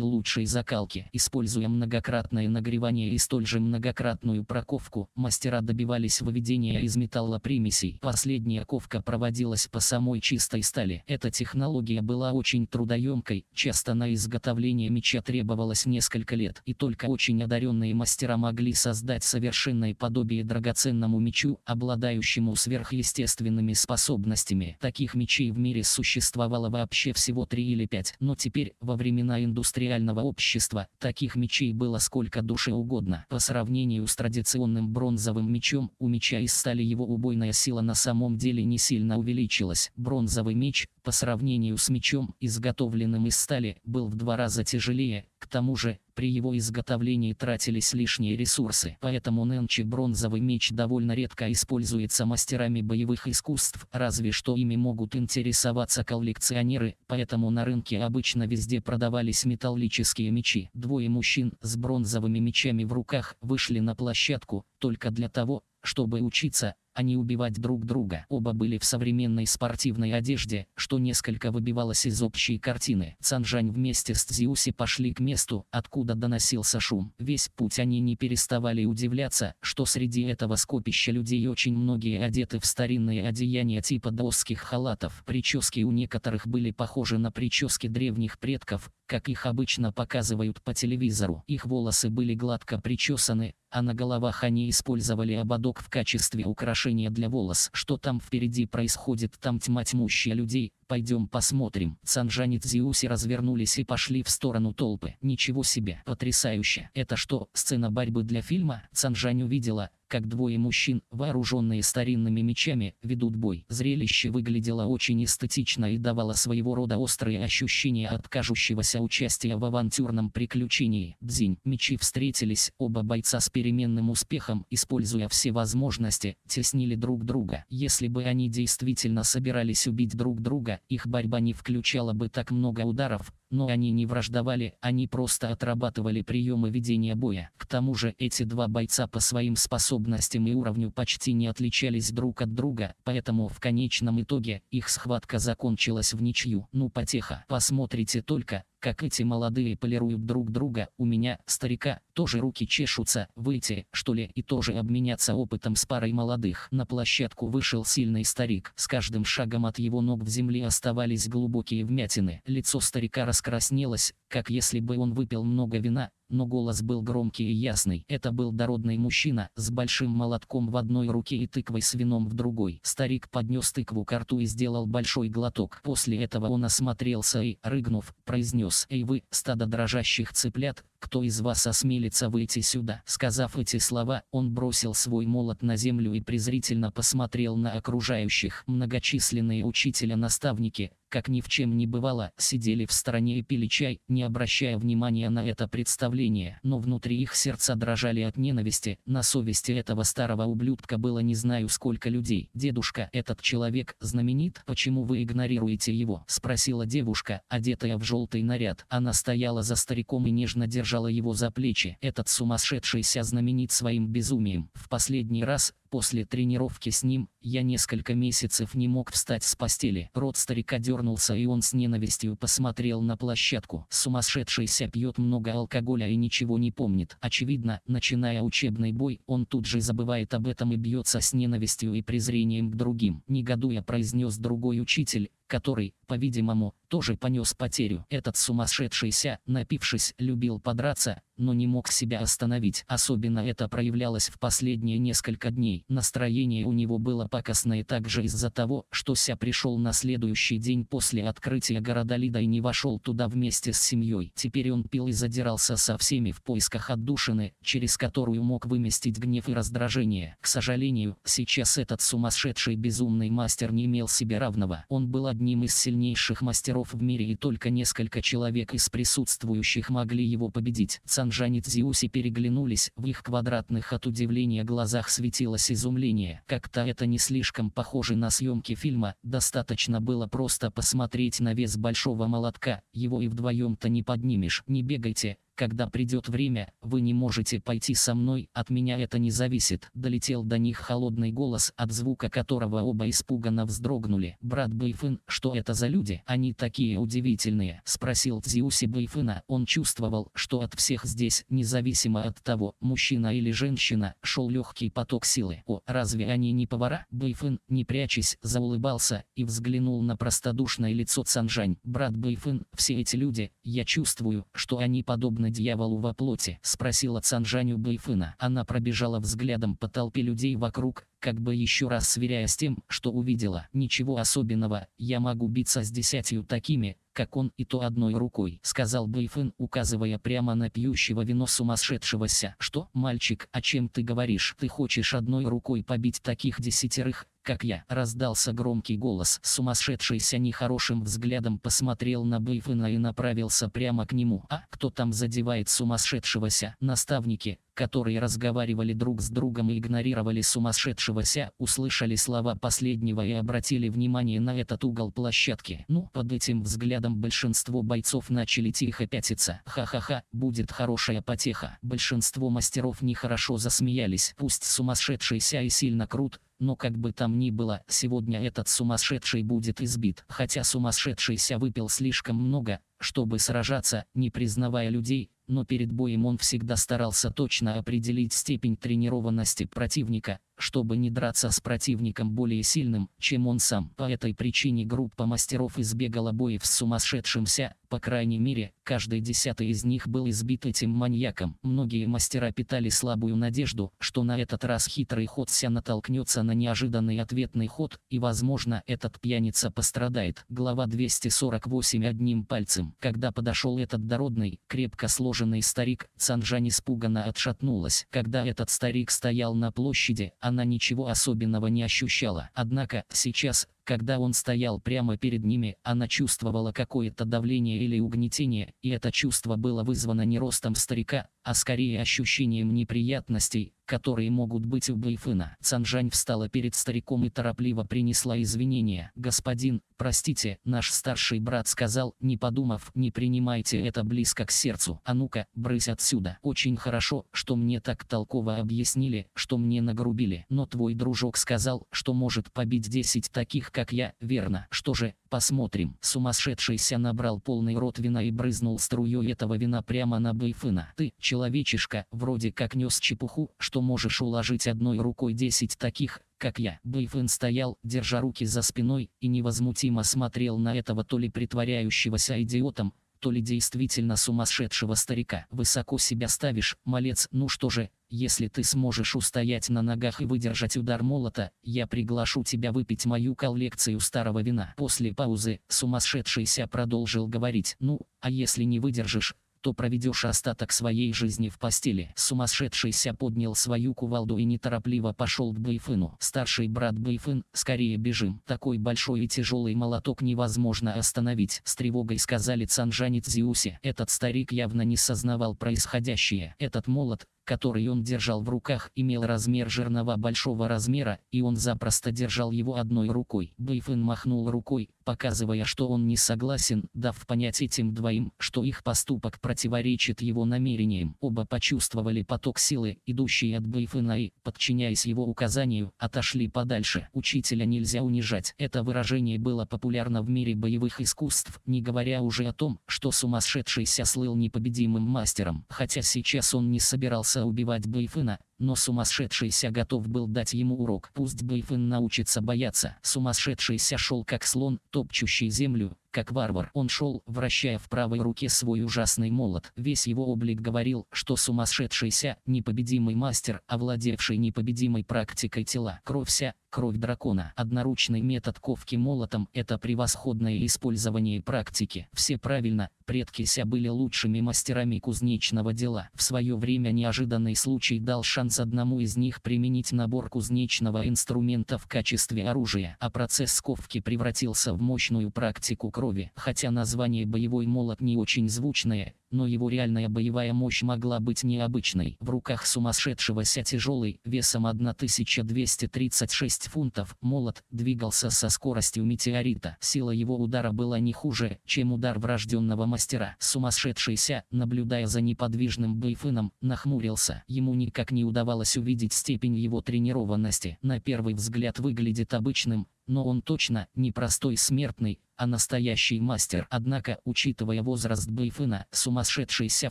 лучшей закалки. Используя многократное нагревание и столь же многократную проковку, мастера добивались выведения из металла примесей. Последняя ковка проводилась по самой чистой стали. Эта технология была очень трудоемкой, часто на изготовление меча требовалось несколько лет, и только очень одаренные мастера могли создать совершенное подобие драгоценных драгоценному мечу, обладающему сверхъестественными способностями. Таких мечей в мире существовало вообще всего три или пять. но теперь, во времена индустриального общества, таких мечей было сколько душе угодно. По сравнению с традиционным бронзовым мечом, у меча из стали его убойная сила на самом деле не сильно увеличилась. Бронзовый меч, по сравнению с мечом, изготовленным из стали, был в два раза тяжелее, к тому же, при его изготовлении тратились лишние ресурсы. Поэтому нынче бронзовый меч довольно редко используется мастерами боевых искусств, разве что ими могут интересоваться коллекционеры, поэтому на рынке обычно везде продавались металлические мечи. Двое мужчин с бронзовыми мечами в руках вышли на площадку, только для того, чтобы учиться, а не убивать друг друга. Оба были в современной спортивной одежде, что несколько выбивалось из общей картины. Цанжань вместе с Цзиуси пошли к месту, откуда доносился шум. Весь путь они не переставали удивляться, что среди этого скопища людей очень многие одеты в старинные одеяния типа даосских халатов. Прически у некоторых были похожи на прически древних предков, как их обычно показывают по телевизору. Их волосы были гладко причесаны, а на головах они использовали ободок в качестве украшения для волос. Что там впереди происходит, там тьма тьмущая людей, Пойдем посмотрим. и Зиуси развернулись и пошли в сторону толпы. Ничего себе, потрясающе. Это что, сцена борьбы для фильма? Санжань увидела, как двое мужчин, вооруженные старинными мечами, ведут бой. Зрелище выглядело очень эстетично и давало своего рода острые ощущения от кажущегося участия в авантюрном приключении. Дзинь. Мечи встретились, оба бойца с переменным успехом, используя все возможности, теснили друг друга. Если бы они действительно собирались убить друг друга, их борьба не включала бы так много ударов, но они не враждовали, они просто отрабатывали приемы ведения боя. К тому же эти два бойца по своим способностям и уровню почти не отличались друг от друга, поэтому в конечном итоге их схватка закончилась в ничью. Ну потеха, посмотрите только, как эти молодые полируют друг друга, у меня, старика, тоже руки чешутся, выйти, что ли, и тоже обменяться опытом с парой молодых. На площадку вышел сильный старик, с каждым шагом от его ног в земле оставались глубокие вмятины. Лицо старика раскрылось раскраснелась, как если бы он выпил много вина, но голос был громкий и ясный. Это был дородный мужчина, с большим молотком в одной руке и тыквой с вином в другой. Старик поднес тыкву к рту и сделал большой глоток. После этого он осмотрелся и, рыгнув, произнес «Эй вы, стадо дрожащих цыплят, кто из вас осмелится выйти сюда?» Сказав эти слова, он бросил свой молот на землю и презрительно посмотрел на окружающих. Многочисленные учителя-наставники, как ни в чем не бывало, сидели в стороне и пили чай, не обращая внимания на это представление давление, но внутри их сердца дрожали от ненависти, на совести этого старого ублюдка было не знаю сколько людей. «Дедушка, этот человек знаменит, почему вы игнорируете его?» – спросила девушка, одетая в желтый наряд. Она стояла за стариком и нежно держала его за плечи. Этот сумасшедшийся знаменит своим безумием. В последний раз, После тренировки с ним, я несколько месяцев не мог встать с постели. Рот старика дернулся и он с ненавистью посмотрел на площадку. Сумасшедшийся пьет много алкоголя и ничего не помнит. Очевидно, начиная учебный бой, он тут же забывает об этом и бьется с ненавистью и презрением к другим. Негодуя произнес другой учитель, который, по-видимому, тоже понес потерю. Этот сумасшедшийся, напившись, любил подраться, но не мог себя остановить. Особенно это проявлялось в последние несколько дней. Настроение у него было пакостное также из-за того, что Ся пришел на следующий день после открытия города Лида и не вошел туда вместе с семьей. Теперь он пил и задирался со всеми в поисках отдушины, через которую мог выместить гнев и раздражение. К сожалению, сейчас этот сумасшедший безумный мастер не имел себе равного. Он был одним одним из сильнейших мастеров в мире и только несколько человек из присутствующих могли его победить. Санжан и Цзиуси переглянулись, в их квадратных от удивления глазах светилось изумление. Как-то это не слишком похоже на съемки фильма, достаточно было просто посмотреть на вес большого молотка, его и вдвоем-то не поднимешь. Не бегайте, когда придет время, вы не можете пойти со мной, от меня это не зависит. Долетел до них холодный голос, от звука которого оба испуганно вздрогнули. Брат Бэйфын, что это за люди? Они такие удивительные, спросил в Зиусе Бэйфына. Он чувствовал, что от всех здесь, независимо от того, мужчина или женщина, шел легкий поток силы. О, разве они не повара? Бэйфын, не прячась, заулыбался и взглянул на простодушное лицо Цанжань. Брат Бэйфын, все эти люди, я чувствую, что они подобны дьяволу во плоти?» – спросила Цанжаню Байфына. Она пробежала взглядом по толпе людей вокруг, как бы еще раз сверяя с тем, что увидела. Ничего особенного, я могу биться с десятью такими, как он и то одной рукой, сказал Бэйфен, указывая прямо на пьющего вино сумасшедшегося. Что, мальчик, о чем ты говоришь? Ты хочешь одной рукой побить таких десятерых, как я, раздался громкий голос. Сумасшедшийся нехорошим взглядом посмотрел на Бэйфена и направился прямо к нему. А кто там задевает сумасшедшегося? Наставники, которые разговаривали друг с другом и игнорировали сумасшедшего Ся, услышали слова последнего и обратили внимание на этот угол площадки. Ну, под этим взглядом большинство бойцов начали тихо пятиться. Ха-ха-ха, будет хорошая потеха. Большинство мастеров нехорошо засмеялись. Пусть сумасшедший Ся и сильно крут, но как бы там ни было, сегодня этот сумасшедший будет избит. Хотя сумасшедшийся выпил слишком много, чтобы сражаться, не признавая людей, но перед боем он всегда старался точно определить степень тренированности противника, чтобы не драться с противником более сильным, чем он сам. По этой причине группа мастеров избегала боев с сумасшедшимся, по крайней мере, каждый десятый из них был избит этим маньяком. Многие мастера питали слабую надежду, что на этот раз хитрый ход ся натолкнется на неожиданный ответный ход, и возможно этот пьяница пострадает. Глава 248 одним пальцем. Когда подошел этот дородный, крепко сложенный старик, Санжан испуганно отшатнулась. Когда этот старик стоял на площади, она ничего особенного не ощущала. Однако, сейчас, когда он стоял прямо перед ними, она чувствовала какое-то давление или угнетение, и это чувство было вызвано не ростом старика, а скорее ощущением неприятностей, которые могут быть у Бэйфына. Цанжань встала перед стариком и торопливо принесла извинения. «Господин, простите, наш старший брат сказал, не подумав, не принимайте это близко к сердцу. А ну-ка, брысь отсюда. Очень хорошо, что мне так толково объяснили, что мне нагрубили. Но твой дружок сказал, что может побить 10 таких, как как я, верно. Что же, посмотрим. Сумасшедшийся набрал полный рот вина и брызнул струей этого вина прямо на Бэйфына. Ты, человечишка, вроде как нес чепуху, что можешь уложить одной рукой 10 таких, как я. Бэйфэн стоял, держа руки за спиной, и невозмутимо смотрел на этого то ли притворяющегося идиотом, то ли действительно сумасшедшего старика. Высоко себя ставишь, малец, ну что же, если ты сможешь устоять на ногах и выдержать удар молота, я приглашу тебя выпить мою коллекцию старого вина. После паузы сумасшедшийся продолжил говорить, ну, а если не выдержишь, то проведешь остаток своей жизни в постели. Сумасшедшийся поднял свою кувалду и неторопливо пошел к Бэйфыну. Старший брат Бэйфын, скорее бежим. Такой большой и тяжелый молоток невозможно остановить. С тревогой сказали Цанжанец Зиусе. Этот старик явно не сознавал происходящее. Этот молот, который он держал в руках, имел размер жернова большого размера, и он запросто держал его одной рукой. Бэйфен махнул рукой, показывая, что он не согласен, дав понять этим двоим, что их поступок противоречит его намерениям. Оба почувствовали поток силы, идущий от Бэйфена и, подчиняясь его указанию, отошли подальше. Учителя нельзя унижать. Это выражение было популярно в мире боевых искусств, не говоря уже о том, что сумасшедшийся слыл непобедимым мастером. Хотя сейчас он не собирался убивать Бейфына, но сумасшедшийся готов был дать ему урок. Пусть Бэйфен научится бояться. Сумасшедшийся шел как слон, топчущий землю, как варвар. Он шел, вращая в правой руке свой ужасный молот. Весь его облик говорил, что сумасшедшийся, непобедимый мастер, овладевший непобедимой практикой тела. Кровь вся, кровь дракона. Одноручный метод ковки молотом – это превосходное использование практики. Все правильно, предки ся были лучшими мастерами кузнечного дела. В свое время неожиданный случай дал шанс шанс одному из них применить набор кузнечного инструмента в качестве оружия. А процесс сковки превратился в мощную практику крови, хотя название «боевой молот» не очень звучное, но его реальная боевая мощь могла быть необычной. В руках сумасшедшегося тяжелый, весом 1236 фунтов, молот двигался со скоростью метеорита. Сила его удара была не хуже, чем удар врожденного мастера. Сумасшедшийся, наблюдая за неподвижным Бэйфыном, нахмурился. Ему никак не удавалось увидеть степень его тренированности. На первый взгляд выглядит обычным, но он точно не простой смертный, а настоящий мастер. Однако, учитывая возраст Бэйфына, сумасшедшийся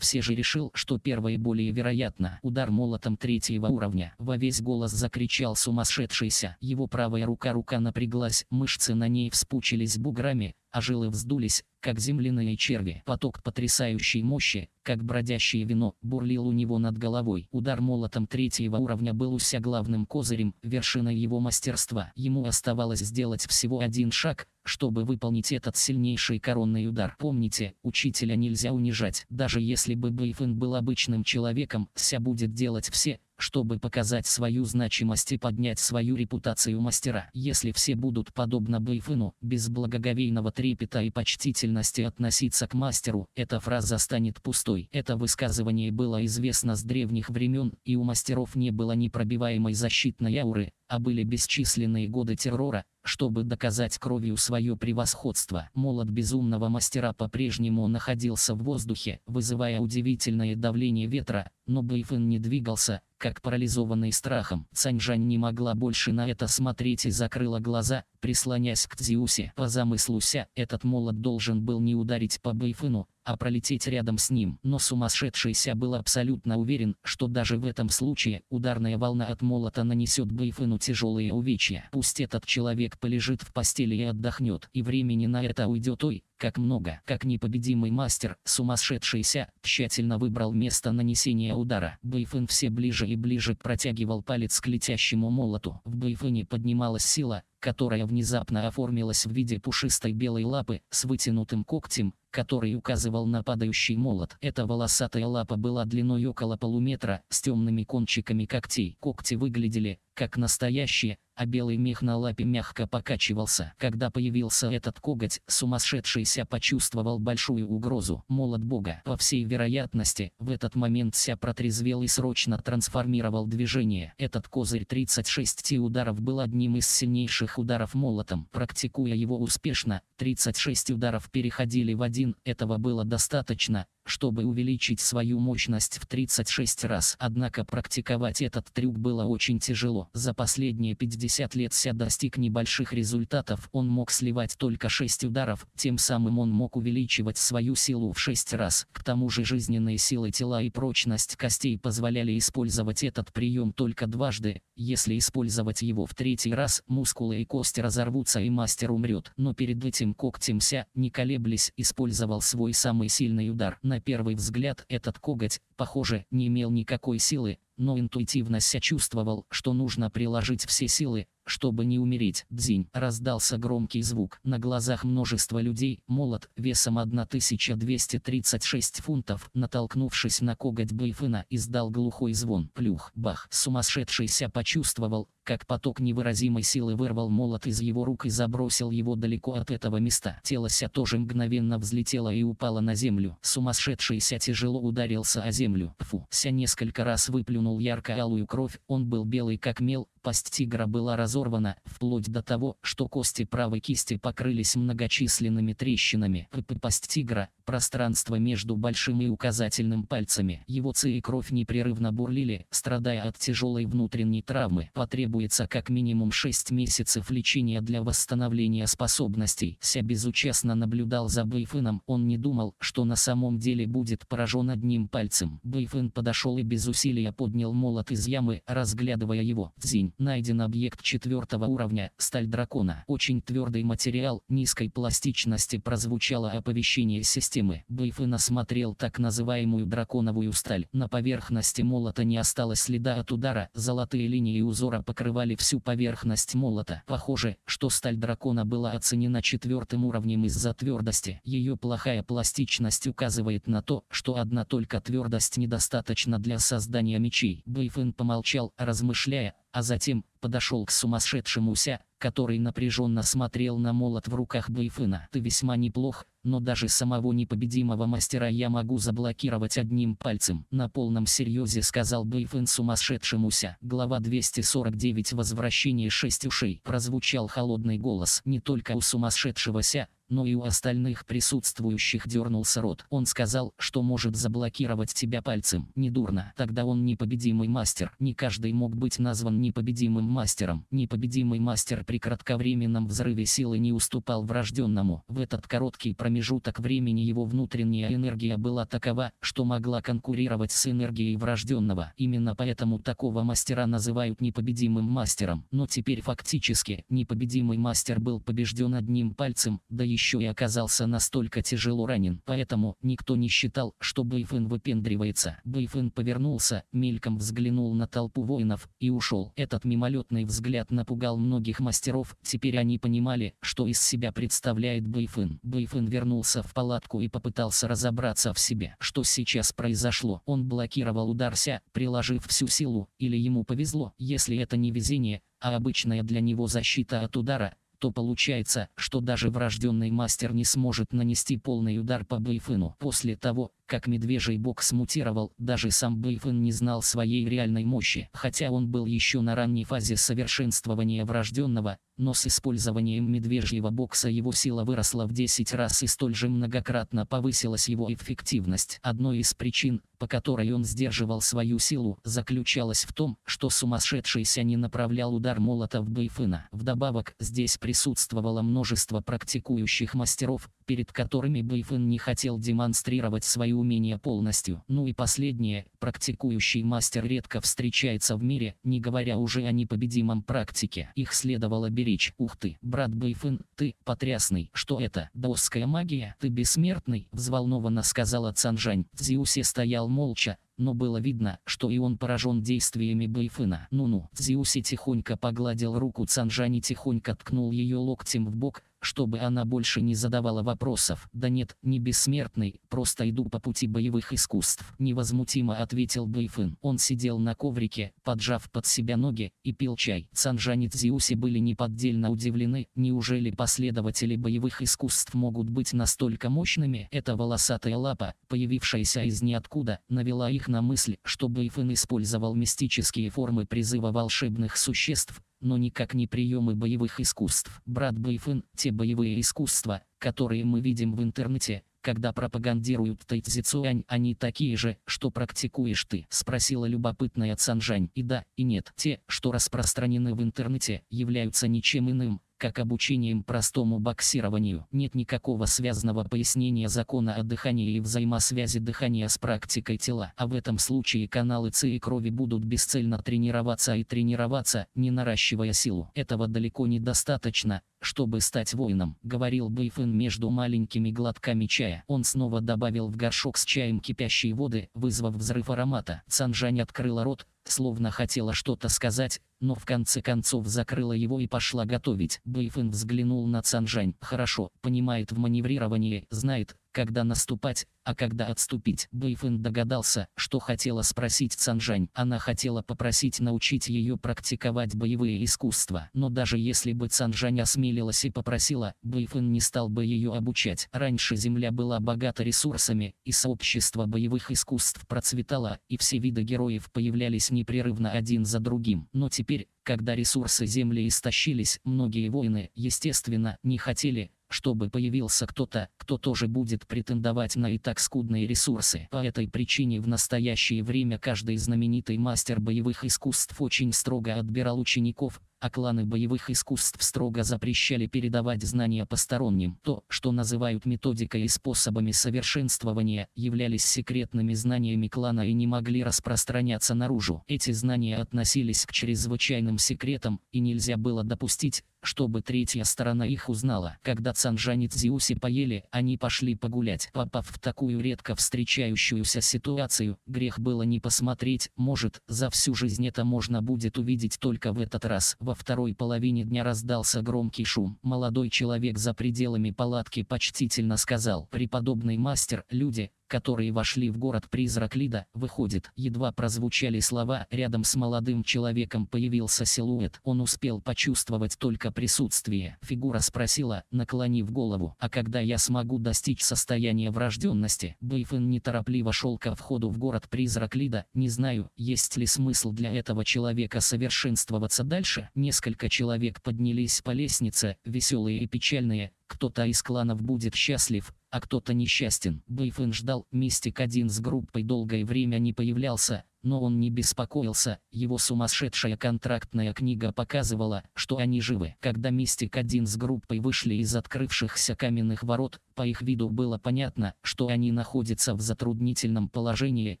все же решил, что первое более вероятно. Удар молотом третьего уровня. Во весь голос закричал сумасшедшийся. Его правая рука рука напряглась, мышцы на ней вспучились буграми, а жилы вздулись, как земляные черви. Поток потрясающей мощи, как бродящее вино, бурлил у него над головой. Удар молотом третьего уровня был уся главным козырем, вершиной его мастерства. Ему оставалось сделать всего один шаг, чтобы выполнить этот сильнейший коронный удар. Помните, учителя нельзя унижать. Даже если бы Бэйфен был обычным человеком, Ся будет делать все, чтобы показать свою значимость и поднять свою репутацию мастера. Если все будут подобно Бэйфену, без благоговейного трепета и почтительности относиться к мастеру, эта фраза станет пустой. Это высказывание было известно с древних времен, и у мастеров не было непробиваемой защитной ауры, а были бесчисленные годы террора, чтобы доказать кровью свое превосходство. Молот безумного мастера по-прежнему находился в воздухе, вызывая удивительное давление ветра, но Бэйфэн не двигался, как парализованный страхом. Цаньжань не могла больше на это смотреть и закрыла глаза, прислонясь к Дзиусе. По замыслу Ся, этот молот должен был не ударить по Бэйфэну, а пролететь рядом с ним. Но сумасшедшийся был абсолютно уверен, что даже в этом случае ударная волна от молота нанесет Бэйфену тяжелые увечья. Пусть этот человек полежит в постели и отдохнет, и времени на это уйдет ой, как много. Как непобедимый мастер, сумасшедшийся, тщательно выбрал место нанесения удара. Бэйфен все ближе и ближе протягивал палец к летящему молоту. В Бэйфене поднималась сила, которая внезапно оформилась в виде пушистой белой лапы с вытянутым когтем, который указывал на падающий молот. Эта волосатая лапа была длиной около полуметра, с темными кончиками когтей. Когти выглядели как настоящие, а белый мех на лапе мягко покачивался. Когда появился этот коготь, сумасшедшийся почувствовал большую угрозу, молот бога. По всей вероятности, в этот момент Ся протрезвел и срочно трансформировал движение. Этот козырь 36 ударов был одним из сильнейших ударов молотом. Практикуя его успешно, 36 ударов переходили в один, этого было достаточно, чтобы увеличить свою мощность в 36 раз. Однако практиковать этот трюк было очень тяжело. За последние 50 лет Ся достиг небольших результатов. Он мог сливать только 6 ударов, тем самым он мог увеличивать свою силу в 6 раз. К тому же жизненные силы тела и прочность костей позволяли использовать этот прием только дважды. Если использовать его в третий раз, мускулы и кости разорвутся и мастер умрет. Но перед этим когтем Ся, не колеблясь, использовал свой самый сильный удар. На первый взгляд этот коготь, похоже, не имел никакой силы, но интуитивно себя чувствовал, что нужно приложить все силы, чтобы не умереть. Дзинь, раздался громкий звук. На глазах множества людей, молот, весом 1236 фунтов, натолкнувшись на коготь Бэйфена, издал глухой звон. Плюх, бах. Сумасшедшийся почувствовал, как поток невыразимой силы вырвал молот из его рук и забросил его далеко от этого места. Тело Ся тоже мгновенно взлетело и упало на землю. Сумасшедший Ся тяжело ударился о землю. Фу. Ся несколько раз выплюнул ярко-алую кровь, он был белый как мел, пасть тигра была разорвана разорвана, вплоть до того, что кости правой кисти покрылись многочисленными трещинами. Пасть тигра, пространство между большим и указательным пальцами. Его ци и кровь непрерывно бурлили, страдая от тяжелой внутренней травмы. Потребуется как минимум 6 месяцев лечения для восстановления способностей. Ся безучастно наблюдал за Бэйфином, он не думал, что на самом деле будет поражен одним пальцем. Бэйфин подошел и без усилия поднял молот из ямы, разглядывая его. Дзинь, найден объект 4 четвертого уровня, сталь дракона. Очень твердый материал, низкой пластичности прозвучало оповещение системы. Бейфен осмотрел так называемую драконовую сталь. На поверхности молота не осталось следа от удара, золотые линии узора покрывали всю поверхность молота. Похоже, что сталь дракона была оценена четвертым уровнем из-за твердости. Ее плохая пластичность указывает на то, что одна только твердость недостаточно для создания мечей. Бейфен помолчал, размышляя, а затем подошел к сумасшедшемуся, который напряженно смотрел на молот в руках Бэйфына. «Ты весьма неплох, но даже самого непобедимого мастера я могу заблокировать одним пальцем», на полном серьезе сказал Бэйфын сумасшедшемуся. Глава 249 «Возвращение шесть ушей» прозвучал холодный голос не только у сумасшедшегося, но и у остальных присутствующих дернулся рот. Он сказал, что может заблокировать тебя пальцем. Недурно. Тогда он непобедимый мастер. Не каждый мог быть назван непобедимым мастером. Непобедимый мастер при кратковременном взрыве силы не уступал врожденному. В этот короткий промежуток времени его внутренняя энергия была такова, что могла конкурировать с энергией врожденного. Именно поэтому такого мастера называют непобедимым мастером. Но теперь фактически непобедимый мастер был побежден одним пальцем, да еще еще и оказался настолько тяжело ранен, поэтому никто не считал, что Бэйфен выпендривается. Бэйфен повернулся, мельком взглянул на толпу воинов и ушел. Этот мимолетный взгляд напугал многих мастеров, теперь они понимали, что из себя представляет Бэйфен. Бэйфен вернулся в палатку и попытался разобраться в себе, что сейчас произошло. Он блокировал ударся, приложив всю силу, или ему повезло, если это не везение, а обычная для него защита от удара – то получается, что даже врожденный мастер не сможет нанести полный удар по Бэйфену. После того, как медвежий бог смутировал, даже сам Бэйфен не знал своей реальной мощи, хотя он был еще на ранней фазе совершенствования врожденного, но с использованием медвежьего бокса его сила выросла в 10 раз и столь же многократно повысилась его эффективность. Одной из причин, по которой он сдерживал свою силу, заключалась в том, что сумасшедшийся не направлял удар молота в Бэйфена. Вдобавок, здесь присутствовало множество практикующих мастеров, перед которыми Бэйфен не хотел демонстрировать свою умения полностью. Ну и последнее, практикующий мастер редко встречается в мире, не говоря уже о непобедимом практике. Их следовало беречь. Ух ты, брат Бэйфын, ты потрясный. Что это, даосская магия? Ты бессмертный? Взволнованно сказала Цанжань. Цзиусе стоял молча, но было видно, что и он поражен действиями Бэйфына. Ну-ну, Зиуси тихонько погладил руку Цанжани тихонько ткнул ее локтем в бок, чтобы она больше не задавала вопросов. «Да нет, не бессмертный, просто иду по пути боевых искусств», — невозмутимо ответил Бэйфын. Он сидел на коврике, поджав под себя ноги, и пил чай. Санжан и Цзиуси были неподдельно удивлены. Неужели последователи боевых искусств могут быть настолько мощными? Эта волосатая лапа, появившаяся из ниоткуда, навела их на мысль, что Бэйфын использовал мистические формы призыва волшебных существ, но никак не приемы боевых искусств. Брат Бэйфэн, те боевые искусства, которые мы видим в интернете, когда пропагандируют тайцзицуань, они такие же, что практикуешь ты?» – спросила любопытная Цанжань. И да, и нет. Те, что распространены в интернете, являются ничем иным, как обучением простому боксированию. Нет никакого связанного пояснения закона о дыхании и взаимосвязи дыхания с практикой тела. А в этом случае каналы ЦИ и крови будут бесцельно тренироваться и тренироваться, не наращивая силу. Этого далеко недостаточно, чтобы стать воином, говорил Бэйфэн между маленькими глотками чая. Он снова добавил в горшок с чаем кипящей воды, вызвав взрыв аромата. Цанжань открыла рот, словно хотела что-то сказать, но в конце концов закрыла его и пошла готовить. Бэйфэн взглянул на Цанжань. Хорошо, понимает в маневрировании, знает, когда наступать, а когда отступить. Бэйфэн догадался, что хотела спросить Цанжань. Она хотела попросить научить ее практиковать боевые искусства. Но даже если бы Цанжань осмелилась и попросила, Бэйфэн не стал бы ее обучать. Раньше земля была богата ресурсами, и сообщество боевых искусств процветало, и все виды героев появлялись непрерывно один за другим. Но теперь, когда ресурсы земли истощились, многие воины, естественно, не хотели, чтобы появился кто-то, кто тоже будет претендовать на и так скудные ресурсы. По этой причине в настоящее время каждый знаменитый мастер боевых искусств очень строго отбирал учеников, а кланы боевых искусств строго запрещали передавать знания посторонним. То, что называют методикой и способами совершенствования, являлись секретными знаниями клана и не могли распространяться наружу. Эти знания относились к чрезвычайным секретам, и нельзя было допустить, чтобы третья сторона их узнала. Когда Цанжанец Зиуси поели, они пошли погулять. Попав в такую редко встречающуюся ситуацию, грех было не посмотреть, может, за всю жизнь это можно будет увидеть только в этот раз. В во второй половине дня раздался громкий шум. Молодой человек за пределами палатки почтительно сказал, «Преподобный мастер, люди, которые вошли в город призрак Лида, выходит, едва прозвучали слова, рядом с молодым человеком появился силуэт, он успел почувствовать только присутствие. Фигура спросила, наклонив голову, а когда я смогу достичь состояния врожденности? Бэйфен неторопливо шел ко входу в город призрак Лида, не знаю, есть ли смысл для этого человека совершенствоваться дальше. Несколько человек поднялись по лестнице, веселые и печальные, кто-то из кланов будет счастлив, а кто-то несчастен. Бэйфэн ждал, Мистик один с группой долгое время не появлялся, но он не беспокоился, его сумасшедшая контрактная книга показывала, что они живы. Когда Мистик один с группой вышли из открывшихся каменных ворот, по их виду было понятно, что они находятся в затруднительном положении,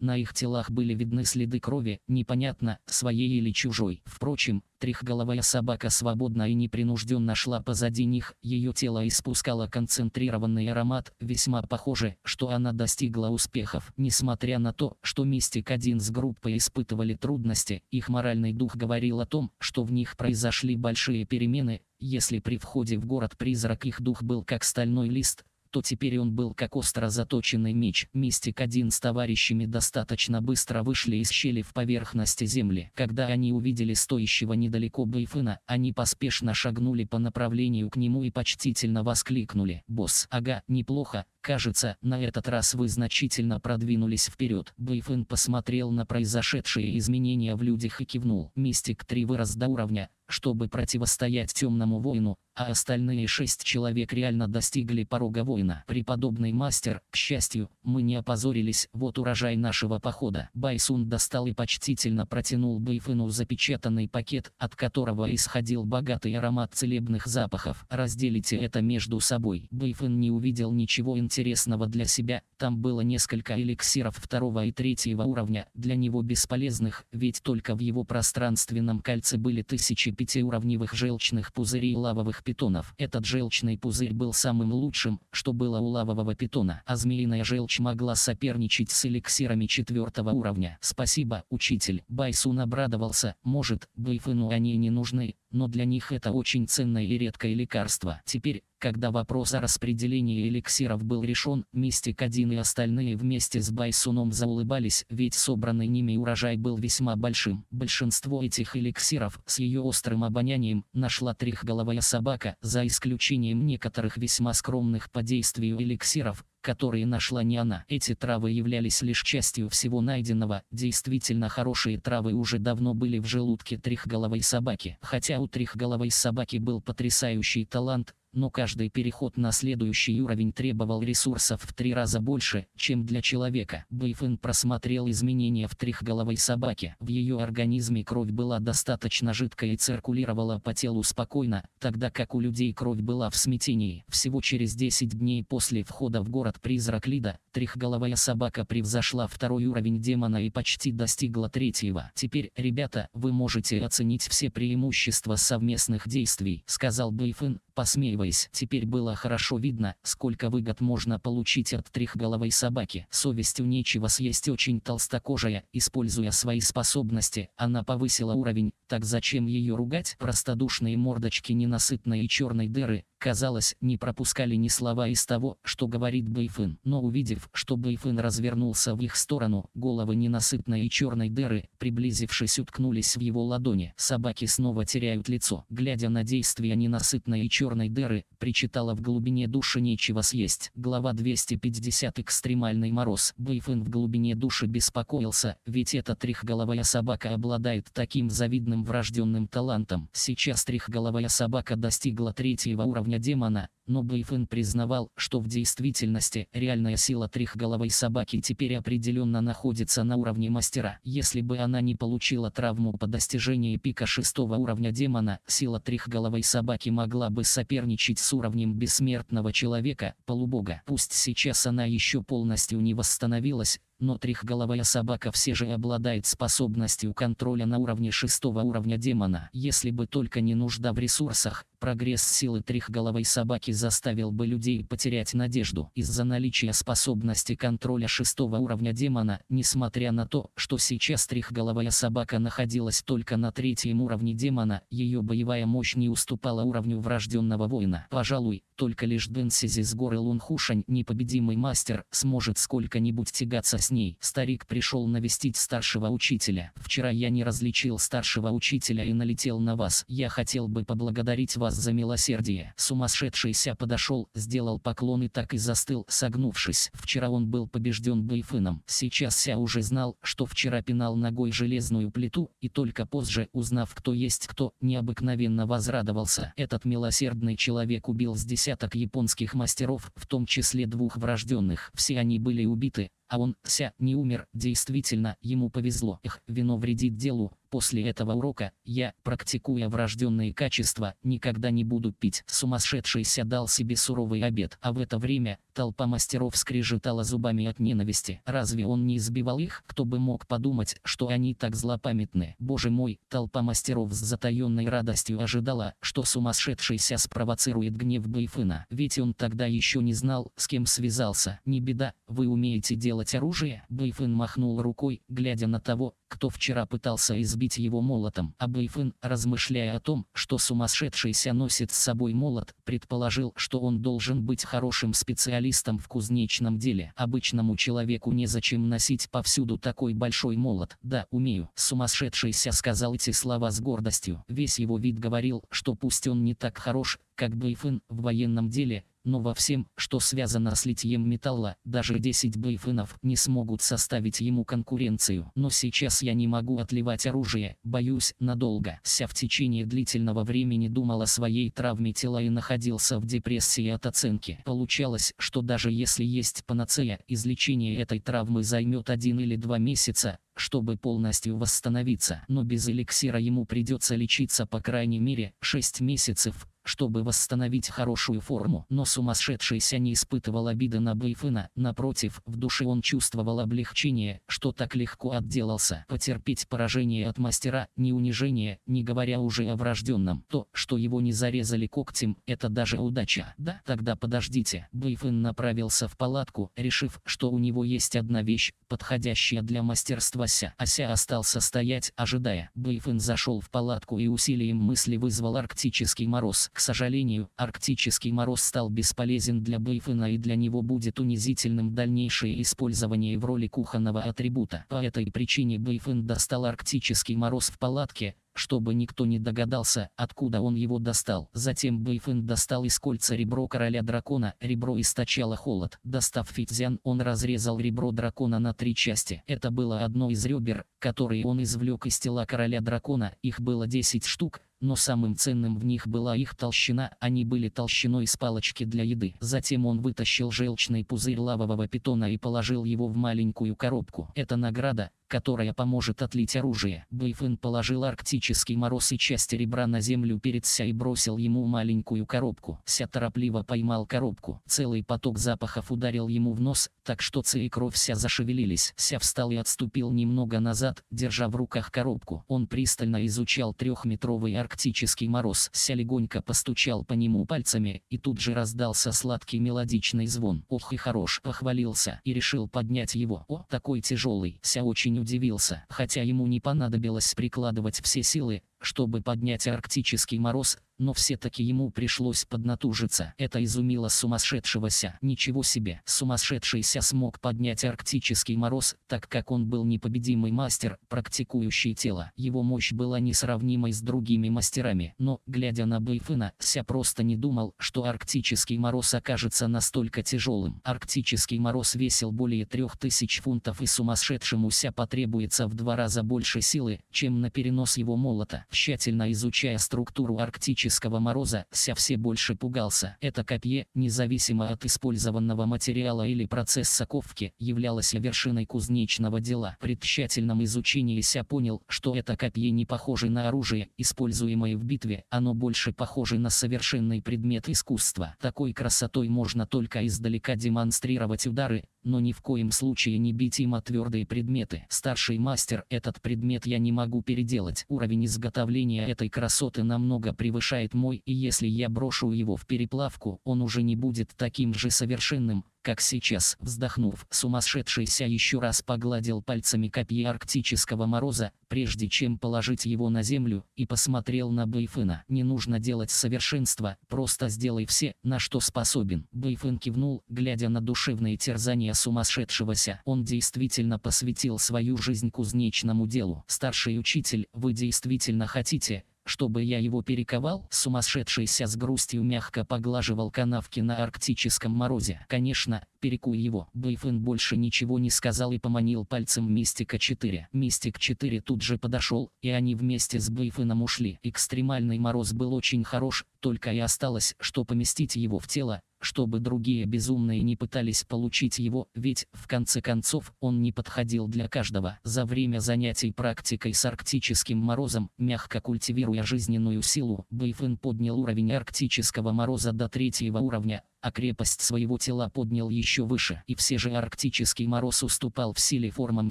на их телах были видны следы крови, непонятно, своей или чужой. Впрочем, трехголовая собака свободно и непринужденно шла позади них, ее тело испускало концентрированный аромат, весьма похоже, что она достигла успехов. Несмотря на то, что Мистик-1 с группой испытывали трудности, их моральный дух говорил о том, что в них произошли большие перемены, если при входе в город-призрак их дух был как стальной лист, то теперь он был как остро заточенный меч. Мистик один с товарищами достаточно быстро вышли из щели в поверхности земли. Когда они увидели стоящего недалеко Бейфына, они поспешно шагнули по направлению к нему и почтительно воскликнули. «Босс, ага, неплохо, Кажется, на этот раз вы значительно продвинулись вперед. Бэйфэн посмотрел на произошедшие изменения в людях и кивнул. Мистик 3 вырос до уровня, чтобы противостоять темному воину, а остальные шесть человек реально достигли порога воина. Преподобный мастер, к счастью, мы не опозорились, вот урожай нашего похода. Байсун достал и почтительно протянул Бэйфэну запечатанный пакет, от которого исходил богатый аромат целебных запахов. Разделите это между собой. Бэйфэн не увидел ничего интересного интересного для себя, там было несколько эликсиров второго и третьего уровня, для него бесполезных, ведь только в его пространственном кольце были тысячи пятиуровневых желчных пузырей лавовых питонов. Этот желчный пузырь был самым лучшим, что было у лавового питона, а змеиная желчь могла соперничать с эликсирами четвертого уровня. Спасибо, учитель. Байсун обрадовался, может, Бэйфену они не нужны, но для них это очень ценное и редкое лекарство. Теперь, когда вопрос о распределении эликсиров был решен, Мистик один и остальные вместе с Байсуном заулыбались, ведь собранный ними урожай был весьма большим. Большинство этих эликсиров с ее острым обонянием нашла трехголовая собака, за исключением некоторых весьма скромных по действию эликсиров, которые нашла не она. Эти травы являлись лишь частью всего найденного, действительно хорошие травы уже давно были в желудке трехголовой собаки. Хотя у трехголовой собаки был потрясающий талант, но каждый переход на следующий уровень требовал ресурсов в три раза больше, чем для человека. Бэйфен просмотрел изменения в трехголовой собаке. В ее организме кровь была достаточно жидкая и циркулировала по телу спокойно, тогда как у людей кровь была в смятении. Всего через 10 дней после входа в город призрак Лида, трехголовая собака превзошла второй уровень демона и почти достигла третьего. Теперь, ребята, вы можете оценить все преимущества совместных действий, сказал Бэйфен, посмеиваясь. Оглядываясь, теперь было хорошо видно, сколько выгод можно получить от трехголовой собаки. Совестью нечего съесть очень толстокожая, используя свои способности, она повысила уровень, так зачем ее ругать? Простодушные мордочки ненасытной и черной дыры, казалось, не пропускали ни слова из того, что говорит Бэйфын. Но увидев, что Бэйфын развернулся в их сторону, головы ненасытной и черной дыры, приблизившись, уткнулись в его ладони. Собаки снова теряют лицо. Глядя на действия ненасытной и черной дыры, причитала в глубине души нечего съесть. Глава 250 «Экстремальный мороз». Бэйфын в глубине души беспокоился, ведь эта трехголовая собака обладает таким завидным врожденным талантом. Сейчас трехголовая собака достигла третьего уровня уровня демона, но Бэйфэн признавал, что в действительности реальная сила трехголовой собаки теперь определенно находится на уровне мастера. Если бы она не получила травму по достижении пика шестого уровня демона, сила трехголовой собаки могла бы соперничать с уровнем бессмертного человека, полубога. Пусть сейчас она еще полностью не восстановилась, но трехголовая собака все же обладает способностью контроля на уровне шестого уровня демона. Если бы только не нужда в ресурсах, прогресс силы трехголовой собаки заставил бы людей потерять надежду. Из-за наличия способности контроля шестого уровня демона, несмотря на то, что сейчас трехголовая собака находилась только на третьем уровне демона, ее боевая мощь не уступала уровню врожденного воина. Пожалуй, только лишь Денсизи с горы Лунхушань, непобедимый мастер, сможет сколько-нибудь тягаться с ней. Старик пришел навестить старшего учителя. Вчера я не различил старшего учителя и налетел на вас. Я хотел бы поблагодарить вас за милосердие. Сумасшедшийся подошел, сделал поклон и так и застыл, согнувшись. Вчера он был побежден Бэйфыном. Сейчас Ся уже знал, что вчера пинал ногой железную плиту, и только позже, узнав кто есть кто, необыкновенно возрадовался. Этот милосердный человек убил с десяток японских мастеров, в том числе двух врожденных. Все они были убиты, а он, вся не умер, действительно, ему повезло. Эх, вино вредит делу, После этого урока, я, практикуя врожденные качества, никогда не буду пить. Сумасшедшийся дал себе суровый обед, а в это время, толпа мастеров скрежетала зубами от ненависти. Разве он не избивал их? Кто бы мог подумать, что они так злопамятны? Боже мой, толпа мастеров с затаенной радостью ожидала, что сумасшедшийся спровоцирует гнев Бейфына. Ведь он тогда еще не знал, с кем связался. Не беда, вы умеете делать оружие? Бейфын махнул рукой, глядя на того, кто вчера пытался избить его молотом. А Бэйфэн, размышляя о том, что сумасшедшийся носит с собой молот, предположил, что он должен быть хорошим специалистом в кузнечном деле. Обычному человеку незачем носить повсюду такой большой молот. Да, умею. Сумасшедшийся сказал эти слова с гордостью. Весь его вид говорил, что пусть он не так хорош, как Бэйфэн в военном деле, но во всем, что связано с литьем металла, даже 10 бейфынов не смогут составить ему конкуренцию. Но сейчас я не могу отливать оружие, боюсь, надолго. Ся в течение длительного времени думал о своей травме тела и находился в депрессии от оценки. Получалось, что даже если есть панацея, излечение этой травмы займет один или два месяца, чтобы полностью восстановиться. Но без эликсира ему придется лечиться по крайней мере 6 месяцев, чтобы восстановить хорошую форму. Но сумасшедшийся не испытывал обиды на Бейфена, напротив, в душе он чувствовал облегчение, что так легко отделался. Потерпеть поражение от мастера, не унижение, не говоря уже о врожденном. То, что его не зарезали когтем, это даже удача. Да, тогда подождите. Бейфен направился в палатку, решив, что у него есть одна вещь, подходящая для мастерства Ся. Ася остался стоять, ожидая. Бейфен зашел в палатку и усилием мысли вызвал арктический мороз. К сожалению, арктический мороз стал бесполезен для Бейфена и для него будет унизительным дальнейшее использование в роли кухонного атрибута. По этой причине Бейфен достал арктический мороз в палатке, чтобы никто не догадался, откуда он его достал. Затем Бэйфен достал из кольца ребро короля дракона, ребро источало холод. Достав Фитзян, он разрезал ребро дракона на три части. Это было одно из ребер, которые он извлек из тела короля дракона, их было 10 штук, но самым ценным в них была их толщина, они были толщиной с палочки для еды. Затем он вытащил желчный пузырь лавового питона и положил его в маленькую коробку. Эта награда – которая поможет отлить оружие. Бэйфэн положил арктический мороз и часть ребра на землю перед Ся и бросил ему маленькую коробку. Ся торопливо поймал коробку. Целый поток запахов ударил ему в нос, так что Ца и кровь Ся зашевелились. Ся встал и отступил немного назад, держа в руках коробку. Он пристально изучал трехметровый арктический мороз. Ся легонько постучал по нему пальцами, и тут же раздался сладкий мелодичный звон. Ох и хорош, похвалился и решил поднять его. О, такой тяжелый. Ся очень удивился, хотя ему не понадобилось прикладывать все силы, чтобы поднять арктический мороз, но все-таки ему пришлось поднатужиться. Это изумило сумасшедшегося. Ничего себе! Сумасшедшийся смог поднять арктический мороз, так как он был непобедимый мастер, практикующий тело. Его мощь была несравнимой с другими мастерами. Но, глядя на Бейфена, Ся просто не думал, что арктический мороз окажется настолько тяжелым. Арктический мороз весил более 3000 фунтов и сумасшедшему Ся потребуется в два раза больше силы, чем на перенос его молота. Тщательно изучая структуру арктического мороза, Ся все больше пугался. Это копье, независимо от использованного материала или процесса ковки, являлось вершиной кузнечного дела. При тщательном изучении Ся понял, что это копье не похоже на оружие, используемое в битве, оно больше похоже на совершенный предмет искусства. Такой красотой можно только издалека демонстрировать удары, но ни в коем случае не бить им о твердые предметы. Старший мастер, этот предмет я не могу переделать. Уровень изготовления представление этой красоты намного превышает мой, и если я брошу его в переплавку, он уже не будет таким же совершенным, как сейчас, вздохнув, сумасшедшийся еще раз погладил пальцами копье арктического мороза, прежде чем положить его на землю, и посмотрел на Бэйфына. «Не нужно делать совершенства, просто сделай все, на что способен». Бэйфын кивнул, глядя на душевные терзания сумасшедшегося. Он действительно посвятил свою жизнь кузнечному делу. «Старший учитель, вы действительно хотите, чтобы я его перековал, сумасшедшийся с грустью мягко поглаживал канавки на арктическом морозе. Конечно, перекуй его. Бэйфен больше ничего не сказал и поманил пальцем Мистика 4. Мистик 4 тут же подошел, и они вместе с Бэйфеном ушли. Экстремальный мороз был очень хорош, только и осталось, что поместить его в тело, чтобы другие безумные не пытались получить его, ведь, в конце концов, он не подходил для каждого. За время занятий практикой с арктическим морозом, мягко культивируя жизненную силу, Бэйфен поднял уровень арктического мороза до третьего уровня, а крепость своего тела поднял еще выше. И все же арктический мороз уступал в силе формам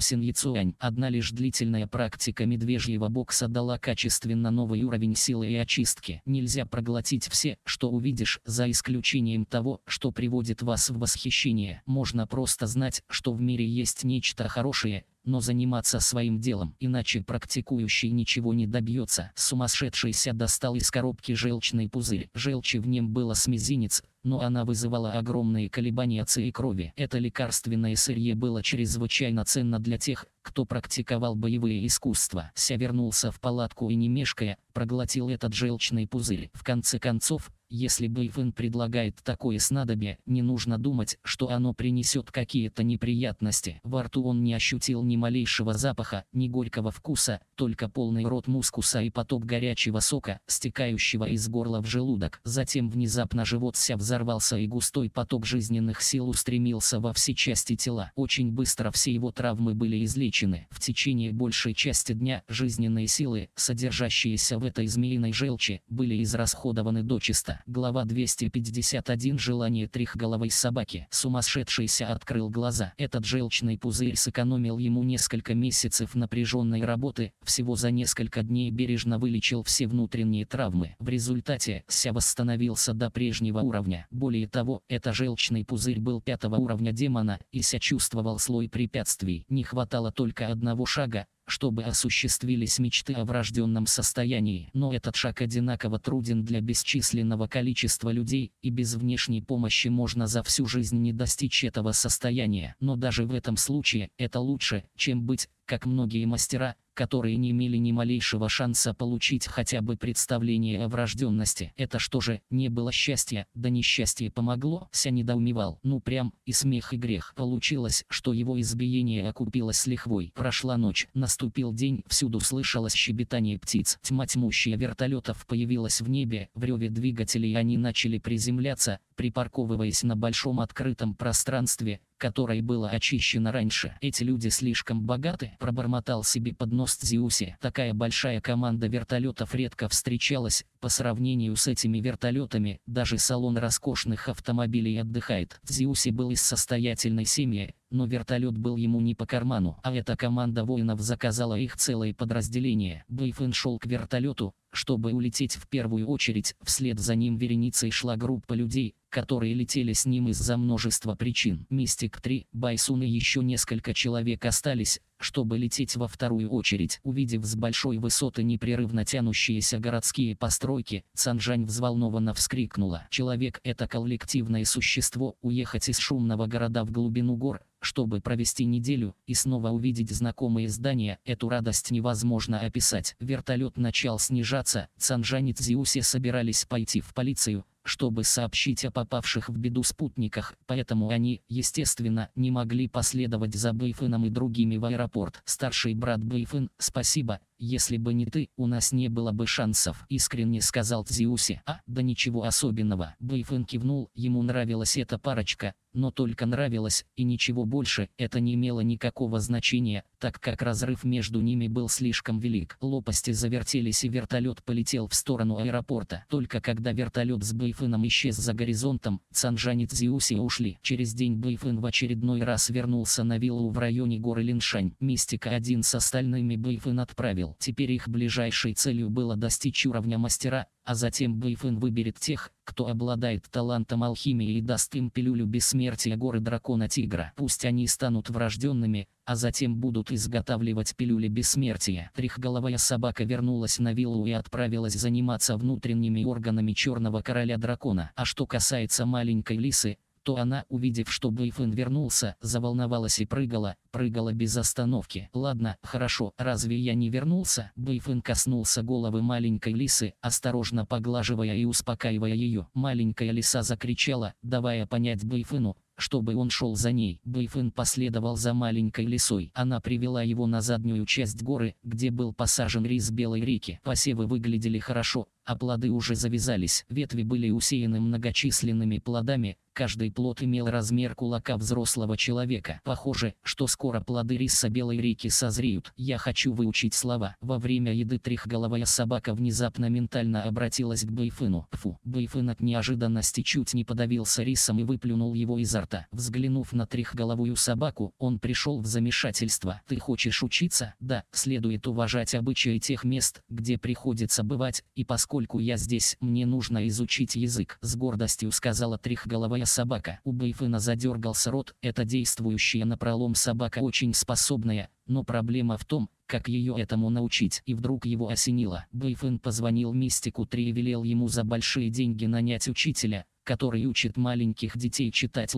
Синьяцуань. Одна лишь длительная практика медвежьего бокса дала качественно новый уровень силы и очистки. Нельзя проглотить все, что увидишь, за исключением того, что приводит вас в восхищение. Можно просто знать, что в мире есть нечто хорошее, но заниматься своим делом, иначе практикующий ничего не добьется. Сумасшедшийся достал из коробки желчный пузырь. Желчи в нем было с мизинец, но она вызывала огромные колебания ци и крови. Это лекарственное сырье было чрезвычайно ценно для тех, кто практиковал боевые искусства. Ся вернулся в палатку и не мешкая, проглотил этот желчный пузырь. В конце концов, если Бэйвен предлагает такое снадобье, не нужно думать, что оно принесет какие-то неприятности. Во рту он не ощутил ни малейшего запаха, ни горького вкуса, только полный рот мускуса и поток горячего сока, стекающего из горла в желудок. Затем внезапно живот вся взорвался и густой поток жизненных сил устремился во все части тела. Очень быстро все его травмы были излечены. В течение большей части дня жизненные силы, содержащиеся в этой змеиной желчи, были израсходованы до дочисто. Глава 251 Желание трехголовой собаки. Сумасшедшийся открыл глаза. Этот желчный пузырь сэкономил ему несколько месяцев напряженной работы, всего за несколько дней бережно вылечил все внутренние травмы. В результате, Ся восстановился до прежнего уровня. Более того, это желчный пузырь был пятого уровня демона, и Ся чувствовал слой препятствий. Не хватало только одного шага, чтобы осуществились мечты о врожденном состоянии. Но этот шаг одинаково труден для бесчисленного количества людей, и без внешней помощи можно за всю жизнь не достичь этого состояния. Но даже в этом случае это лучше, чем быть, как многие мастера, которые не имели ни малейшего шанса получить хотя бы представление о врожденности. Это что же, не было счастья, да несчастье помогло? Ся недоумевал. Ну прям, и смех и грех. Получилось, что его избиение окупилось лихвой. Прошла ночь, наступил день, всюду слышалось щебетание птиц. Тьма тьмущая вертолетов появилась в небе, в реве двигателей они начали приземляться, припарковываясь на большом открытом пространстве, которой было очищено раньше. Эти люди слишком богаты, пробормотал себе под нос Зиуси. Такая большая команда вертолетов редко встречалась, по сравнению с этими вертолетами, даже салон роскошных автомобилей отдыхает. Зиуси был из состоятельной семьи, но вертолет был ему не по карману, а эта команда воинов заказала их целое подразделение. Бэйфэн шел к вертолету, чтобы улететь в первую очередь, вслед за ним вереницей шла группа людей, которые летели с ним из-за множества причин. Мистик 3, Байсун и еще несколько человек остались, чтобы лететь во вторую очередь. Увидев с большой высоты непрерывно тянущиеся городские постройки, Цанжань взволнованно вскрикнула. Человек – это коллективное существо, уехать из шумного города в глубину гор, чтобы провести неделю и снова увидеть знакомые здания, эту радость невозможно описать. Вертолет начал снижаться, Цанжань и Цзиуси собирались пойти в полицию, чтобы сообщить о попавших в беду спутниках, поэтому они, естественно, не могли последовать за Бейфеном и другими в аэропорт. Старший брат Бейфен, спасибо, если бы не ты, у нас не было бы шансов, искренне сказал Тзиуси. А, да ничего особенного. Бэйфэн кивнул, ему нравилась эта парочка, но только нравилась и ничего больше, это не имело никакого значения, так как разрыв между ними был слишком велик. Лопасти завертелись и вертолет полетел в сторону аэропорта. Только когда вертолет с Бэйфеном исчез за горизонтом, Цанжан и Цзиуси ушли. Через день Бэйфен в очередной раз вернулся на виллу в районе горы Линшань. Мистика один с остальными Бэйфен отправил. Теперь их ближайшей целью было достичь уровня мастера, а затем Бэйфэн выберет тех, кто обладает талантом алхимии и даст им пилюлю бессмертия горы дракона-тигра. Пусть они станут врожденными, а затем будут изготавливать пилюли бессмертия. Трехголовая собака вернулась на виллу и отправилась заниматься внутренними органами черного короля дракона. А что касается маленькой лисы, то она, увидев, что Бэйфэн вернулся, заволновалась и прыгала, прыгала без остановки. «Ладно, хорошо, разве я не вернулся?» Бэйфэн коснулся головы маленькой лисы, осторожно поглаживая и успокаивая ее. Маленькая лиса закричала, давая понять Бэйфэну, чтобы он шел за ней. Бэйфэн последовал за маленькой лисой. Она привела его на заднюю часть горы, где был посажен рис белой реки. Посевы выглядели хорошо, а плоды уже завязались. Ветви были усеяны многочисленными плодами, каждый плод имел размер кулака взрослого человека. Похоже, что скоро плоды риса белой реки созреют. Я хочу выучить слова. Во время еды трехголовая собака внезапно ментально обратилась к Бэйфыну. Фу, Бэйфын от неожиданности чуть не подавился рисом и выплюнул его изо рта. Взглянув на трехголовую собаку, он пришел в замешательство. Ты хочешь учиться? Да, следует уважать обычаи тех мест, где приходится бывать, и поскольку Поскольку я здесь, мне нужно изучить язык, с гордостью сказала трехголовая собака. У Бэйфена задергался рот, это действующая на пролом собака очень способная, но проблема в том, как ее этому научить. И вдруг его осенило. Бэйфен позвонил мистику 3 и велел ему за большие деньги нанять учителя, который учит маленьких детей читать